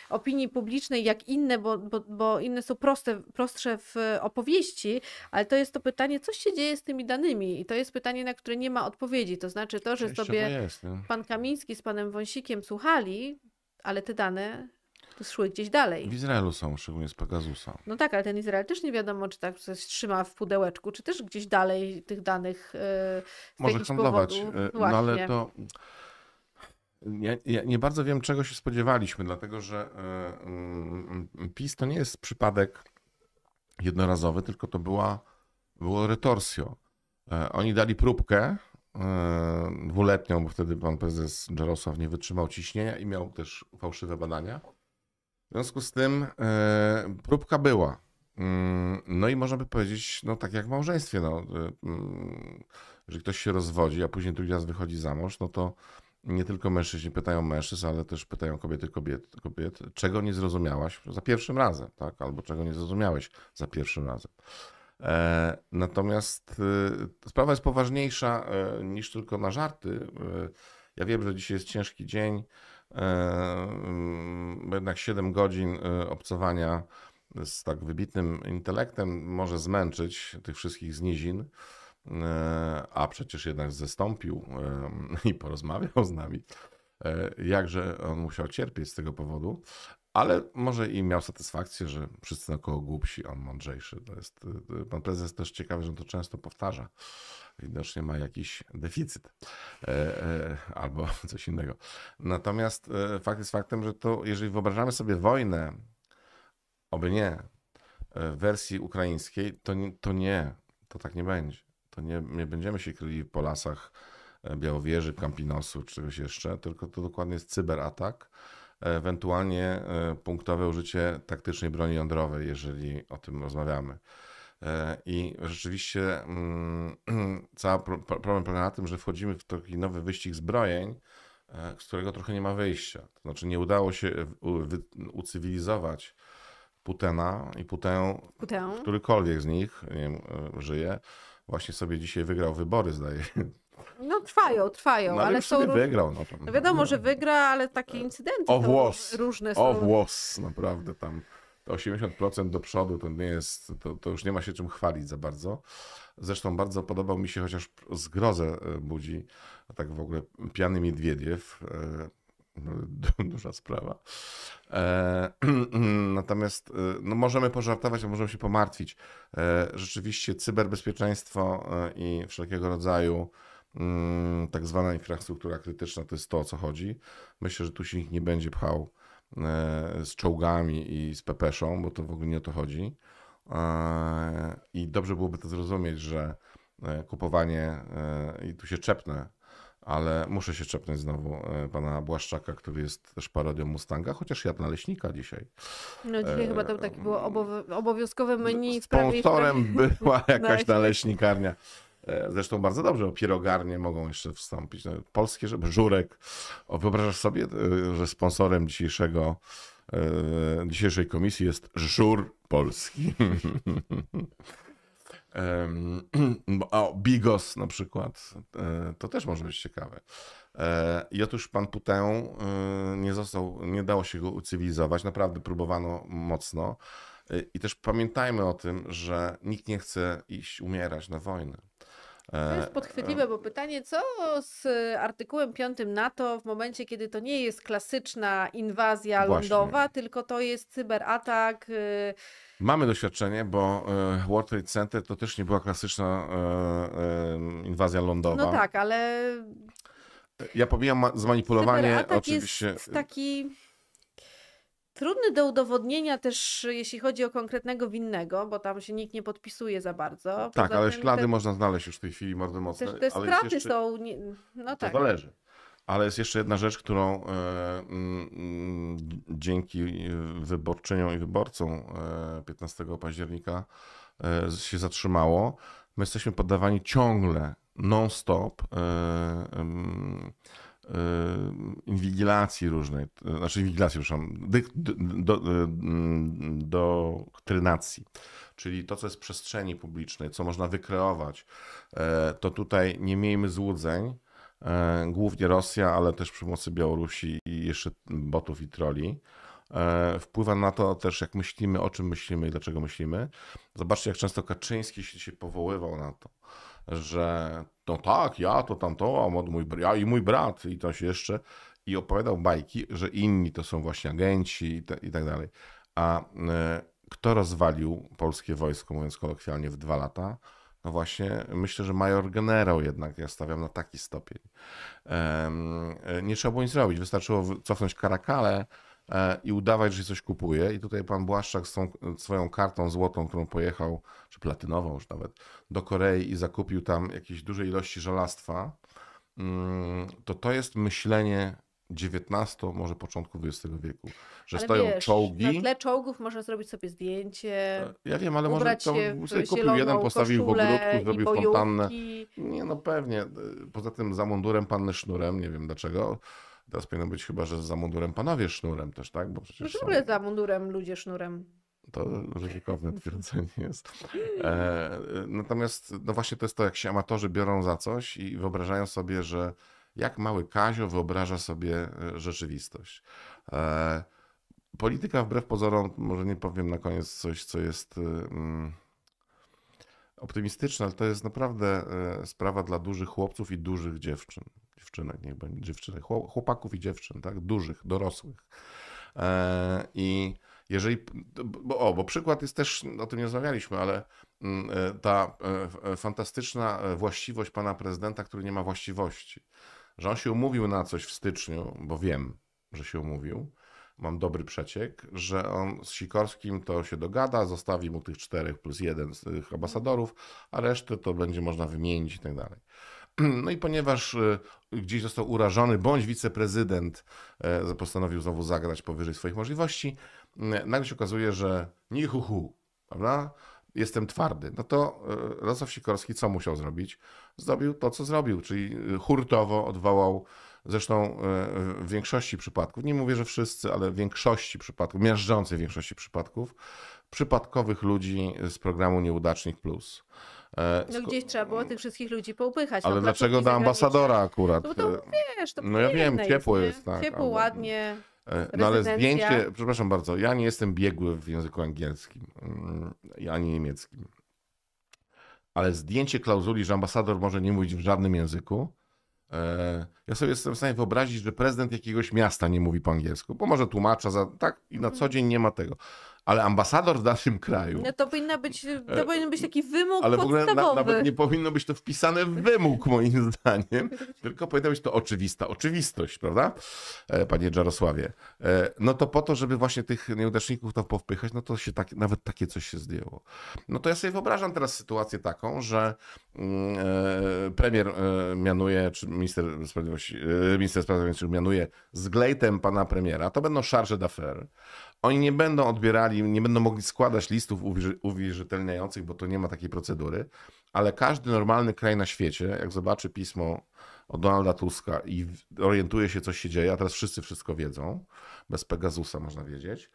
opinii publicznej jak inne, bo, bo, bo inne są proste, prostsze w opowieści, ale to jest to pytanie, co się dzieje z tymi danymi? I to jest pytanie, na które nie ma odpowiedzi. To znaczy to, że sobie jest, pan Kamiński z panem Wąsikiem słuchali, ale te dane szły gdzieś dalej. W Izraelu są, szczególnie z Pegasusa. No tak, ale ten Izrael też nie wiadomo, czy tak coś trzyma w pudełeczku, czy też gdzieś dalej tych danych yy, Może handlować, e, no ale to... Ja, ja, nie bardzo wiem, czego się spodziewaliśmy, dlatego że yy, PiS to nie jest przypadek jednorazowy, tylko to była, było retorsjo. Oni dali próbkę, E, dwuletnią, bo wtedy pan prezes Jarosław nie wytrzymał ciśnienia i miał też fałszywe badania. W związku z tym e, próbka była. Mm, no i można by powiedzieć, no tak jak w małżeństwie, no, e, mm, że ktoś się rozwodzi, a później drugi raz wychodzi za mąż, no to nie tylko mężczyźni pytają mężczyzn, ale też pytają kobiety, kobiet, kobiet, czego nie zrozumiałaś za pierwszym razem, tak? Albo czego nie zrozumiałeś za pierwszym razem. E, natomiast y, sprawa jest poważniejsza e, niż tylko na żarty. E, ja wiem, że dzisiaj jest ciężki dzień, mm, jednak 7 godzin obcowania z tak wybitnym intelektem może zmęczyć tych wszystkich z nizin, a przecież jednak zestąpił i porozmawiał z nami. Jakże on musiał cierpieć z tego powodu, ale może i miał satysfakcję, że wszyscy naokoło głupsi, on mądrzejszy. To jest, y, y, pan prezes też ciekawy, że to często powtarza. Widocznie ma jakiś deficyt e, e, albo coś innego. Natomiast e, fakt jest faktem, że to, jeżeli wyobrażamy sobie wojnę, oby nie, e, w wersji ukraińskiej, to nie, to, nie, to tak nie będzie. To nie, nie będziemy się kryli po lasach e, Białowieży, Kampinosu czy czegoś jeszcze, tylko to dokładnie jest cyberatak ewentualnie e, punktowe użycie taktycznej broni jądrowej, jeżeli o tym rozmawiamy. E, I rzeczywiście mm, cały problem polega na tym, że wchodzimy w taki nowy wyścig zbrojeń, e, z którego trochę nie ma wyjścia. To znaczy nie udało się ucywilizować Putena i Putę, którykolwiek z nich nie wiem, żyje. Właśnie sobie dzisiaj wygrał wybory, zdaje no trwają, trwają, no, ale, ale są róż... wygrał, no, no, wiadomo, że wygra, ale takie tak. incydenty o włos, różne są. O włos, naprawdę tam 80% do przodu to nie jest, to, to już nie ma się czym chwalić za bardzo. Zresztą bardzo podobał mi się, chociaż zgrozę e, budzi, a tak w ogóle Piany Miedwiediew, e, no, duża sprawa. E, natomiast no możemy pożartować, a możemy się pomartwić. rzeczywiście cyberbezpieczeństwo i wszelkiego rodzaju Mm, tak zwana infrastruktura krytyczna to jest to, o co chodzi. Myślę, że tu się ich nie będzie pchał e, z czołgami i z pepeszą, bo to w ogóle nie o to chodzi. E, I dobrze byłoby to zrozumieć, że e, kupowanie, i tu się czepnę, ale muszę się czepnąć znowu pana Błaszczaka, który jest też parodią Mustanga, chociaż jadł naleśnika dzisiaj. No dzisiaj e, chyba tam takie było mm, obowiązkowe menu. Sponsorem sprawie... była jakaś naleśnikarnia. E, zresztą bardzo dobrze o pierogarnie mogą jeszcze wstąpić. No, polskie, żeby Żurek. O, wyobrażasz sobie, e, że sponsorem dzisiejszego, e, dzisiejszej komisji jest Żur Polski. o, Bigos na przykład. To też może być ciekawe. I otóż pan Putę nie został, nie dało się go ucywilizować. Naprawdę próbowano mocno. I też pamiętajmy o tym, że nikt nie chce iść umierać na wojnę. To e, jest podchwytliwe, e, bo pytanie, co z artykułem 5 NATO w momencie, kiedy to nie jest klasyczna inwazja Właśnie. lądowa, tylko to jest cyberatak. Y, Mamy doświadczenie, bo e, World Trade Center to też nie była klasyczna inwazja lądowa. No tak, ale. Ja pomijam zmanipulowanie. Cyberatak oczywiście. Jest taki Trudny do udowodnienia też, jeśli chodzi o konkretnego winnego, bo tam się nikt nie podpisuje za bardzo. Tak, Poza tak, ale ślady te... można znaleźć już w tej chwili mordy mocne. Też te straty jeszcze... są... Nie... No tak. To zależy. Ale jest jeszcze jedna rzecz, którą e, m, mm, dzięki wyborczyniom i wyborcom e, 15 października e, się zatrzymało. My jesteśmy poddawani ciągle, non-stop. E, Y, inwigilacji różnej, znaczy inwigilacji, przepraszam, do, y, doktrynacji, czyli to, co jest w przestrzeni publicznej, co można wykreować, e, to tutaj nie miejmy złudzeń, e, głównie Rosja, ale też przy pomocy Białorusi i jeszcze botów i troli, e, wpływa na to też, jak myślimy, o czym myślimy i dlaczego myślimy. Zobaczcie, jak często Kaczyński się, się powoływał na to że no tak, ja to tamto, a mój, ja i mój brat i to się jeszcze. I opowiadał bajki, że inni to są właśnie agenci i, te, i tak dalej. A e, kto rozwalił polskie wojsko, mówiąc kolokwialnie, w dwa lata? No właśnie, myślę, że major generał jednak ja stawiam na taki stopień. E, nie trzeba było nic robić, wystarczyło cofnąć karakale, E, i udawać, że coś kupuje. I tutaj pan Błaszczak z tą, swoją kartą złotą, którą pojechał, czy platynową już nawet, do Korei i zakupił tam jakieś duże ilości żelastwa, mm, to to jest myślenie XIX, może początku XX wieku, że ale stoją wiesz, czołgi. Na tle czołgów można zrobić sobie zdjęcie. E, ja wiem, ale może to sobie kupił jeden, postawił w ogródku, zrobił fontannę. Nie, no pewnie. E, poza tym za mundurem, panny sznurem, nie wiem dlaczego. Teraz powinno być chyba, że za mundurem panowie sznurem też, tak? Bo przecież w ogóle za mundurem ludzie sznurem. To ryzykowne twierdzenie jest. E, natomiast, no właśnie to jest to, jak się amatorzy biorą za coś i wyobrażają sobie, że jak mały Kazio wyobraża sobie e, rzeczywistość. E, polityka wbrew pozorom, może nie powiem na koniec coś, co jest y, mm, optymistyczne, ale to jest naprawdę e, sprawa dla dużych chłopców i dużych dziewczyn dziewczynek, niech będzie dziewczynek, chłopaków i dziewczyn, tak? Dużych, dorosłych. E, I jeżeli, bo, o, bo przykład jest też, o tym nie rozmawialiśmy, ale mm, e, ta e, fantastyczna właściwość pana prezydenta, który nie ma właściwości, że on się umówił na coś w styczniu, bo wiem, że się umówił, mam dobry przeciek, że on z Sikorskim to się dogada, zostawi mu tych czterech plus jeden z tych ambasadorów, a resztę to będzie można wymienić i tak dalej. No i ponieważ e, gdzieś został urażony, bądź wiceprezydent e, postanowił znowu zagrać powyżej swoich możliwości, nagle się okazuje, że nie hu, hu prawda? Jestem twardy. No to e, Rosław Sikorski co musiał zrobić? Zrobił to, co zrobił, czyli hurtowo odwołał Zresztą w większości przypadków, nie mówię, że wszyscy, ale w większości przypadków, miażdżącej większości przypadków, przypadkowych ludzi z programu Nieudacznik Plus. E, no gdzieś trzeba było tych wszystkich ludzi poupychać. Ale no, dlaczego do ambasadora akurat? No, to, e, wiesz, to no ja wiem, ciepło jest, jest tak. Ciepło, ładnie. E, no ale zdjęcie, przepraszam bardzo, ja nie jestem biegły w języku angielskim, mm, ani niemieckim. Ale zdjęcie klauzuli, że ambasador może nie mówić w żadnym języku, ja sobie jestem w stanie wyobrazić, że prezydent jakiegoś miasta nie mówi po angielsku, bo może tłumacza, za, tak, i na co mhm. dzień nie ma tego ale ambasador w naszym kraju. No to, powinna być, to e, powinien być taki wymóg ale podstawowy. Ale w ogóle na, nawet nie powinno być to wpisane w wymóg, moim zdaniem, tylko powinna być to oczywista oczywistość, prawda, e, panie Jarosławie? E, no to po to, żeby właśnie tych nieudaczników tam powpychać, no to się tak, nawet takie coś się zdjęło. No to ja sobie wyobrażam teraz sytuację taką, że mm, premier mianuje, czy minister sprawiedliwości, minister mianuje z glejtem pana premiera, to będą charge d'affaires. Oni nie będą odbierali, nie będą mogli składać listów uwierzytelniających, bo to nie ma takiej procedury, ale każdy normalny kraj na świecie, jak zobaczy pismo od Donalda Tuska i orientuje się, co się dzieje, a teraz wszyscy wszystko wiedzą, bez Pegasusa można wiedzieć,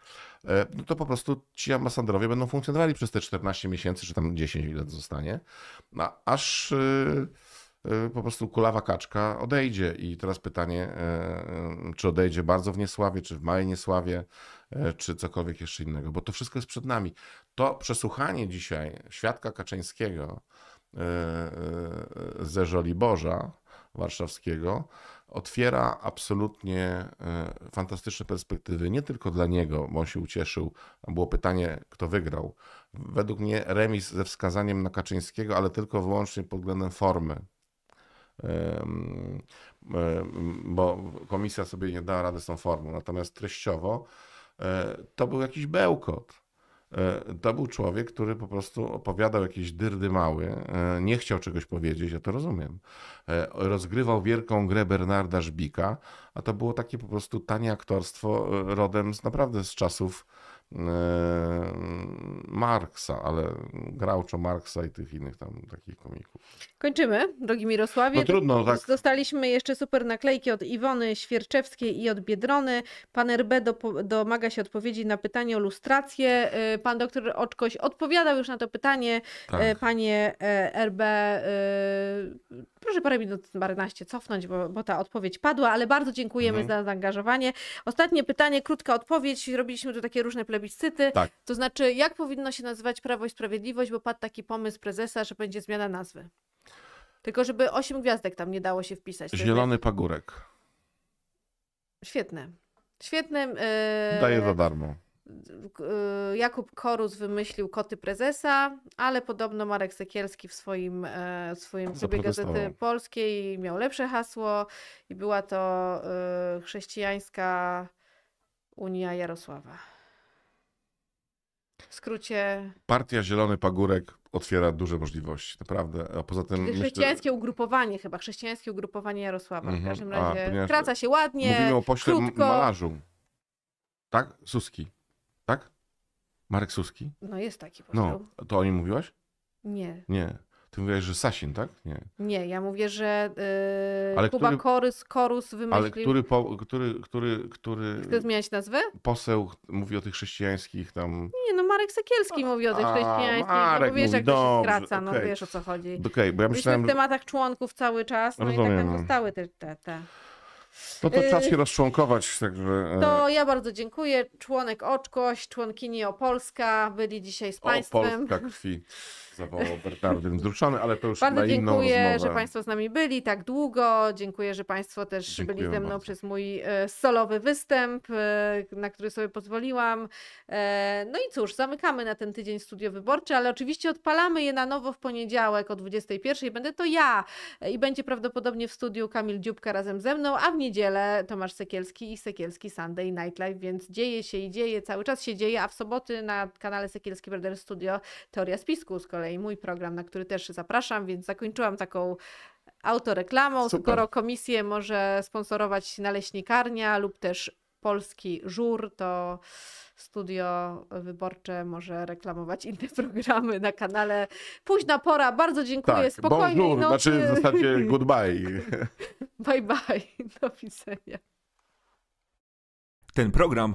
e, no to po prostu ci ambasadorowie będą funkcjonowali przez te 14 miesięcy, czy tam 10 ile zostanie, no, aż e, e, po prostu kulawa kaczka odejdzie. I teraz pytanie, czy odejdzie bardzo w niesławie, czy w małej niesławie, E, czy cokolwiek jeszcze innego, bo to wszystko jest przed nami. To przesłuchanie dzisiaj świadka Kaczyńskiego e, e, ze Boża warszawskiego otwiera absolutnie fantastyczne perspektywy, nie tylko dla niego, bo on się ucieszył. Było pytanie, kto wygrał. Według mnie remis ze wskazaniem na Kaczyńskiego, ale tylko wyłącznie pod względem formy. Bo komisja sobie nie dała rady z tą formą. Natomiast treściowo E, to był jakiś bełkot. E, to był człowiek, który po prostu opowiadał jakieś dyrdy mały, e, nie chciał czegoś powiedzieć, ja to rozumiem. Rozgrywał wielką grę Bernarda Żbika, a to było takie po prostu tanie aktorstwo rodem z naprawdę z czasów Yy, Marksa, ale Grauczo Marksa i tych innych tam takich komików. Kończymy, drogi Mirosławie. No trudno, tak. Dostaliśmy jeszcze super naklejki od Iwony Świerczewskiej i od Biedrony. Pan RB domaga się odpowiedzi na pytanie o lustrację. Yy, pan doktor Oczkoś odpowiadał już na to pytanie. Tak. Yy, panie RB, proszę parę minut, paręnaście cofnąć, bo, bo ta odpowiedź padła, ale bardzo dziękujemy mhm. za zaangażowanie. Ostatnie pytanie, krótka odpowiedź. Robiliśmy tu takie różne plebiscyty tak. To znaczy, jak powinno się nazywać Prawo i Sprawiedliwość, bo padł taki pomysł prezesa, że będzie zmiana nazwy. Tylko żeby osiem gwiazdek tam nie dało się wpisać. Zielony jest... pagórek. Świetne. Daje Yy... Daję za darmo. Y, Jakub Korus wymyślił koty prezesa, ale podobno Marek Sekielski w swoim, e, w swoim sobie Gazety Polskiej miał lepsze hasło i była to y, chrześcijańska Unia Jarosława. W skrócie. Partia Zielony Pagórek otwiera duże możliwości, naprawdę. A poza tym. Chrześcijańskie myślę... ugrupowanie chyba, chrześcijańskie ugrupowanie Jarosława. Mm -hmm. W mhm. każdym razie. A, Kraca się ładnie. Mówimy o pośle krótko. malarzu. Tak? Suski. Tak? Marek Suski? No jest taki no, poseł. No, to o nim mówiłaś? Nie. Nie. Ty mówiłeś, że Sasin, tak? Nie. Nie, ja mówię, że yy, ale Kuba który, Korys, Korus wymyślił... Ale który, po, który, który, który... Chcesz zmieniać nazwę? Poseł mówi o tych chrześcijańskich tam... Nie, no Marek Sekielski mówi o tych chrześcijańskich. No Marek mówi, jak to się skraca, okay. no wiesz o co chodzi. Okej, okay, bo ja myślałem... Byliśmy w tematach członków cały czas, no Rozumiem. i tak tam no. zostały te... te, te. No to czas y, się rozczłonkować. Także... E. To ja bardzo dziękuję. Członek Oczkoś, członkini Opolska byli dzisiaj z Państwem. Opolska krwi zawołał Bertardyn wzruszony, ale to już Bardzo na inną dziękuję, rozmowę. że Państwo z nami byli tak długo. Dziękuję, że Państwo też dziękuję byli ze mną bardzo. przez mój e, solowy występ, e, na który sobie pozwoliłam. E, no i cóż, zamykamy na ten tydzień studio wyborcze, ale oczywiście odpalamy je na nowo w poniedziałek o 21. Będę to ja i będzie prawdopodobnie w studiu Kamil Dziubka razem ze mną, a w niedzielę Tomasz Sekielski i Sekielski Sunday Nightlife, więc dzieje się i dzieje, cały czas się dzieje, a w soboty na kanale Sekielski Brother Studio Teoria Spisku z kolei i mój program, na który też zapraszam, więc zakończyłam taką autoreklamą, Super. skoro komisję może sponsorować naleśnikarnia lub też polski żur, to studio wyborcze może reklamować inne programy na kanale. Późna pora, bardzo dziękuję, tak, spokojnej znaczy w zasadzie goodbye. bye bye, do widzenia. Ten program